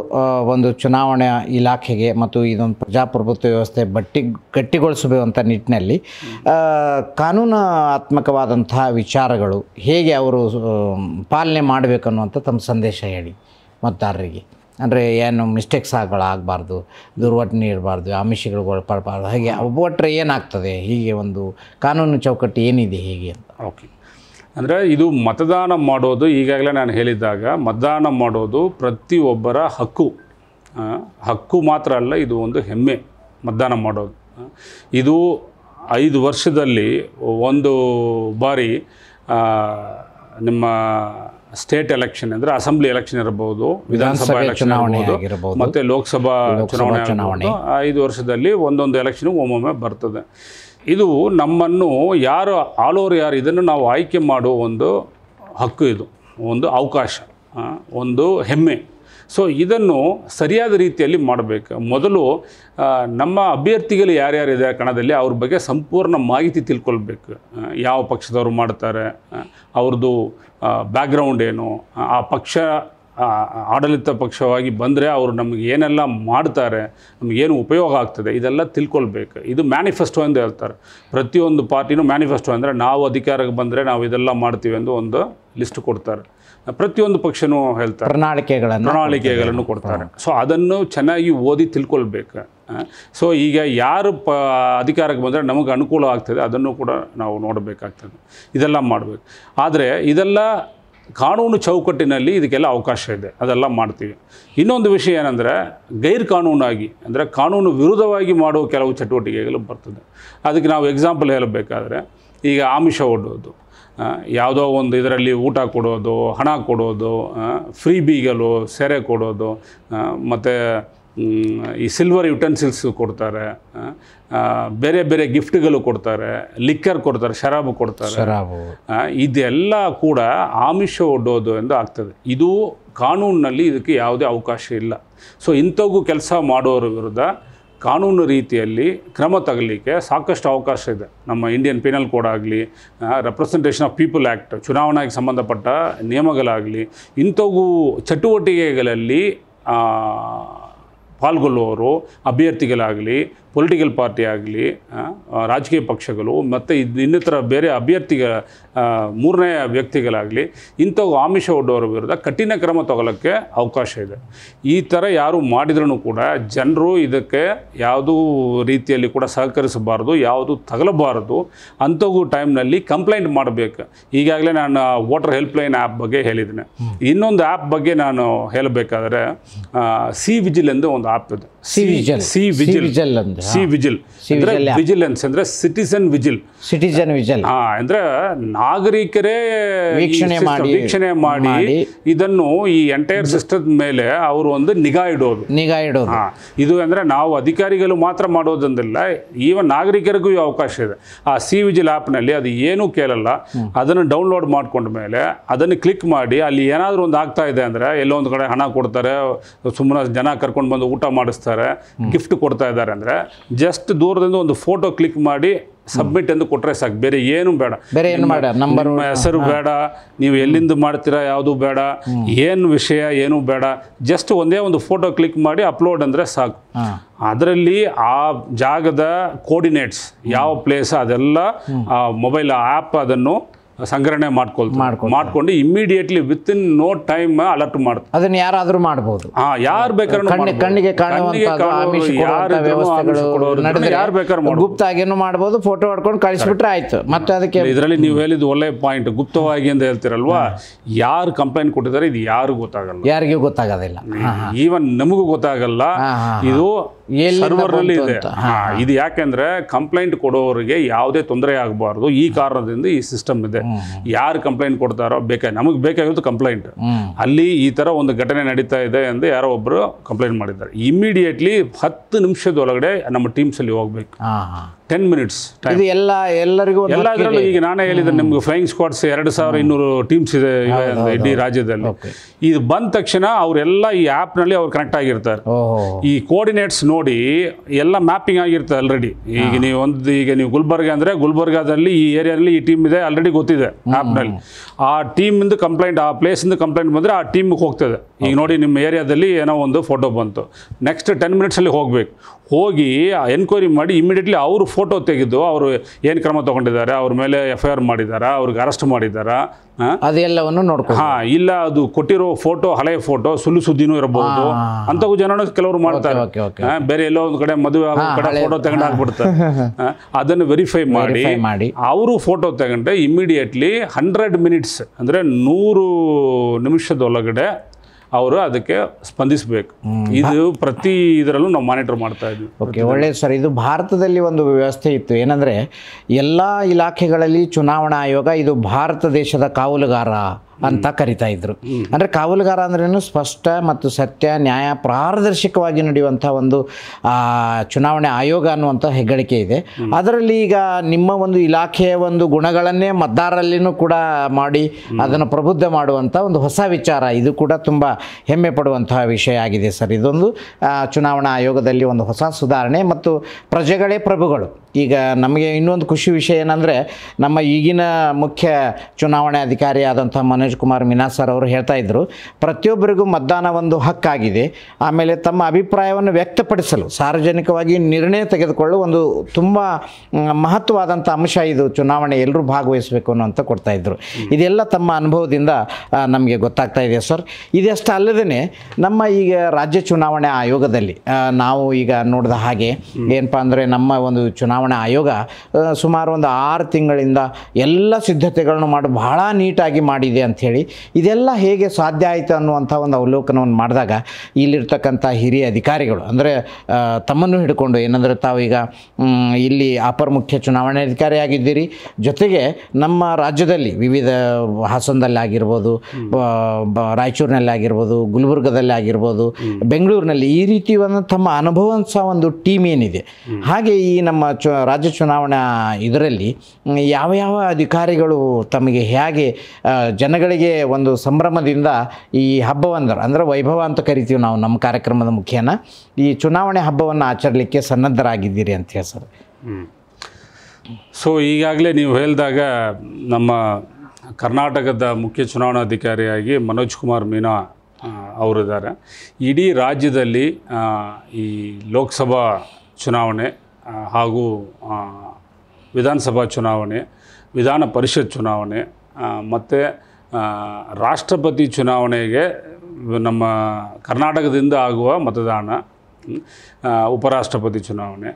ಒಂದು ಚುನಾವಣೆ ಇಲಾಖೆಗೆ ಮತ್ತು ಇದೊಂದು ಪ್ರಜಾಪ್ರಭುತ್ವ ವ್ಯವಸ್ಥೆ ಬಟ್ಟಿ ಗಟ್ಟಿಗೊಳಿಸಬೇಕಂಥ ನಿಟ್ಟಿನಲ್ಲಿ ಕಾನೂನಾತ್ಮಕವಾದಂತಹ ವಿಚಾರಗಳು ಹೇಗೆ ಅವರು ಪಾಲನೆ ಮಾಡಬೇಕನ್ನುವಂಥ ತಮ್ಮ ಸಂದೇಶ ಹೇಳಿ ಮತದಾರರಿಗೆ ಅಂದರೆ ಏನು ಮಿಸ್ಟೇಕ್ಸ್ ಆಗಬಾರ್ದು ದುರ್ಘಟನೆ ಇರಬಾರ್ದು ಆಮಿಷಗಳು ಒಳಪಡಬಾರ್ದು ಹಾಗೆ ಒಬ್ಬಟ್ರೆ ಏನಾಗ್ತದೆ ಹೀಗೆ ಒಂದು ಕಾನೂನು ಚೌಕಟ್ಟು ಏನಿದೆ ಹೀಗೆ ಅಂತ ಓಕೆ ಅಂದರೆ ಇದು ಮತದಾನ ಮಾಡೋದು ಈಗಾಗಲೇ ನಾನು ಹೇಳಿದಾಗ ಮತದಾನ ಮಾಡೋದು ಪ್ರತಿಯೊಬ್ಬರ ಹಕ್ಕು ಹಕ್ಕು ಮಾತ್ರ ಅಲ್ಲ ಇದು ಒಂದು ಹೆಮ್ಮೆ ಮತದಾನ ಮಾಡೋದು ಇದು ಐದು ವರ್ಷದಲ್ಲಿ ಒಂದು ಬಾರಿ ನಿಮ್ಮ ಸ್ಟೇಟ್ ಎಲೆಕ್ಷನ್ ಅಂದರೆ ಅಸೆಂಬ್ಲಿ ಎಲೆಕ್ಷನ್ ಇರಬಹುದು ವಿಧಾನಸಭಾ ಎಲೆಕ್ಷನ್ ಇರಬಹುದು ಮತ್ತು ಲೋಕಸಭಾ ಚುನಾವಣೆ ಐದು ವರ್ಷದಲ್ಲಿ ಒಂದೊಂದು ಎಲೆಕ್ಷನ್ ಒಮ್ಮೊಮ್ಮೆ ಬರ್ತದೆ ಇದು ನಮ್ಮನ್ನು ಯಾರು ಆಲ್ ಓವರ್ ಯಾರು ಇದನ್ನು ನಾವು ಆಯ್ಕೆ ಮಾಡುವ ಒಂದು ಹಕ್ಕು ಇದು ಒಂದು ಅವಕಾಶ ಒಂದು ಹೆಮ್ಮೆ ಸೊ ಇದನ್ನು ಸರಿಯಾದ ರೀತಿಯಲ್ಲಿ ಮಾಡಬೇಕು ಮೊದಲು ನಮ್ಮ ಅಭ್ಯರ್ಥಿಗಳು ಯಾರ್ಯಾರಿದೆ ಕಣದಲ್ಲಿ ಅವ್ರ ಬಗ್ಗೆ ಸಂಪೂರ್ಣ ಮಾಹಿತಿ ತಿಳ್ಕೊಳ್ಬೇಕು ಯಾವ ಪಕ್ಷದವರು ಮಾಡ್ತಾರೆ ಅವ್ರದ್ದು ಬ್ಯಾಕ್ಗ್ರೌಂಡ್ ಏನು ಆ ಪಕ್ಷ ಆಡಳಿತ ಪಕ್ಷವಾಗಿ ಬಂದರೆ ಅವರು ನಮಗೆ ಏನೆಲ್ಲ ಮಾಡ್ತಾರೆ ನಮಗೇನು ಉಪಯೋಗ ಆಗ್ತದೆ ಇದೆಲ್ಲ ತಿಳ್ಕೊಳ್ಬೇಕು ಇದು ಮ್ಯಾನಿಫೆಸ್ಟೋ ಎಂದು ಹೇಳ್ತಾರೆ ಪ್ರತಿಯೊಂದು ಪಾರ್ಟಿನೂ ಮ್ಯಾನಿಫೆಸ್ಟೋ ಅಂದರೆ ನಾವು ಅಧಿಕಾರಕ್ಕೆ ಬಂದರೆ ನಾವು ಇದೆಲ್ಲ ಮಾಡ್ತೀವಿ ಎಂದು ಒಂದು ಲಿಸ್ಟ್ ಕೊಡ್ತಾರೆ ಪ್ರತಿಯೊಂದು ಪಕ್ಷನೂ ಹೇಳ್ತಾರೆ ಪ್ರಣಾಳಿಕೆಗಳನ್ನು ಪ್ರಣಾಳಿಕೆಗಳನ್ನು ಕೊಡ್ತಾರೆ ಸೊ ಅದನ್ನು ಚೆನ್ನಾಗಿ ಓದಿ ತಿಳ್ಕೊಳ್ಬೇಕು ಸೊ ಈಗ ಯಾರು ಪ ಅಧಿಕಾರಕ್ಕೆ ಬಂದರೆ ನಮಗೆ ಅನುಕೂಲ ಆಗ್ತದೆ ಅದನ್ನು ಕೂಡ ನಾವು ನೋಡಬೇಕಾಗ್ತದೆ ಇದೆಲ್ಲ ಮಾಡಬೇಕು ಆದರೆ ಇದೆಲ್ಲ ಕಾನೂನು ಚೌಕಟ್ಟಿನಲ್ಲಿ ಇದಕ್ಕೆಲ್ಲ ಅವಕಾಶ ಇದೆ ಅದೆಲ್ಲ ಮಾಡ್ತೀವಿ ಇನ್ನೊಂದು ವಿಷಯ ಏನಂದರೆ ಗೈರ್ ಕಾನೂನಾಗಿ ಅಂದರೆ ಕಾನೂನು ವಿರುದ್ಧವಾಗಿ ಮಾಡುವ ಕೆಲವು ಚಟುವಟಿಕೆಗಳು ಬರ್ತದೆ ಅದಕ್ಕೆ ನಾವು ಎಕ್ಸಾಂಪಲ್ ಹೇಳಬೇಕಾದ್ರೆ ಈಗ ಆಮಿಷ ಒಡ್ಡೋದು ಯಾವುದೋ ಒಂದು ಇದರಲ್ಲಿ ಊಟ ಕೊಡೋದು ಹಣ ಕೊಡೋದು ಫ್ರೀ ಬೀಗಲು ಸೆರೆ ಕೊಡೋದು ಮತ್ತು ಈ ಸಿಲ್ವರ್ ಯುಟೆನ್ಸಿಲ್ಸ್ ಕೊಡ್ತಾರೆ ಬೇರೆ ಬೇರೆ ಗಿಫ್ಟ್ಗಳು ಕೊಡ್ತಾರೆ ಲಿಕ್ಕರ್ ಕೊಡ್ತಾರೆ ಶರಾಬು ಕೊಡ್ತಾರೆ ಶರಾಬು ಇದೆಲ್ಲ ಕೂಡ ಆಮಿಷ ಒಡ್ಡೋದು ಎಂದು ಆಗ್ತದೆ ಇದು ಕಾನೂನಿನಲ್ಲಿ ಇದಕ್ಕೆ ಯಾವುದೇ ಅವಕಾಶ ಇಲ್ಲ ಸೊ ಇಂಥವು ಕೆಲಸ ಮಾಡೋರ ವಿರುದ್ಧ ಕಾನೂನು ರೀತಿಯಲ್ಲಿ ಕ್ರಮ ತಗಲಿಕ್ಕೆ ಸಾಕಷ್ಟು ಅವಕಾಶ ಇದೆ ನಮ್ಮ ಇಂಡಿಯನ್ ಪಿನಲ್ ಕೋಡ್ ಆಗಲಿ ರೆಪ್ರೆಸೆಂಟೇಷನ್ ಆಫ್ ಪೀಪಲ್ ಆ್ಯಕ್ಟ್ ಚುನಾವಣೆಗೆ ಸಂಬಂಧಪಟ್ಟ ನಿಯಮಗಳಾಗಲಿ ಇಂಥವು ಚಟುವಟಿಕೆಗಳಲ್ಲಿ ಪಾಲ್ಗೊಳ್ಳುವವರು ಅಭ್ಯರ್ಥಿಗಳಾಗಲಿ ಪೊಲಿಟಿಕಲ್ ಪಾರ್ಟಿ ಆಗಲಿ ರಾಜಕೀಯ ಪಕ್ಷಗಳು ಮತ್ತು ಇದು ಇನ್ನಿತರ ಬೇರೆ ಅಭ್ಯರ್ಥಿಗಳ ಮೂರನೇ ವ್ಯಕ್ತಿಗಳಾಗಲಿ ಇಂಥವು ಆಮಿಷ ಒಡ್ಡೋರ ವಿರುದ್ಧ ಕಠಿಣ ಕ್ರಮ ತಗೊಳ್ಳೋಕ್ಕೆ ಅವಕಾಶ ಇದೆ ಈ ಥರ ಯಾರು ಮಾಡಿದ್ರೂ ಕೂಡ ಜನರು ಇದಕ್ಕೆ ಯಾವುದೂ ರೀತಿಯಲ್ಲಿ ಕೂಡ ಸಹಕರಿಸಬಾರ್ದು ಯಾವುದು ತಗಲಬಾರದು ಅಂಥವು ಟೈಮ್ನಲ್ಲಿ ಕಂಪ್ಲೇಂಟ್ ಮಾಡಬೇಕು ಈಗಾಗಲೇ ನಾನು ವೋಟರ್ ಹೆಲ್ಪ್ಲೈನ್ ಆ್ಯಪ್ ಬಗ್ಗೆ ಹೇಳಿದ್ದೀನಿ ಇನ್ನೊಂದು ಆ್ಯಪ್ ಬಗ್ಗೆ ನಾನು ಹೇಳಬೇಕಾದ್ರೆ ಸಿ ವಿಜಿಲ್ ಎಂದು ಒಂದು ಆ್ಯಪ್ ಇದೆ C vigil C vigil C vigil vigilance ಅಂದ್ರೆ ಸಿಟಿಸನ್ ವಿಜಿಲ್ ಸಿಟಿಸನ್ ವಿಜಿಲ್ ಹಾ ಅಂದ್ರೆ ನಾಗರಿಕರೇ ವೀಕ್ಷಣೆ ಮಾಡಿ ವೀಕ್ಷಣೆ ಮಾಡಿ ಇದನ್ನು ಈ ಎಂಟೈರ್ ಸಿಸ್ಟಮ್ ಮೇಲೆ ಅವರು ಒಂದು ನಿಗಾ ಇಡೋದು ನಿಗಾ ಇಡೋದು ಇದು ಅಂದ್ರೆ ನಾವು ಅಧಿಕಾರಿಗಳು ಮಾತ್ರ ಮಾಡೋದಂದಿಲ್ಲ ಈವನ್ ನಾಗರಿಕರಿಗೂ ಅವಕಾಶ ಇದೆ ಆ ಸಿ ವಿಜಿಲ್ ಆಪ್ ನಲ್ಲಿ ಅದು ಏನೂ ಕೇಳಲ್ಲ ಅದನ್ನು ಡೌನ್ಲೋಡ್ ಮಾಡ್ಕೊಂಡ ಮೇಲೆ ಅದನ್ನು ಕ್ಲಿಕ್ ಮಾಡಿ ಅಲ್ಲಿ ಏನಾದರೂ ಒಂದು ಆಗ್ತಾ ಇದೆ ಅಂದ್ರೆ ಎಲ್ಲೋ ಒಂದು ಕಡೆ ಹಣ ಕೊಡ್ತಾರೆ ಸುಮ್ಮನೆ ಜನ ಕರ್ಕೊಂಡು ಬಂದು ಊಟ ಮಾಡಿಸ್ತಾರೆ ಗಿಫ್ಟ್ ಕೊಡ್ತಾ ಇದ್ದಾರೆ ಅಂದ್ರೆ ಜಸ್ಟ್ ದೂರದಿಂದ ಒಂದು ಫೋಟೋ ಕ್ಲಿಕ್ ಮಾಡಿ ಸಬ್ಮಿಟ್ ಎಂದು ಕೊಟ್ಟರೆ ಸಾಕು ಬೇರೆ ಏನು ಬೇಡ ಬೇರೆ ಏನು ಬೇಡ ಹೆಸರು ಬೇಡ ನೀವು ಎಲ್ಲಿಂದ ಮಾಡ್ತೀರಾ ಯಾವುದು ಬೇಡ ಏನು ವಿಷಯ ಏನು ಬೇಡ ಜಸ್ಟ್ ಒಂದೇ ಒಂದು ಫೋಟೋ ಕ್ಲಿಕ್ ಮಾಡಿ ಅಪ್ಲೋಡ್ ಅಂದರೆ ಸಾಕು ಅದರಲ್ಲಿ ಆ ಜಾಗದ ಕೋರ್ಡಿನೇಟ್ಸ್ ಯಾವ ಪ್ಲೇಸ್ ಅದೆಲ್ಲ ಮೊಬೈಲ್ ಆ್ಯಪ್ ಅದನ್ನು ಸಂಗ್ರಹಣೆ ಮಾಡ್ಕೊಳ್ತಾರೆ ಮಾಡ್ಕೊಂಡು immediately within no time alert ಮಾಡುತ್ತೆ ಅದನ್ನ ಯಾರಾದ್ರೂ ಮಾಡಬಹುದು ಹಾ ಯಾರು ಬೇಕಾದ್ರೂ ಕಣ್ಣಿಗೆ ಯಾರು ಬೇಕಾದ್ರೂ ಗುಪ್ತ ಆಗೇನು ಮಾಡಬಹುದು ಫೋಟೋ ಹಾಕೊಂಡು ಕಳಿಸ್ಬಿಟ್ರೆ ಆಯ್ತು ಮತ್ತೆ ಅದಕ್ಕೆ ಇದರಲ್ಲಿ ನೀವು ಹೇಳಿದ ಒಳ್ಳೆ ಪಾಯಿಂಟ್ ಗುಪ್ತವಾಗಿ ಅಂತ ಹೇಳ್ತಿರಲ್ವಾ ಯಾರು ಕಂಪ್ಲೇಂಟ್ ಕೊಟ್ಟಿದ್ದಾರೆ ಇದು ಯಾರು ಗೊತ್ತಾಗಲ್ಲ ಯಾರಿಗೂ ಗೊತ್ತಾಗೋದಿಲ್ಲ ಈವನ್ ನಮಗೂ ಗೊತ್ತಾಗಲ್ಲ ಇದು ಅಲ್ಲಿ ಇದೆ ಇದು ಯಾಕೆಂದ್ರೆ ಕಂಪ್ಲೇಂಟ್ ಕೊಡೋರಿಗೆ ಯಾವುದೇ ತೊಂದರೆ ಆಗಬಾರ್ದು ಈ ಕಾರಣದಿಂದ ಈ ಸಿಸ್ಟಮ್ ಇದೆ ಯಾರು ಕಂಪ್ಲೇಂಟ್ ಕೊಡ್ತಾರೋ ಬೇಕಾ ನಮಗೆ ಬೇಕಾಗಿರೋದು ಕಂಪ್ಲೇಂಟ್ ಅಲ್ಲಿ ಈ ತರ ಒಂದು ಘಟನೆ ನಡೀತಾ ಇದೆ ಎಂದು ಯಾರೋ ಒಬ್ರು ಕಂಪ್ಲೇಂಟ್ ಮಾಡಿದ್ದಾರೆ ಇಮಿಡಿಯೇಟ್ಲಿ ಹತ್ತು ನಿಮಿಷದೊಳಗಡೆ ನಮ್ಮ ಟೀಮ್ಸ್ ಅಲ್ಲಿ ಹೋಗ್ಬೇಕು ಟೆನ್ ಮಿನಿಟ್ಸ್ ಇದು ಎಲ್ಲ ಎಲ್ಲರಿಗೂ ಎಲ್ಲ ಈಗ ನಾನೇ ಹೇಳಿದ ನಿಮ್ಗೆ ಫ್ಲೈಯಿಂಗ್ ಸ್ಕ್ವಾಡ್ಸ್ ಎರಡು ಸಾವಿರ ಇನ್ನೂರು ಟೀಮ್ಸ್ ಇದೆ ಇಡೀ ರಾಜ್ಯದಲ್ಲಿ ಇದು ಬಂದ ತಕ್ಷಣ ಅವರೆಲ್ಲ ಈ ಆ್ಯಪ್ನಲ್ಲಿ ಅವ್ರು ಕನೆಕ್ಟ್ ಆಗಿರ್ತಾರೆ ಈ ಕೋರ್ಡಿನೇಟ್ಸ್ ನೋಡಿ ಎಲ್ಲ ಮ್ಯಾಪಿಂಗ್ ಆಗಿರ್ತದೆ ಆಲ್ರೆಡಿ ಈಗ ನೀವು ಒಂದು ಈಗ ನೀವು ಗುಲ್ಬರ್ಗ ಅಂದರೆ ಗುಲ್ಬರ್ಗಾದಲ್ಲಿ ಈ ಏರಿಯಾದಲ್ಲಿ ಈ ಟೀಮ್ ಇದೆ ಆಲ್ರೆಡಿ ಗೊತ್ತಿದೆ ಆ್ಯಪ್ನಲ್ಲಿ ಆ ಟೀಮಿಂದ ಕಂಪ್ಲೇಂಟ್ ಆ ಪ್ಲೇಸಿಂದ ಕಂಪ್ಲೇಂಟ್ ಬಂದರೆ ಆ ಟೀಮ್ಗೆ ಹೋಗ್ತದೆ ಈಗ ನೋಡಿ ನಿಮ್ಮ ಏರಿಯಾದಲ್ಲಿ ಏನೋ ಒಂದು ಫೋಟೋ ಬಂತು ನೆಕ್ಸ್ಟ್ ಟೆನ್ ಮಿನಿಟ್ಸಲ್ಲಿ ಹೋಗ್ಬೇಕು ಹೋಗಿ ಎನ್ಕ್ವೈರಿ ಮಾಡಿ ಇಮಿಡಿಯೇಟ್ಲಿ ಅವರು ಫೋಟೋ ತೆಗೆದು ಅವರು ಏನು ಕ್ರಮ ತೊಗೊಂಡಿದ್ದಾರೆ ಅವ್ರ ಮೇಲೆ ಎಫ್ ಐ ಆರ್ ಮಾಡಿದ್ದಾರೆ ಅವ್ರಿಗೆ ಅರೆಸ್ಟ್ ಮಾಡಿದ್ದಾರೆ ಅದೆಲ್ಲವನ್ನು ನೋಡ್ಕೊ ಹಾಂ ಇಲ್ಲ ಅದು ಕೊಟ್ಟಿರೋ ಫೋಟೋ ಹಳೆಯ ಫೋಟೋ ಸುಳ್ಳು ಸುದ್ದಿನೂ ಇರಬಹುದು ಅಂಥವು ಜನನು ಕೆಲವರು ಮಾಡ್ತಾರೆ ಬೇರೆ ಎಲ್ಲೋ ಒಂದು ಕಡೆ ಮದುವೆ ಆಗೋ ಕಡೆ ಫೋಟೋ ತಗೊಂಡು ಹಾಕ್ಬಿಡ್ತಾರೆ ಅದನ್ನು ವೆರಿಫೈ ಮಾಡಿ ಅವರು ಫೋಟೋ ತಗೊಂಡ್ರೆ ಇಮಿಡಿಯೇಟ್ಲಿ ಹಂಡ್ರೆಡ್ ಮಿನಿಟ್ಸ್ ಅಂದರೆ ನೂರು ನಿಮಿಷದೊಳಗಡೆ ಅವರು ಅದಕ್ಕೆ ಸ್ಪಂದಿಸಬೇಕು ಇದು ಪ್ರತಿ ಇದರಲ್ಲೂ ನಾವು ಮಾನಿಟರ್ ಮಾಡ್ತಾ ಇದ್ವಿ ಓಕೆ ಒಳ್ಳೆಯದು ಸರ್ ಇದು ಭಾರತದಲ್ಲಿ ಒಂದು ವ್ಯವಸ್ಥೆ ಇತ್ತು ಏನಂದರೆ ಎಲ್ಲ ಇಲಾಖೆಗಳಲ್ಲಿ ಚುನಾವಣಾ ಆಯೋಗ ಇದು ಭಾರತ ದೇಶದ ಕಾವಲುಗಾರ ಅಂತ ಕರಿತಾ ಇದ್ರು ಅಂದರೆ ಕಾವಲುಗಾರ ಅಂದ್ರೇನು ಸ್ಪಷ್ಟ ಮತ್ತು ಸತ್ಯ ನ್ಯಾಯ ಪಾರದರ್ಶಕವಾಗಿ ನಡೆಯುವಂಥ ಒಂದು ಚುನಾವಣೆ ಆಯೋಗ ಅನ್ನುವಂಥ ಹೆಗ್ಗಳಿಕೆ ಇದೆ ಅದರಲ್ಲಿ ಈಗ ನಿಮ್ಮ ಒಂದು ಇಲಾಖೆಯ ಒಂದು ಗುಣಗಳನ್ನೇ ಮತದಾರರಲ್ಲಿನೂ ಕೂಡ ಮಾಡಿ ಅದನ್ನು ಪ್ರಬುದ್ಧ ಮಾಡುವಂಥ ಒಂದು ಹೊಸ ವಿಚಾರ ಇದು ಕೂಡ ತುಂಬ ಹೆಮ್ಮೆ ಪಡುವಂತಹ ವಿಷಯ ಆಗಿದೆ ಸರ್ ಇದೊಂದು ಚುನಾವಣಾ ಆಯೋಗದಲ್ಲಿ ಒಂದು ಹೊಸ ಸುಧಾರಣೆ ಮತ್ತು ಪ್ರಜೆಗಳೇ ಪ್ರಭುಗಳು ಈಗ ನಮಗೆ ಇನ್ನೊಂದು ಖುಷಿ ವಿಷಯ ಏನಂದರೆ ನಮ್ಮ ಈಗಿನ ಮುಖ್ಯ ಚುನಾವಣೆ ಅಧಿಕಾರಿಯಾದಂಥ ಮನ ಮನೋಜ್ ಕುಮಾರ್ ಸರ್ ಅವರು ಹೇಳ್ತಾ ಇದ್ದರು ಪ್ರತಿಯೊಬ್ಬರಿಗೂ ಮತದಾನ ಒಂದು ಹಕ್ಕಾಗಿದೆ ಆಮೇಲೆ ತಮ್ಮ ಅಭಿಪ್ರಾಯವನ್ನು ವ್ಯಕ್ತಪಡಿಸಲು ಸಾರ್ವಜನಿಕವಾಗಿ ನಿರ್ಣಯ ತೆಗೆದುಕೊಳ್ಳಲು ಒಂದು ತುಂಬ ಮಹತ್ವವಾದಂಥ ಅಂಶ ಇದು ಚುನಾವಣೆ ಎಲ್ಲರೂ ಭಾಗವಹಿಸಬೇಕು ಅನ್ನೋಂಥ ಇದ್ರು ಇದೆಲ್ಲ ತಮ್ಮ ಅನುಭವದಿಂದ ನಮಗೆ ಗೊತ್ತಾಗ್ತಾ ಇದೆ ಸರ್ ಇದೆಷ್ಟು ಅಲ್ಲದೇ ನಮ್ಮ ಈಗ ರಾಜ್ಯ ಚುನಾವಣೆ ಆಯೋಗದಲ್ಲಿ ನಾವು ಈಗ ನೋಡಿದ ಹಾಗೆ ಏನಪ್ಪ ಅಂದರೆ ನಮ್ಮ ಒಂದು ಚುನಾವಣಾ ಆಯೋಗ ಸುಮಾರು ಒಂದು ಆರು ತಿಂಗಳಿಂದ ಎಲ್ಲ ಸಿದ್ಧತೆಗಳನ್ನು ಮಾಡಿ ಬಹಳ ನೀಟಾಗಿ ಮಾಡಿದೆ ಅಂತ ಅಂಥೇಳಿ ಇದೆಲ್ಲ ಹೇಗೆ ಸಾಧ್ಯ ಆಯಿತು ಅನ್ನುವಂಥ ಒಂದು ಅವಲೋಕನವನ್ನು ಮಾಡಿದಾಗ ಇಲ್ಲಿರ್ತಕ್ಕಂಥ ಹಿರಿಯ ಅಧಿಕಾರಿಗಳು ಅಂದರೆ ತಮ್ಮನ್ನು ಹಿಡ್ಕೊಂಡು ಏನಂದರೆ ತಾವು ಈಗ ಇಲ್ಲಿ ಅಪರ ಮುಖ್ಯ ಚುನಾವಣಾಧಿಕಾರಿ ಆಗಿದ್ದೀರಿ ಜೊತೆಗೆ ನಮ್ಮ ರಾಜ್ಯದಲ್ಲಿ ವಿವಿಧ ಹಾಸನದಲ್ಲಿ ಆಗಿರ್ಬೋದು ರಾಯಚೂರಿನಲ್ಲಿ ಆಗಿರ್ಬೋದು ಗುಲ್ಬರ್ಗದಲ್ಲಿ ಆಗಿರ್ಬೋದು ಬೆಂಗಳೂರಿನಲ್ಲಿ ಈ ರೀತಿ ಒಂದು ತಮ್ಮ ಸಹ ಒಂದು ಟೀಮ್ ಏನಿದೆ ಹಾಗೆ ಈ ನಮ್ಮ ಚು ರಾಜ್ಯ ಚುನಾವಣಾ ಇದರಲ್ಲಿ ಯಾವ ಯಾವ ಅಧಿಕಾರಿಗಳು ತಮಗೆ ಹೇಗೆ ಜನಗಳ ಮನೆಗಳಿಗೆ ಒಂದು ಸಂಭ್ರಮದಿಂದ ಈ ಹಬ್ಬವನ್ನು ಅಂದರೆ ವೈಭವ ಅಂತ ಕರಿತೀವಿ ನಾವು ನಮ್ಮ ಕಾರ್ಯಕ್ರಮದ ಮುಖ್ಯನ ಈ ಚುನಾವಣೆ ಹಬ್ಬವನ್ನು ಆಚರಲಿಕ್ಕೆ ಸನ್ನದ್ಧರಾಗಿದ್ದೀರಿ ಅಂತ ಹೇಳಿ ಸರ್ ಸೊ ಈಗಾಗಲೇ ನೀವು ಹೇಳಿದಾಗ ನಮ್ಮ ಕರ್ನಾಟಕದ ಮುಖ್ಯ ಚುನಾವಣಾಧಿಕಾರಿಯಾಗಿ ಮನೋಜ್ ಕುಮಾರ್ ಮೀನಾ ಅವರಿದ್ದಾರೆ ಇಡೀ ರಾಜ್ಯದಲ್ಲಿ ಈ ಲೋಕಸಭಾ ಚುನಾವಣೆ ಹಾಗೂ ವಿಧಾನಸಭಾ ಚುನಾವಣೆ ವಿಧಾನ ಪರಿಷತ್ ಚುನಾವಣೆ ಮತ್ತು ರಾಷ್ಟ್ರಪತಿ ಚುನಾವಣೆಗೆ ನಮ್ಮ ಕರ್ನಾಟಕದಿಂದ ಆಗುವ ಮತದಾನ ಉಪರಾಷ್ಟ್ರಪತಿ ಚುನಾವಣೆ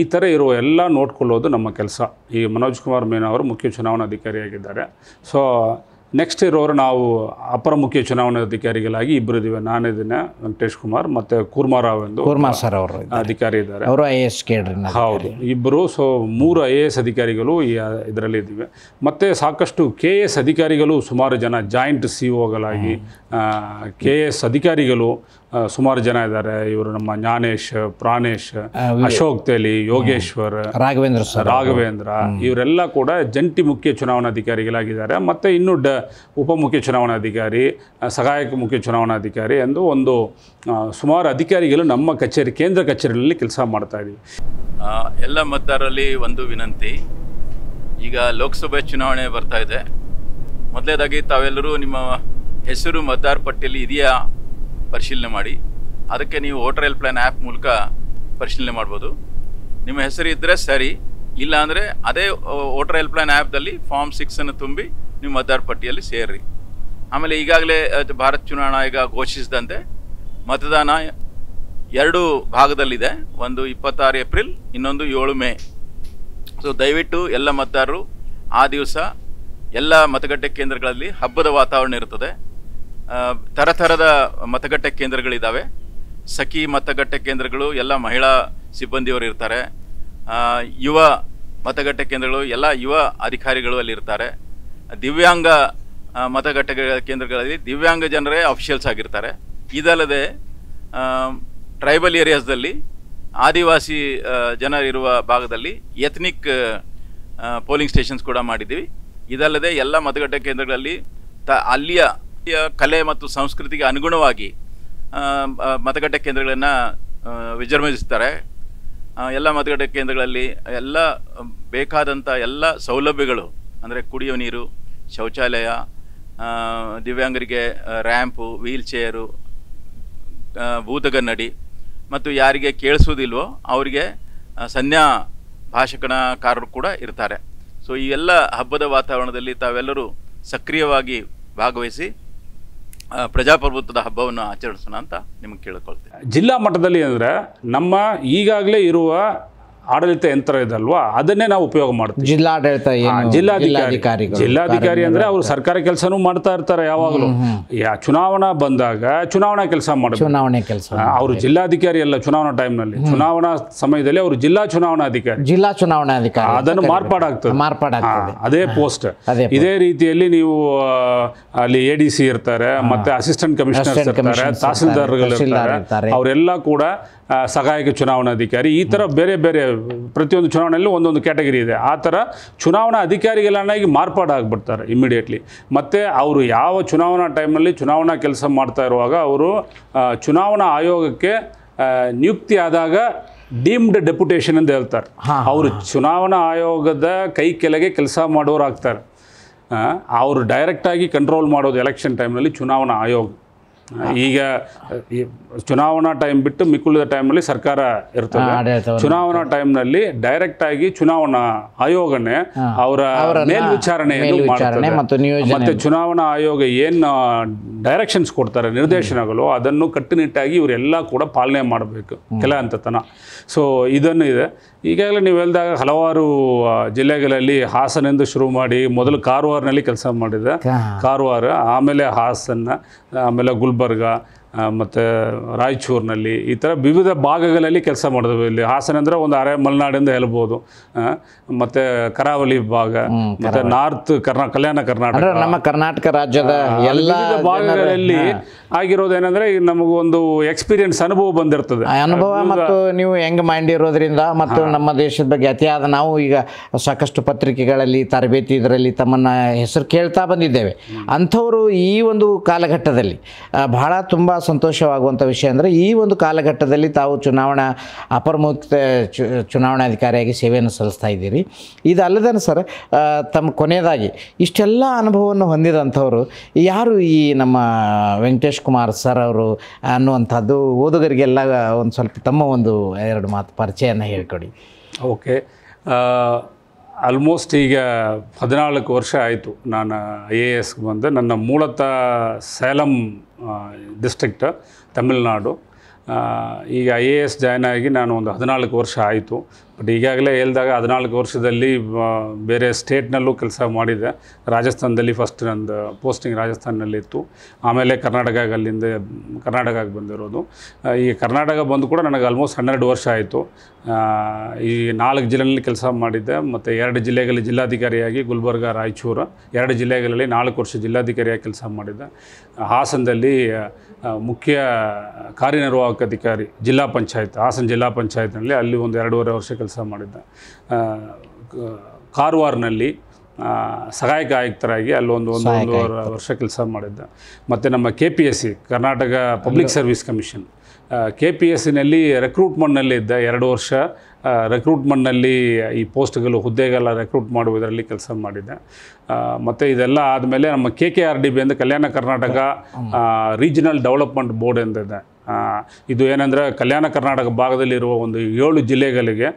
ಈ ಥರ ಇರುವ ಎಲ್ಲ ನೋಡ್ಕೊಳ್ಳೋದು ನಮ್ಮ ಕೆಲಸ ಈ ಮನೋಜ್ ಕುಮಾರ್ ಮೀನಾ ಅವರು ಮುಖ್ಯ ಚುನಾವಣಾಧಿಕಾರಿಯಾಗಿದ್ದಾರೆ ಸೊ ನೆಕ್ಸ್ಟ್ ಇರೋರು ನಾವು ಅಪರ ಮುಖ್ಯ ಚುನಾವಣಾ ಅಧಿಕಾರಿಗಳಾಗಿ ಇಬ್ಬರು ಇದ್ದೀವಿ ನಾನಿದ್ದೀನ ವೆಂಕಟೇಶ್ ಕುಮಾರ್ ಮತ್ತು ಕುರ್ಮಾರಾವ್ ಎಂದು ಕುರ್ಮಾ ಸರ್ ಅವರು ಅಧಿಕಾರಿ ಇದ್ದಾರೆ ಅವರು ಐ ಎ ಎಸ್ ಕೇಳ್ರಿ ಹೌದು ಇಬ್ಬರು ಸೊ ಮೂರು ಐ ಎ ಎಸ್ ಅಧಿಕಾರಿಗಳು ಈ ಇದರಲ್ಲಿ ಇದ್ದೀವಿ ಮತ್ತು ಸಾಕಷ್ಟು ಕೆ ಎ ಎಸ್ ಅಧಿಕಾರಿಗಳು ಸುಮಾರು ಜನ ಜಾಯಿಂಟ್ ಸಿ ಓಗಳಾಗಿ ಕೆ ಎ ಎಸ್ ಅಧಿಕಾರಿಗಳು ಸುಮಾರು ಜನ ಇದ್ದಾರೆ ಇವರು ನಮ್ಮ ಜ್ಞಾನೇಶ್ ಪ್ರಾಣೇಶ್ ಅಶೋಕ್ ತೇಲಿ ಯೋಗೇಶ್ವರ್ ರಾಘವೇಂದ್ರ ರಾಘವೇಂದ್ರ ಇವರೆಲ್ಲ ಕೂಡ ಜಂಟಿ ಮುಖ್ಯ ಚುನಾವಣಾಧಿಕಾರಿಗಳಾಗಿದ್ದಾರೆ ಮತ್ತು ಇನ್ನು ಡ ಚುನಾವಣಾ ಚುನಾವಣಾಧಿಕಾರಿ ಸಹಾಯಕ ಮುಖ್ಯ ಚುನಾವಣಾಧಿಕಾರಿ ಎಂದು ಒಂದು ಸುಮಾರು ಅಧಿಕಾರಿಗಳು ನಮ್ಮ ಕಚೇರಿ ಕೇಂದ್ರ ಕಚೇರಿಯಲ್ಲಿ ಕೆಲಸ ಮಾಡ್ತಾ ಇದ್ದೀವಿ ಎಲ್ಲ ಮತದಾರರಲ್ಲಿ ಒಂದು ವಿನಂತಿ ಈಗ ಲೋಕಸಭೆ ಚುನಾವಣೆ ಬರ್ತಾ ಇದೆ ಮೊದಲೇದಾಗಿ ತಾವೆಲ್ಲರೂ ನಿಮ್ಮ ಹೆಸರು ಮತದಾರ ಪಟ್ಟಿಯಲ್ಲಿ ಇದೆಯಾ ಪರಿಶೀಲನೆ ಮಾಡಿ ಅದಕ್ಕೆ ನೀವು ವೋಟರ್ ಹೆಲ್ಪ್ ಲೈನ್ ಆ್ಯಪ್ ಮೂಲಕ ಪರಿಶೀಲನೆ ಮಾಡ್ಬೋದು ನಿಮ್ಮ ಹೆಸರು ಇದ್ದರೆ ಸರಿ ಇಲ್ಲ ಅದೇ ವೋಟರ್ ಹೆಲ್ಪ್ ಲೈನ್ ಆ್ಯಪ್ದಲ್ಲಿ ಫಾರ್ಮ್ ಸಿಕ್ಸನ್ನು ತುಂಬಿ ನಿಮ್ಮ ಮತದಾರ ಪಟ್ಟಿಯಲ್ಲಿ ಸೇರಿ ಆಮೇಲೆ ಈಗಾಗಲೇ ಭಾರತ್ ಚುನಾವಣಾ ಆಯೋಗ ಘೋಷಿಸಿದಂತೆ ಮತದಾನ ಎರಡು ಭಾಗದಲ್ಲಿದೆ ಒಂದು ಇಪ್ಪತ್ತಾರು ಏಪ್ರಿಲ್ ಇನ್ನೊಂದು ಏಳು ಮೇ ಸೊ ದಯವಿಟ್ಟು ಎಲ್ಲ ಮತದಾರರು ಆ ದಿವಸ ಎಲ್ಲ ಮತಗಟ್ಟೆ ಕೇಂದ್ರಗಳಲ್ಲಿ ಹಬ್ಬದ ವಾತಾವರಣ ಇರುತ್ತದೆ ಥರದ ಮತಗಟ್ಟೆ ಕೇಂದ್ರಗಳಿದ್ದಾವೆ ಸಖಿ ಮತಗಟ್ಟೆ ಕೇಂದ್ರಗಳು ಎಲ್ಲ ಮಹಿಳಾ ಸಿಬ್ಬಂದಿಯವರು ಇರ್ತಾರೆ ಯುವ ಮತಗಟ್ಟೆ ಕೇಂದ್ರಗಳು ಎಲ್ಲ ಯುವ ಅಧಿಕಾರಿಗಳು ಅಲ್ಲಿರ್ತಾರೆ ದಿವ್ಯಾಂಗ ಮತಗಟ್ಟೆ ಕೇಂದ್ರಗಳಲ್ಲಿ ದಿವ್ಯಾಂಗ ಜನರೇ ಅಫಿಷಿಯಲ್ಸ್ ಆಗಿರ್ತಾರೆ ಇದಲ್ಲದೆ ಟ್ರೈಬಲ್ ಏರಿಯಾಸ್ದಲ್ಲಿ ಆದಿವಾಸಿ ಜನರಿರುವ ಭಾಗದಲ್ಲಿ ಎಥ್ನಿಕ್ ಪೋಲಿಂಗ್ ಸ್ಟೇಷನ್ಸ್ ಕೂಡ ಮಾಡಿದ್ದೀವಿ ಇದಲ್ಲದೆ ಎಲ್ಲ ಮತಗಟ್ಟೆ ಕೇಂದ್ರಗಳಲ್ಲಿ ತ ಅಲ್ಲಿಯ ಕಲೆ ಮತ್ತು ಸಂಸ್ಕೃತಿಗೆ ಅನುಗುಣವಾಗಿ ಮತಗಟ್ಟೆ ಕೇಂದ್ರಗಳನ್ನು ವಿಜೃಂಭಿಸ್ತಾರೆ ಎಲ್ಲ ಮತಗಟ್ಟೆ ಕೇಂದ್ರಗಳಲ್ಲಿ ಎಲ್ಲ ಬೇಕಾದಂಥ ಎಲ್ಲ ಸೌಲಭ್ಯಗಳು ಅಂದರೆ ಕುಡಿಯುವ ನೀರು ಶೌಚಾಲಯ ದಿವ್ಯಾಂಗರಿಗೆ ರ್ಯಾಂಪು ವೀಲ್ ಚೇರು ಭೂತಗನ್ನಡಿ ಮತ್ತು ಯಾರಿಗೆ ಕೇಳಿಸೋದಿಲ್ವೋ ಅವರಿಗೆ ಸನ್ಯಾ ಭಾಷಣಕಾರರು ಕೂಡ ಇರ್ತಾರೆ ಸೊ ಈ ಎಲ್ಲ ಹಬ್ಬದ ವಾತಾವರಣದಲ್ಲಿ ತಾವೆಲ್ಲರೂ ಸಕ್ರಿಯವಾಗಿ ಭಾಗವಹಿಸಿ ಪ್ರಜಾಪ್ರಭುತ್ವದ ಹಬ್ಬವನ್ನು ಆಚರಿಸೋಣ ಅಂತ ನಿಮಗೆ ಕೇಳಿಕೊಳ್ತೀನಿ ಜಿಲ್ಲಾ ಮಟ್ಟದಲ್ಲಿ ಅಂದರೆ ನಮ್ಮ ಈಗಾಗಲೇ ಇರುವ ಆಡಳಿತ ಯಂತ್ರ ಇದಲ್ವಾ ಅದನ್ನೇ ನಾವು ಉಪಯೋಗ ಮಾಡ್ತೀವಿ ಜಿಲ್ಲಾಡಳಿತ ಜಿಲ್ಲಾಧಿಕಾರಿ ಜಿಲ್ಲಾಧಿಕಾರಿ ಅಂದ್ರೆ ಅವರು ಸರ್ಕಾರ ಕೆಲಸನೂ ಮಾಡ್ತಾ ಇರ್ತಾರೆ ಯಾವಾಗಲೂ ಚುನಾವಣಾ ಬಂದಾಗ ಚುನಾವಣಾ ಕೆಲಸ ಮಾಡ್ತಾರೆ ಚುನಾವಣೆ ಕೆಲಸ ಅವರು ಜಿಲ್ಲಾಧಿಕಾರಿ ಅಲ್ಲ ಚುನಾವಣಾ ಟೈಮ್ ನಲ್ಲಿ ಚುನಾವಣಾ ಸಮಯದಲ್ಲಿ ಅವರು ಜಿಲ್ಲಾ ಚುನಾವಣಾಧಿಕಾರಿ ಜಿಲ್ಲಾ ಚುನಾವಣಾ ಅಧಿಕಾರಿ ಅದನ್ನು ಮಾರ್ಪಾಡಾಗ್ತದೆ ಮಾರ್ಪಾಡಾಗ್ತದೆ ಅದೇ ಪೋಸ್ಟ್ ಇದೇ ರೀತಿಯಲ್ಲಿ ನೀವು ಅಲ್ಲಿ ಎ ಡಿ ಸಿ ಇರ್ತಾರೆ ಮತ್ತೆ ಅಸಿಸ್ಟೆಂಟ್ ಕಮಿಷನರ್ ತಹಸೀಲ್ದಾರ್ ತಹಸೀಲ್ದಾರ್ಗಳು ಅವರೆಲ್ಲ ಕೂಡ ಸಹಾಯಕ ಅಧಿಕಾರಿ ಈ ಥರ ಬೇರೆ ಬೇರೆ ಪ್ರತಿಯೊಂದು ಚುನಾವಣೆಯಲ್ಲೂ ಒಂದೊಂದು ಕ್ಯಾಟಗರಿ ಇದೆ ಆ ಥರ ಚುನಾವಣಾ ಅಧಿಕಾರಿಗಳನ್ನಾಗಿ ಮಾರ್ಪಾಡಾಗ್ಬಿಡ್ತಾರೆ ಇಮಿಡಿಯೇಟ್ಲಿ ಮತ್ತು ಅವರು ಯಾವ ಚುನಾವಣಾ ಟೈಮ್ನಲ್ಲಿ ಚುನಾವಣಾ ಕೆಲಸ ಮಾಡ್ತಾ ಇರುವಾಗ ಅವರು ಚುನಾವಣಾ ಆಯೋಗಕ್ಕೆ ನಿಯುಕ್ತಿ ಆದಾಗ ಡೀಮ್ಡ್ ಡೆಪ್ಯುಟೇಷನ್ ಅಂತ ಹೇಳ್ತಾರೆ ಅವರು ಚುನಾವಣಾ ಆಯೋಗದ ಕೈ ಕೆಳಗೆ ಕೆಲಸ ಮಾಡೋರಾಗ್ತಾರೆ ಅವರು ಡೈರೆಕ್ಟಾಗಿ ಕಂಟ್ರೋಲ್ ಮಾಡೋದು ಎಲೆಕ್ಷನ್ ಟೈಮ್ನಲ್ಲಿ ಚುನಾವಣಾ ಆಯೋಗ ಈಗ ಚುನಾವಣಾ ಟೈಮ್ ಬಿಟ್ಟು ಮಿಕ್ಕುಳಿದ ಟೈಮಲ್ಲಿ ಸರ್ಕಾರ ಇರ್ತದೆ ಚುನಾವಣಾ ಟೈಮ್ನಲ್ಲಿ ಡೈರೆಕ್ಟ್ ಆಗಿ ಚುನಾವಣಾ ಆಯೋಗನೇ ಅವರ ಮೇಲ್ವಿಚಾರಣೆ ಮತ್ತೆ ಚುನಾವಣಾ ಆಯೋಗ ಏನು ಡೈರೆಕ್ಷನ್ಸ್ ಕೊಡ್ತಾರೆ ನಿರ್ದೇಶನಗಳು ಅದನ್ನು ಕಟ್ಟುನಿಟ್ಟಾಗಿ ಇವರೆಲ್ಲ ಕೂಡ ಪಾಲನೆ ಮಾಡಬೇಕು ಕೆಲ ಅಂತತನ ಸೊ ಇದನ್ನು ಇದೆ ಈಗಾಗಲೇ ನೀವು ಹೇಳಿದಾಗ ಹಲವಾರು ಜಿಲ್ಲೆಗಳಲ್ಲಿ ಎಂದು ಶುರು ಮಾಡಿ ಮೊದಲು ಕಾರವಾರನಲ್ಲಿ ಕೆಲಸ ಮಾಡಿದ ಕಾರವಾರ ಆಮೇಲೆ ಹಾಸನ ಆಮೇಲೆ ಗುಲ್ಬರ್ಗ ಮತ್ತು ರಾಯಚೂರಿನಲ್ಲಿ ಈ ಥರ ವಿವಿಧ ಭಾಗಗಳಲ್ಲಿ ಕೆಲಸ ಮಾಡಿದ್ವಿ ಇಲ್ಲಿ ಹಾಸನ ಅಂದರೆ ಒಂದು ಅರೆ ಮಲೆನಾಡಿಂದ ಹೇಳ್ಬೋದು ಮತ್ತು ಕರಾವಳಿ ಭಾಗ ಮತ್ತು ನಾರ್ತ್ ಕರ್ನಾ ಕಲ್ಯಾಣ ಕರ್ನಾಟಕ ನಮ್ಮ ಕರ್ನಾಟಕ ರಾಜ್ಯದ ಎಲ್ಲ ಭಾಗಗಳಲ್ಲಿ ಏನಂದ್ರೆ ಈಗ ನಮಗೊಂದು ಎಕ್ಸ್ಪೀರಿಯನ್ಸ್ ಅನುಭವ ಬಂದಿರ್ತದೆ ಅನುಭವ ಮತ್ತು ನೀವು ಹೆಂಗ್ ಮೈಂಡ್ ಇರೋದ್ರಿಂದ ಮತ್ತು ನಮ್ಮ ದೇಶದ ಬಗ್ಗೆ ಅತಿಯಾದ ನಾವು ಈಗ ಸಾಕಷ್ಟು ಪತ್ರಿಕೆಗಳಲ್ಲಿ ತರಬೇತಿ ಇದರಲ್ಲಿ ತಮ್ಮನ್ನ ಹೆಸರು ಕೇಳ್ತಾ ಬಂದಿದ್ದೇವೆ ಅಂಥವರು ಈ ಒಂದು ಕಾಲಘಟ್ಟದಲ್ಲಿ ಬಹಳ ತುಂಬ ಸಂತೋಷವಾಗುವಂಥ ವಿಷಯ ಅಂದರೆ ಈ ಒಂದು ಕಾಲಘಟ್ಟದಲ್ಲಿ ತಾವು ಚುನಾವಣಾ ಅಪರ ಚುನಾವಣಾಧಿಕಾರಿಯಾಗಿ ಸೇವೆಯನ್ನು ಸಲ್ಲಿಸ್ತಾ ಇದ್ದೀರಿ ಇದಲ್ಲದೇ ಸರ್ ತಮ್ಮ ಕೊನೆಯದಾಗಿ ಇಷ್ಟೆಲ್ಲ ಅನುಭವವನ್ನು ಹೊಂದಿದಂಥವರು ಯಾರು ಈ ನಮ್ಮ ವೆಂಕಟೇಶ್ ಕುಮಾರ್ ಸರ್ ಅವರು ಅನ್ನುವಂಥದ್ದು ಓದುಗರಿಗೆಲ್ಲ ಒಂದು ಸ್ವಲ್ಪ ತಮ್ಮ ಒಂದು ಎರಡು ಮಾತು ಪರಿಚಯನ ಹೇಳಿಕೊಡಿ ಓಕೆ ಆಲ್ಮೋಸ್ಟ್ ಈಗ ಹದಿನಾಲ್ಕು ವರ್ಷ ಆಯಿತು ನಾನು ಐ ಎ ಎಸ್ಗೆ ಬಂದೆ ನನ್ನ ಮೂಲತಃ ಸೇಲಂ ಡಿಸ್ಟ್ರಿಕ್ಟ್ ತಮಿಳ್ನಾಡು ಈಗ ಐ ಎ ಎಸ್ ಜಾಯ್ನ್ ಆಗಿ ನಾನು ಒಂದು ಹದಿನಾಲ್ಕು ವರ್ಷ ಆಯಿತು ಬಟ್ ಈಗಾಗಲೇ ಹೇಳಿದಾಗ ಹದಿನಾಲ್ಕು ವರ್ಷದಲ್ಲಿ ಬೇರೆ ಸ್ಟೇಟ್ನಲ್ಲೂ ಕೆಲಸ ಮಾಡಿದೆ ರಾಜಸ್ಥಾನದಲ್ಲಿ ಫಸ್ಟ್ ನಂದು ಪೋಸ್ಟಿಂಗ್ ರಾಜಸ್ಥಾನಲ್ಲಿತ್ತು ಆಮೇಲೆ ಕರ್ನಾಟಕಕ್ಕೆ ಅಲ್ಲಿಂದ ಕರ್ನಾಟಕಕ್ಕೆ ಬಂದಿರೋದು ಈ ಕರ್ನಾಟಕ ಬಂದು ಕೂಡ ನನಗೆ ಆಲ್ಮೋಸ್ಟ್ ಹನ್ನೆರಡು ವರ್ಷ ಆಯಿತು ಈ ನಾಲ್ಕು ಜಿಲ್ಲೆಯಲ್ಲಿ ಕೆಲಸ ಮಾಡಿದ್ದೆ ಮತ್ತು ಎರಡು ಜಿಲ್ಲೆಗಳಲ್ಲಿ ಜಿಲ್ಲಾಧಿಕಾರಿಯಾಗಿ ಗುಲ್ಬರ್ಗ ರಾಯಚೂರು ಎರಡು ಜಿಲ್ಲೆಗಳಲ್ಲಿ ನಾಲ್ಕು ವರ್ಷ ಜಿಲ್ಲಾಧಿಕಾರಿಯಾಗಿ ಕೆಲಸ ಮಾಡಿದ್ದೆ ಹಾಸನದಲ್ಲಿ ಮುಖ್ಯ ಕಾರ್ಯನಿರ್ವಾಹಕ ಅಧಿಕಾರಿ ಜಿಲ್ಲಾ ಪಂಚಾಯತ್ ಹಾಸನ ಜಿಲ್ಲಾ ಪಂಚಾಯತ್ನಲ್ಲಿ ಅಲ್ಲಿ ಒಂದು ಎರಡೂವರೆ ವರ್ಷ ಕೆಲಸ ಮಾಡಿದ್ದ ಕಾರವಾರ್ನಲ್ಲಿ ಸಹಾಯಕ ಆಯುಕ್ತರಾಗಿ ಅಲ್ಲೊಂದು ಒಂದು ಒಂದೂವರೆ ವರ್ಷ ಕೆಲಸ ಮಾಡಿದ್ದ ಮತ್ತು ನಮ್ಮ K P S C Karnataka public service commission K P S ಸಿನಲ್ಲಿ ರೆಕ್ರೂಟ್ಮೆಂಟ್ನಲ್ಲಿ ಇದ್ದ ಎರಡು ವರ್ಷ ರೆಕ್ರೂಟ್ಮೆಂಟ್ನಲ್ಲಿ ಈ ಪೋಸ್ಟ್ಗಳು ಹುದ್ದೆಗೆಲ್ಲ ರೆಕ್ರೂಟ್ ಮಾಡುವುದರಲ್ಲಿ ಕೆಲಸ ಮಾಡಿದ್ದೆ ಮತ್ತು ಇದೆಲ್ಲ ಆದಮೇಲೆ ನಮ್ಮ K K R D B ಅಂದರೆ Kalyana Karnataka regional development board ಎಂದಿದೆ ಇದು ಏನಂದರೆ ಕಲ್ಯಾಣ ಕರ್ನಾಟಕ ಭಾಗದಲ್ಲಿರುವ ಒಂದು ಏಳು ಜಿಲ್ಲೆಗಳಿಗೆ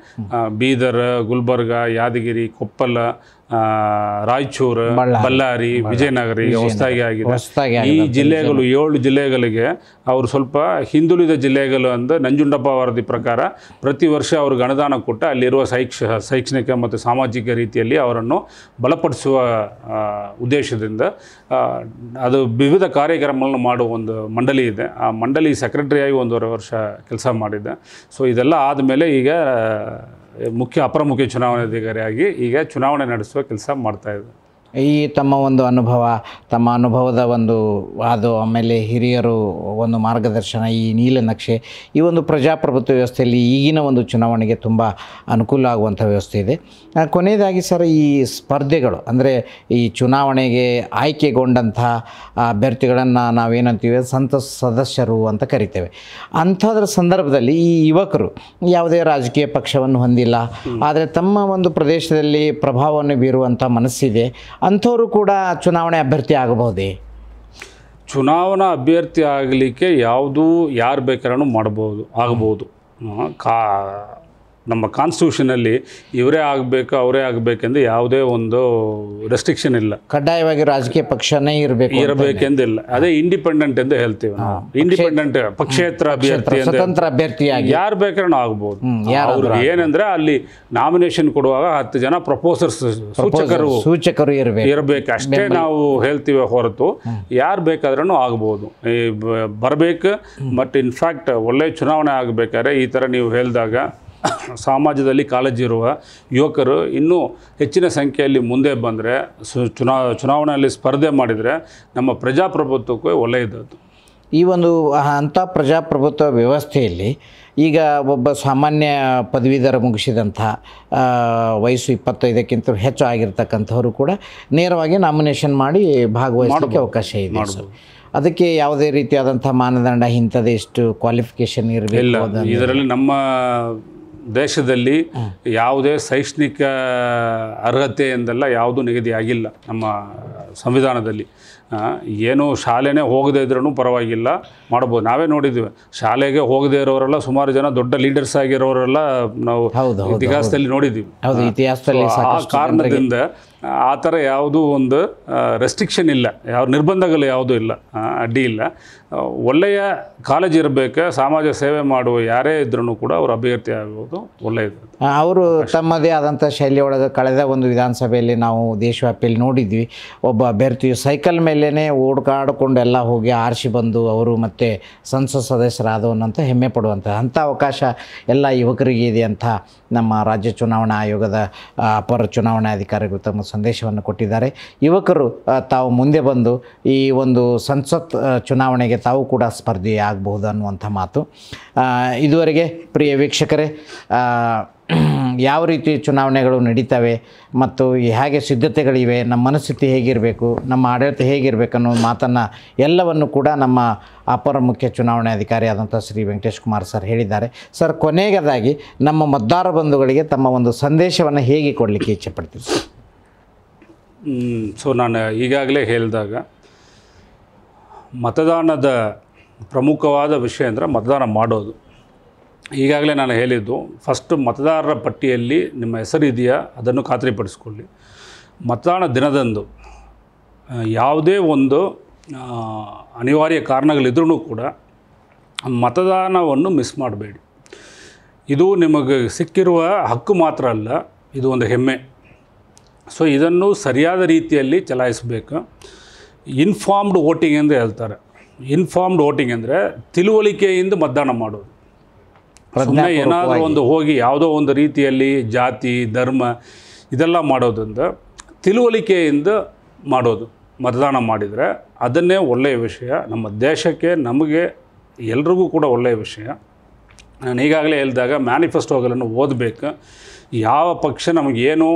ಬೀದರ್ ಗುಲ್ಬರ್ಗ ಯಾದಗಿರಿ ಕೊಪ್ಪಲ ರಾಯಚೂರು ಬಳ್ಳಾರಿ ವಿಜಯನಗರ ಈಗ ಹೊಸದಾಗಿ ಆಗಿದೆ ಈ ಜಿಲ್ಲೆಗಳು ಏಳು ಜಿಲ್ಲೆಗಳಿಗೆ ಅವರು ಸ್ವಲ್ಪ ಹಿಂದುಳಿದ ಜಿಲ್ಲೆಗಳು ಅಂದ ನಂಜುಂಡಪ್ಪ ವರದಿ ಪ್ರಕಾರ ಪ್ರತಿ ವರ್ಷ ಅವ್ರಿಗೆ ಗಣದಾನ ಕೊಟ್ಟ ಅಲ್ಲಿರುವ ಶೈಕ್ಷ ಶೈಕ್ಷಣಿಕ ಮತ್ತು ಸಾಮಾಜಿಕ ರೀತಿಯಲ್ಲಿ ಅವರನ್ನು ಬಲಪಡಿಸುವ ಉದ್ದೇಶದಿಂದ ಅದು ವಿವಿಧ ಕಾರ್ಯಕ್ರಮಗಳನ್ನು ಮಾಡುವ ಒಂದು ಮಂಡಳಿ ಇದೆ ಆ ಮಂಡಳಿ ಸೆಕ್ರೆಟರಿಯಾಗಿ ಒಂದೂವರೆ ವರ್ಷ ಕೆಲಸ ಮಾಡಿದ್ದೆ ಸೊ ಇದೆಲ್ಲ ಆದಮೇಲೆ ಈಗ ಮುಖ್ಯ ಅಪರ ಮುಖ್ಯ ಚುನಾವಣಾಧಿಕಾರಿಯಾಗಿ ಈಗ ಚುನಾವಣೆ ನಡೆಸುವ ಕೆಲಸ ಮಾಡ್ತಾಯಿದೆ ಈ ತಮ್ಮ ಒಂದು ಅನುಭವ ತಮ್ಮ ಅನುಭವದ ಒಂದು ಅದು ಆಮೇಲೆ ಹಿರಿಯರು ಒಂದು ಮಾರ್ಗದರ್ಶನ ಈ ನೀಲನಕ್ಷೆ ಈ ಒಂದು ಪ್ರಜಾಪ್ರಭುತ್ವ ವ್ಯವಸ್ಥೆಯಲ್ಲಿ ಈಗಿನ ಒಂದು ಚುನಾವಣೆಗೆ ತುಂಬ ಅನುಕೂಲ ಆಗುವಂಥ ವ್ಯವಸ್ಥೆ ಇದೆ ಕೊನೆಯದಾಗಿ ಸರ್ ಈ ಸ್ಪರ್ಧೆಗಳು ಅಂದರೆ ಈ ಚುನಾವಣೆಗೆ ಆಯ್ಕೆಗೊಂಡಂಥ ಅಭ್ಯರ್ಥಿಗಳನ್ನು ನಾವೇನಂತೀವಿ ಸಂತ ಸದಸ್ಯರು ಅಂತ ಕರಿತೇವೆ ಅಂಥದ್ರ ಸಂದರ್ಭದಲ್ಲಿ ಈ ಯುವಕರು ಯಾವುದೇ ರಾಜಕೀಯ ಪಕ್ಷವನ್ನು ಹೊಂದಿಲ್ಲ ಆದರೆ ತಮ್ಮ ಒಂದು ಪ್ರದೇಶದಲ್ಲಿ ಪ್ರಭಾವವನ್ನು ಬೀರುವಂಥ ಮನಸ್ಸಿದೆ ಅಂಥವರು ಕೂಡ ಚುನಾವಣೆ ಅಭ್ಯರ್ಥಿ ಆಗಬಹುದೇ ಚುನಾವಣಾ ಅಭ್ಯರ್ಥಿ ಆಗಲಿಕ್ಕೆ ಯಾವುದೂ ಯಾರು ಬೇಕಾದ್ರೂ ಮಾಡ್ಬೋದು ಆಗ್ಬೋದು ಕಾ ನಮ್ಮ ಕಾನ್ಸ್ಟಿಟ್ಯೂಷನಲ್ಲಿ ಇವರೇ ಆಗಬೇಕು ಅವರೇ ಆಗಬೇಕೆಂದು ಯಾವುದೇ ಒಂದು ರೆಸ್ಟ್ರಿಕ್ಷನ್ ಇಲ್ಲ ಕಡ್ಡಾಯವಾಗಿ ರಾಜಕೀಯ ಪಕ್ಷನೇ ಇರಬೇಕು ಇರಬೇಕೆಂದಿಲ್ಲ ಅದೇ ಇಂಡಿಪೆಂಡೆಂಟ್ ಎಂದು ಹೇಳ್ತೀವಿ ಇಂಡಿಪೆಂಡೆಂಟ್ ಪಕ್ಷೇತರ ಅಭ್ಯರ್ಥಿ ಸ್ವತಂತ್ರ ಅಭ್ಯರ್ಥಿಯಾಗಿ ಯಾರು ಬೇಕಾದ್ರೂ ಆಗ್ಬೋದು ಅವ್ರು ಏನಂದ್ರೆ ಅಲ್ಲಿ ನಾಮಿನೇಷನ್ ಕೊಡುವಾಗ ಹತ್ತು ಜನ ಪ್ರಪೋಸರ್ಸ್ ಸೂಚಕರು ಸೂಚಕರು ಇರಬೇಕು ಇರಬೇಕು ಅಷ್ಟೇ ನಾವು ಹೇಳ್ತೀವಿ ಹೊರತು ಯಾರು ಬೇಕಾದ್ರೂ ಆಗ್ಬೋದು ಬರಬೇಕು ಬಟ್ ಇನ್ಫ್ಯಾಕ್ಟ್ ಒಳ್ಳೆ ಚುನಾವಣೆ ಆಗ್ಬೇಕಾದ್ರೆ ಈ ಥರ ನೀವು ಹೇಳಿದಾಗ ಸಮಾಜದಲ್ಲಿ ಇರುವ ಯುವಕರು ಇನ್ನೂ ಹೆಚ್ಚಿನ ಸಂಖ್ಯೆಯಲ್ಲಿ ಮುಂದೆ ಬಂದರೆ ಸು ಚುನಾ ಚುನಾವಣೆಯಲ್ಲಿ ಸ್ಪರ್ಧೆ ಮಾಡಿದರೆ ನಮ್ಮ ಪ್ರಜಾಪ್ರಭುತ್ವಕ್ಕೆ ಒಳ್ಳೆಯದ್ದು ಈ ಒಂದು ಅಂಥ ಪ್ರಜಾಪ್ರಭುತ್ವ ವ್ಯವಸ್ಥೆಯಲ್ಲಿ ಈಗ ಒಬ್ಬ ಸಾಮಾನ್ಯ ಪದವೀಧರ ಮುಗಿಸಿದಂಥ ವಯಸ್ಸು ಇಪ್ಪತ್ತೈದಕ್ಕಿಂತ ಹೆಚ್ಚು ಆಗಿರ್ತಕ್ಕಂಥವರು ಕೂಡ ನೇರವಾಗಿ ನಾಮಿನೇಷನ್ ಮಾಡಿ ಭಾಗವಹಿಸೋಕ್ಕೆ ಅವಕಾಶ ಇದೆ ಅದಕ್ಕೆ ಯಾವುದೇ ರೀತಿಯಾದಂಥ ಮಾನದಂಡ ಇಂಥದ್ದು ಎಷ್ಟು ಕ್ವಾಲಿಫಿಕೇಶನ್ ಇರಬೇಕು ಇದರಲ್ಲಿ ನಮ್ಮ ದೇಶದಲ್ಲಿ ಯಾವುದೇ ಶೈಕ್ಷಣಿಕ ಅರ್ಹತೆ ಎಂದೆಲ್ಲ ಯಾವುದೂ ನಿಗದಿಯಾಗಿಲ್ಲ ನಮ್ಮ ಸಂವಿಧಾನದಲ್ಲಿ ಏನು ಶಾಲೆನೇ ಹೋಗದೇ ಇದ್ರೂ ಪರವಾಗಿಲ್ಲ ಮಾಡ್ಬೋದು ನಾವೇ ನೋಡಿದ್ದೀವಿ ಶಾಲೆಗೆ ಹೋಗದೇ ಇರೋರೆಲ್ಲ ಸುಮಾರು ಜನ ದೊಡ್ಡ ಲೀಡರ್ಸ್ ಆಗಿರೋರೆಲ್ಲ ನಾವು ಇತಿಹಾಸದಲ್ಲಿ ನೋಡಿದ್ದೀವಿ ಆ ಕಾರಣದಿಂದ ಆ ಥರ ಯಾವುದೂ ಒಂದು ರೆಸ್ಟ್ರಿಕ್ಷನ್ ಇಲ್ಲ ಯಾವ ನಿರ್ಬಂಧಗಳು ಯಾವುದೂ ಇಲ್ಲ ಅಡ್ಡಿ ಇಲ್ಲ ಒಳ್ಳೆಯ ಕಾಲೇಜ್ ಇರಬೇಕು ಸಮಾಜ ಸೇವೆ ಮಾಡುವ ಯಾರೇ ಇದ್ರೂ ಕೂಡ ಅವರು ಅಭ್ಯರ್ಥಿ ಆಗುವುದು ಒಳ್ಳೆಯದು ಅವರು ತಮ್ಮದೇ ಆದಂಥ ಶೈಲಿಯೊಳಗೆ ಕಳೆದ ಒಂದು ವಿಧಾನಸಭೆಯಲ್ಲಿ ನಾವು ದೇಶವ್ಯಾಪಿಯಲ್ಲಿ ನೋಡಿದ್ವಿ ಒಬ್ಬ ಅಭ್ಯರ್ಥಿಯು ಸೈಕಲ್ ಮೇಲೇ ಎಲ್ಲ ಹೋಗಿ ಆರಿಸಿ ಬಂದು ಅವರು ಮತ್ತು ಸಂಸತ್ ಸದಸ್ಯರಾದವನಂತ ಹೆಮ್ಮೆ ಪಡುವಂಥ ಅಂಥ ಅವಕಾಶ ಎಲ್ಲ ಯುವಕರಿಗೆ ಇದೆ ಅಂತ ನಮ್ಮ ರಾಜ್ಯ ಚುನಾವಣಾ ಆಯೋಗದ ಅಪರ ಚುನಾವಣಾಧಿಕಾರಿಗಳು ತಮ್ಮ ಸಂದೇಶವನ್ನು ಕೊಟ್ಟಿದ್ದಾರೆ ಯುವಕರು ತಾವು ಮುಂದೆ ಬಂದು ಈ ಒಂದು ಸಂಸತ್ ಚುನಾವಣೆಗೆ ತಾವು ಕೂಡ ಸ್ಪರ್ಧೆ ಆಗಬಹುದು ಅನ್ನುವಂಥ ಮಾತು ಇದುವರೆಗೆ ಪ್ರಿಯ ವೀಕ್ಷಕರೇ ಯಾವ ರೀತಿ ಚುನಾವಣೆಗಳು ನಡೀತವೆ ಮತ್ತು ಹೇಗೆ ಸಿದ್ಧತೆಗಳಿವೆ ನಮ್ಮ ಮನಸ್ಥಿತಿ ಹೇಗಿರಬೇಕು ನಮ್ಮ ಆಡಳಿತ ಹೇಗಿರಬೇಕು ಅನ್ನೋ ಮಾತನ್ನು ಎಲ್ಲವನ್ನು ಕೂಡ ನಮ್ಮ ಅಪರ ಮುಖ್ಯ ಅಧಿಕಾರಿ ಆದಂಥ ಶ್ರೀ ವೆಂಕಟೇಶ್ ಕುಮಾರ್ ಸರ್ ಹೇಳಿದ್ದಾರೆ ಸರ್ ಕೊನೆಗದಾಗಿ ನಮ್ಮ ಮತದಾರ ಬಂಧುಗಳಿಗೆ ತಮ್ಮ ಒಂದು ಸಂದೇಶವನ್ನು ಹೇಗೆ ಕೊಡಲಿಕ್ಕೆ ಇಚ್ಛೆಪಡ್ತೀವಿ ಸೊ ನಾನು ಈಗಾಗಲೇ ಹೇಳಿದಾಗ ಮತದಾನದ ಪ್ರಮುಖವಾದ ವಿಷಯ ಅಂದರೆ ಮತದಾನ ಮಾಡೋದು ಈಗಾಗಲೇ ನಾನು ಹೇಳಿದ್ದು ಫಸ್ಟ್ ಮತದಾರರ ಪಟ್ಟಿಯಲ್ಲಿ ನಿಮ್ಮ ಹೆಸರಿದೆಯಾ ಅದನ್ನು ಖಾತ್ರಿಪಡಿಸ್ಕೊಳ್ಳಿ ಮತದಾನ ದಿನದಂದು ಯಾವುದೇ ಒಂದು ಅನಿವಾರ್ಯ ಕಾರಣಗಳಿದ್ರೂ ಕೂಡ ಮತದಾನವನ್ನು ಮಿಸ್ ಮಾಡಬೇಡಿ ಇದು ನಿಮಗೆ ಸಿಕ್ಕಿರುವ ಹಕ್ಕು ಮಾತ್ರ ಅಲ್ಲ ಇದು ಒಂದು ಹೆಮ್ಮೆ ಸೊ ಇದನ್ನು ಸರಿಯಾದ ರೀತಿಯಲ್ಲಿ ಚಲಾಯಿಸಬೇಕು ಇನ್ಫಾರ್ಮ್ಡ್ ವೋಟಿಂಗ್ ಎಂದು ಹೇಳ್ತಾರೆ ಇನ್ಫಾರ್ಮ್ಡ್ ವೋಟಿಂಗ್ ಅಂದರೆ ತಿಳುವಳಿಕೆಯಿಂದ ಮತದಾನ ಮಾಡೋದು ಸುಮ್ಮನೆ ಏನಾದರೂ ಒಂದು ಹೋಗಿ ಯಾವುದೋ ಒಂದು ರೀತಿಯಲ್ಲಿ ಜಾತಿ ಧರ್ಮ ಇದೆಲ್ಲ ಮಾಡೋದ್ರಿಂದ ತಿಳುವಳಿಕೆಯಿಂದ ಮಾಡೋದು ಮತದಾನ ಮಾಡಿದರೆ ಅದನ್ನೇ ಒಳ್ಳೆಯ ವಿಷಯ ನಮ್ಮ ದೇಶಕ್ಕೆ ನಮಗೆ ಎಲ್ರಿಗೂ ಕೂಡ ಒಳ್ಳೆಯ ವಿಷಯ ನಾನು ಈಗಾಗಲೇ ಹೇಳಿದಾಗ ಮ್ಯಾನಿಫೆಸ್ಟೋಗಳನ್ನು ಓದಬೇಕು ಯಾವ ಪಕ್ಷ ನಮಗೇನು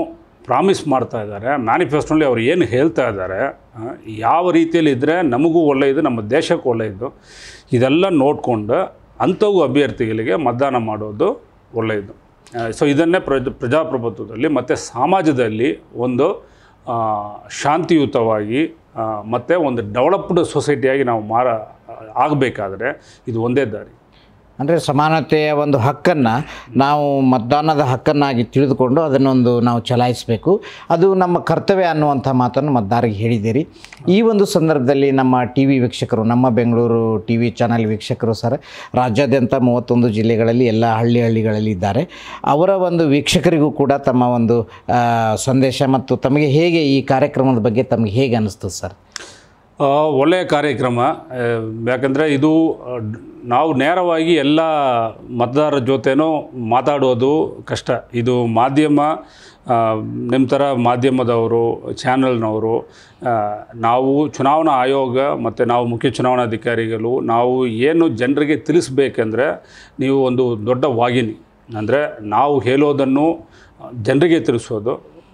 ಪ್ರಾಮಿಸ್ ಮಾಡ್ತಾ ಇದ್ದಾರೆ ಮ್ಯಾನಿಫೆಸ್ಟೋಲಿ ಅವರು ಏನು ಹೇಳ್ತಾ ಇದ್ದಾರೆ ಯಾವ ರೀತಿಯಲ್ಲಿ ಇದ್ದರೆ ನಮಗೂ ಒಳ್ಳೆಯದು ನಮ್ಮ ದೇಶಕ್ಕೂ ಒಳ್ಳೆಯದು ಇದೆಲ್ಲ ನೋಡಿಕೊಂಡು ಅಂಥವು ಅಭ್ಯರ್ಥಿಗಳಿಗೆ ಮತದಾನ ಮಾಡೋದು ಒಳ್ಳೆಯದು ಸೊ ಇದನ್ನೇ ಪ್ರಜ ಪ್ರಜಾಪ್ರಭುತ್ವದಲ್ಲಿ ಮತ್ತು ಸಮಾಜದಲ್ಲಿ ಒಂದು ಶಾಂತಿಯುತವಾಗಿ ಮತ್ತು ಒಂದು ಡೆವಲಪ್ಡ್ ಸೊಸೈಟಿಯಾಗಿ ನಾವು ಮಾರ ಆಗಬೇಕಾದ್ರೆ ಇದು ಒಂದೇ ದಾರಿ ಅಂದರೆ ಸಮಾನತೆಯ ಒಂದು ಹಕ್ಕನ್ನು ನಾವು ಮತದಾನದ ಹಕ್ಕನ್ನಾಗಿ ತಿಳಿದುಕೊಂಡು ಅದನ್ನೊಂದು ನಾವು ಚಲಾಯಿಸಬೇಕು ಅದು ನಮ್ಮ ಕರ್ತವ್ಯ ಅನ್ನುವಂಥ ಮಾತನ್ನು ಮತದಾರಿಗೆ ಹೇಳಿದ್ದೀರಿ ಈ ಒಂದು ಸಂದರ್ಭದಲ್ಲಿ ನಮ್ಮ ಟಿ ವಿ ವೀಕ್ಷಕರು ನಮ್ಮ ಬೆಂಗಳೂರು ಟಿ ವಿ ಚಾನಲ್ ವೀಕ್ಷಕರು ಸರ್ ರಾಜ್ಯಾದ್ಯಂತ ಮೂವತ್ತೊಂದು ಜಿಲ್ಲೆಗಳಲ್ಲಿ ಎಲ್ಲ ಹಳ್ಳಿ ಹಳ್ಳಿಗಳಲ್ಲಿ ಇದ್ದಾರೆ ಅವರ ಒಂದು ವೀಕ್ಷಕರಿಗೂ ಕೂಡ ತಮ್ಮ ಒಂದು ಸಂದೇಶ ಮತ್ತು ತಮಗೆ ಹೇಗೆ ಈ ಕಾರ್ಯಕ್ರಮದ ಬಗ್ಗೆ ತಮಗೆ ಹೇಗೆ ಅನ್ನಿಸ್ತು ಸರ್ ಒಳ್ಳೆಯ ಕಾರ್ಯಕ್ರಮ ಯಾಕಂದರೆ ಇದು ನಾವು ನೇರವಾಗಿ ಎಲ್ಲ ಮತದಾರರ ಜೊತೆನೂ ಮಾತಾಡೋದು ಕಷ್ಟ ಇದು ಮಾಧ್ಯಮ ನಿಮ್ಮ ಥರ ಮಾಧ್ಯಮದವರು ಚಾನಲ್ನವರು ನಾವು ಚುನಾವಣಾ ಆಯೋಗ ಮತ್ತು ನಾವು ಮುಖ್ಯ ಚುನಾವಣಾಧಿಕಾರಿಗಳು ನಾವು ಏನು ಜನರಿಗೆ ತಿಳಿಸ್ಬೇಕೆಂದರೆ ನೀವು ಒಂದು ದೊಡ್ಡ ವಾಗಿನಿ ಅಂದರೆ ನಾವು ಹೇಳೋದನ್ನು ಜನರಿಗೆ ತಿಳಿಸೋದು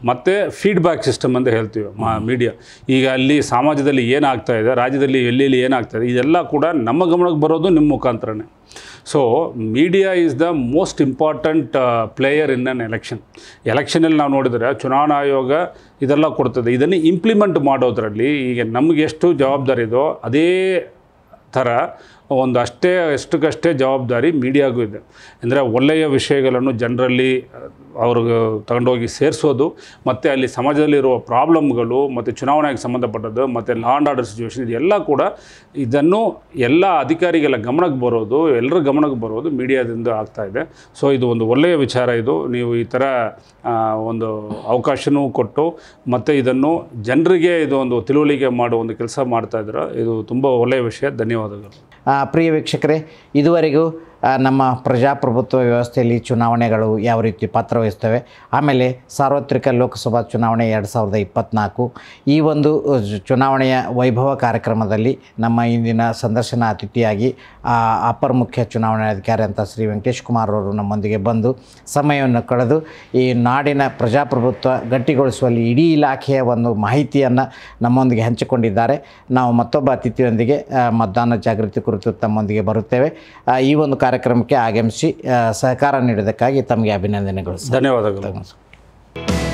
ಮತ್ತು ಫೀಡ್ಬ್ಯಾಕ್ ಸಿಸ್ಟಮ್ ಅಂತ ಹೇಳ್ತೀವಿ ಮಾ ಮೀಡಿಯಾ ಈಗ ಅಲ್ಲಿ ಸಮಾಜದಲ್ಲಿ ಏನಾಗ್ತಾ ಇದೆ ರಾಜ್ಯದಲ್ಲಿ ಎಲ್ಲೆಲ್ಲಿ ಏನಾಗ್ತಾ ಇದೆ ಇದೆಲ್ಲ ಕೂಡ ನಮ್ಮ ಗಮನಕ್ಕೆ ಬರೋದು ನಿಮ್ಮ ಮುಖಾಂತರನೇ so media is the most important player in an election ಎಲೆಕ್ಷನಲ್ಲಿ ನಾವು ನೋಡಿದರೆ ಚುನಾವಣಾ ಆಯೋಗ ಇದೆಲ್ಲ ಕೊಡ್ತದೆ ಇದನ್ನು ಇಂಪ್ಲಿಮೆಂಟ್ ಮಾಡೋದರಲ್ಲಿ ಈಗ ನಮಗೆಷ್ಟು ಜವಾಬ್ದಾರಿ ಇದೋ ಅದೇ ಥರ ಒಂದು ಅಷ್ಟೇ ಎಷ್ಟಕ್ಕಷ್ಟೇ ಜವಾಬ್ದಾರಿ ಮೀಡಿಯಾಗೂ ಇದೆ ಅಂದರೆ ಒಳ್ಳೆಯ ವಿಷಯಗಳನ್ನು ಜನರಲ್ಲಿ ಅವ್ರಿಗೆ ತಗೊಂಡೋಗಿ ಸೇರಿಸೋದು ಮತ್ತು ಅಲ್ಲಿ ಸಮಾಜದಲ್ಲಿರುವ ಪ್ರಾಬ್ಲಮ್ಗಳು ಮತ್ತು ಚುನಾವಣೆಗೆ ಸಂಬಂಧಪಟ್ಟದ್ದು ಮತ್ತು ಲಾ ಆ್ಯಂಡ್ ಆರ್ಡರ್ ಸಿಚುವೇಷನ್ ಇದೆಲ್ಲ ಕೂಡ ಇದನ್ನು ಎಲ್ಲ ಅಧಿಕಾರಿಗೆಲ್ಲ ಗಮನಕ್ಕೆ ಬರೋದು ಎಲ್ಲರ ಗಮನಕ್ಕೆ ಬರೋದು ಮೀಡಿಯಾದಿಂದ ಆಗ್ತಾಯಿದೆ ಸೊ ಇದು ಒಂದು ಒಳ್ಳೆಯ ವಿಚಾರ ಇದು ನೀವು ಈ ಥರ ಒಂದು ಅವಕಾಶನೂ ಕೊಟ್ಟು ಮತ್ತು ಇದನ್ನು ಜನರಿಗೆ ಇದೊಂದು ತಿಳುವಳಿಕೆ ಮಾಡುವ ಒಂದು ಕೆಲಸ ಮಾಡ್ತಾಯಿದ್ರೆ ಇದು ತುಂಬ ಒಳ್ಳೆಯ ವಿಷಯ ಧನ್ಯವಾದಗಳು ಪ್ರಿಯ ವೀಕ್ಷಕರೇ ಇದುವರೆಗೂ ನಮ್ಮ ಪ್ರಜಾಪ್ರಭುತ್ವ ವ್ಯವಸ್ಥೆಯಲ್ಲಿ ಚುನಾವಣೆಗಳು ಯಾವ ರೀತಿ ಪಾತ್ರ ವಹಿಸ್ತವೆ ಆಮೇಲೆ ಸಾರ್ವತ್ರಿಕ ಲೋಕಸಭಾ ಚುನಾವಣೆ ಎರಡು ಸಾವಿರದ ಇಪ್ಪತ್ತ್ನಾಲ್ಕು ಈ ಒಂದು ಚುನಾವಣೆಯ ವೈಭವ ಕಾರ್ಯಕ್ರಮದಲ್ಲಿ ನಮ್ಮ ಇಂದಿನ ಸಂದರ್ಶನ ಅತಿಥಿಯಾಗಿ ಅಪರ ಮುಖ್ಯ ಚುನಾವಣಾಧಿಕಾರಿ ಅಂತ ಶ್ರೀ ವೆಂಕಟೇಶ್ ಕುಮಾರ್ ಅವರು ನಮ್ಮೊಂದಿಗೆ ಬಂದು ಸಮಯವನ್ನು ಕಳೆದು ಈ ನಾಡಿನ ಪ್ರಜಾಪ್ರಭುತ್ವ ಗಟ್ಟಿಗೊಳಿಸುವಲ್ಲಿ ಇಡೀ ಇಲಾಖೆಯ ಒಂದು ಮಾಹಿತಿಯನ್ನು ನಮ್ಮೊಂದಿಗೆ ಹಂಚಿಕೊಂಡಿದ್ದಾರೆ ನಾವು ಮತ್ತೊಬ್ಬ ಅತಿಥಿಯೊಂದಿಗೆ ಮತದಾನ ಜಾಗೃತಿ ಕುರಿತು ತಮ್ಮೊಂದಿಗೆ ಬರುತ್ತೇವೆ ಈ ಒಂದು ಕಾರ್ಯಕ್ರಮಕ್ಕೆ ಆಗಮಿಸಿ ಸಹಕಾರ ನೀಡೋದಕ್ಕಾಗಿ ತಮಗೆ ಅಭಿನಂದನೆಗಳು ಧನ್ಯವಾದಗಳು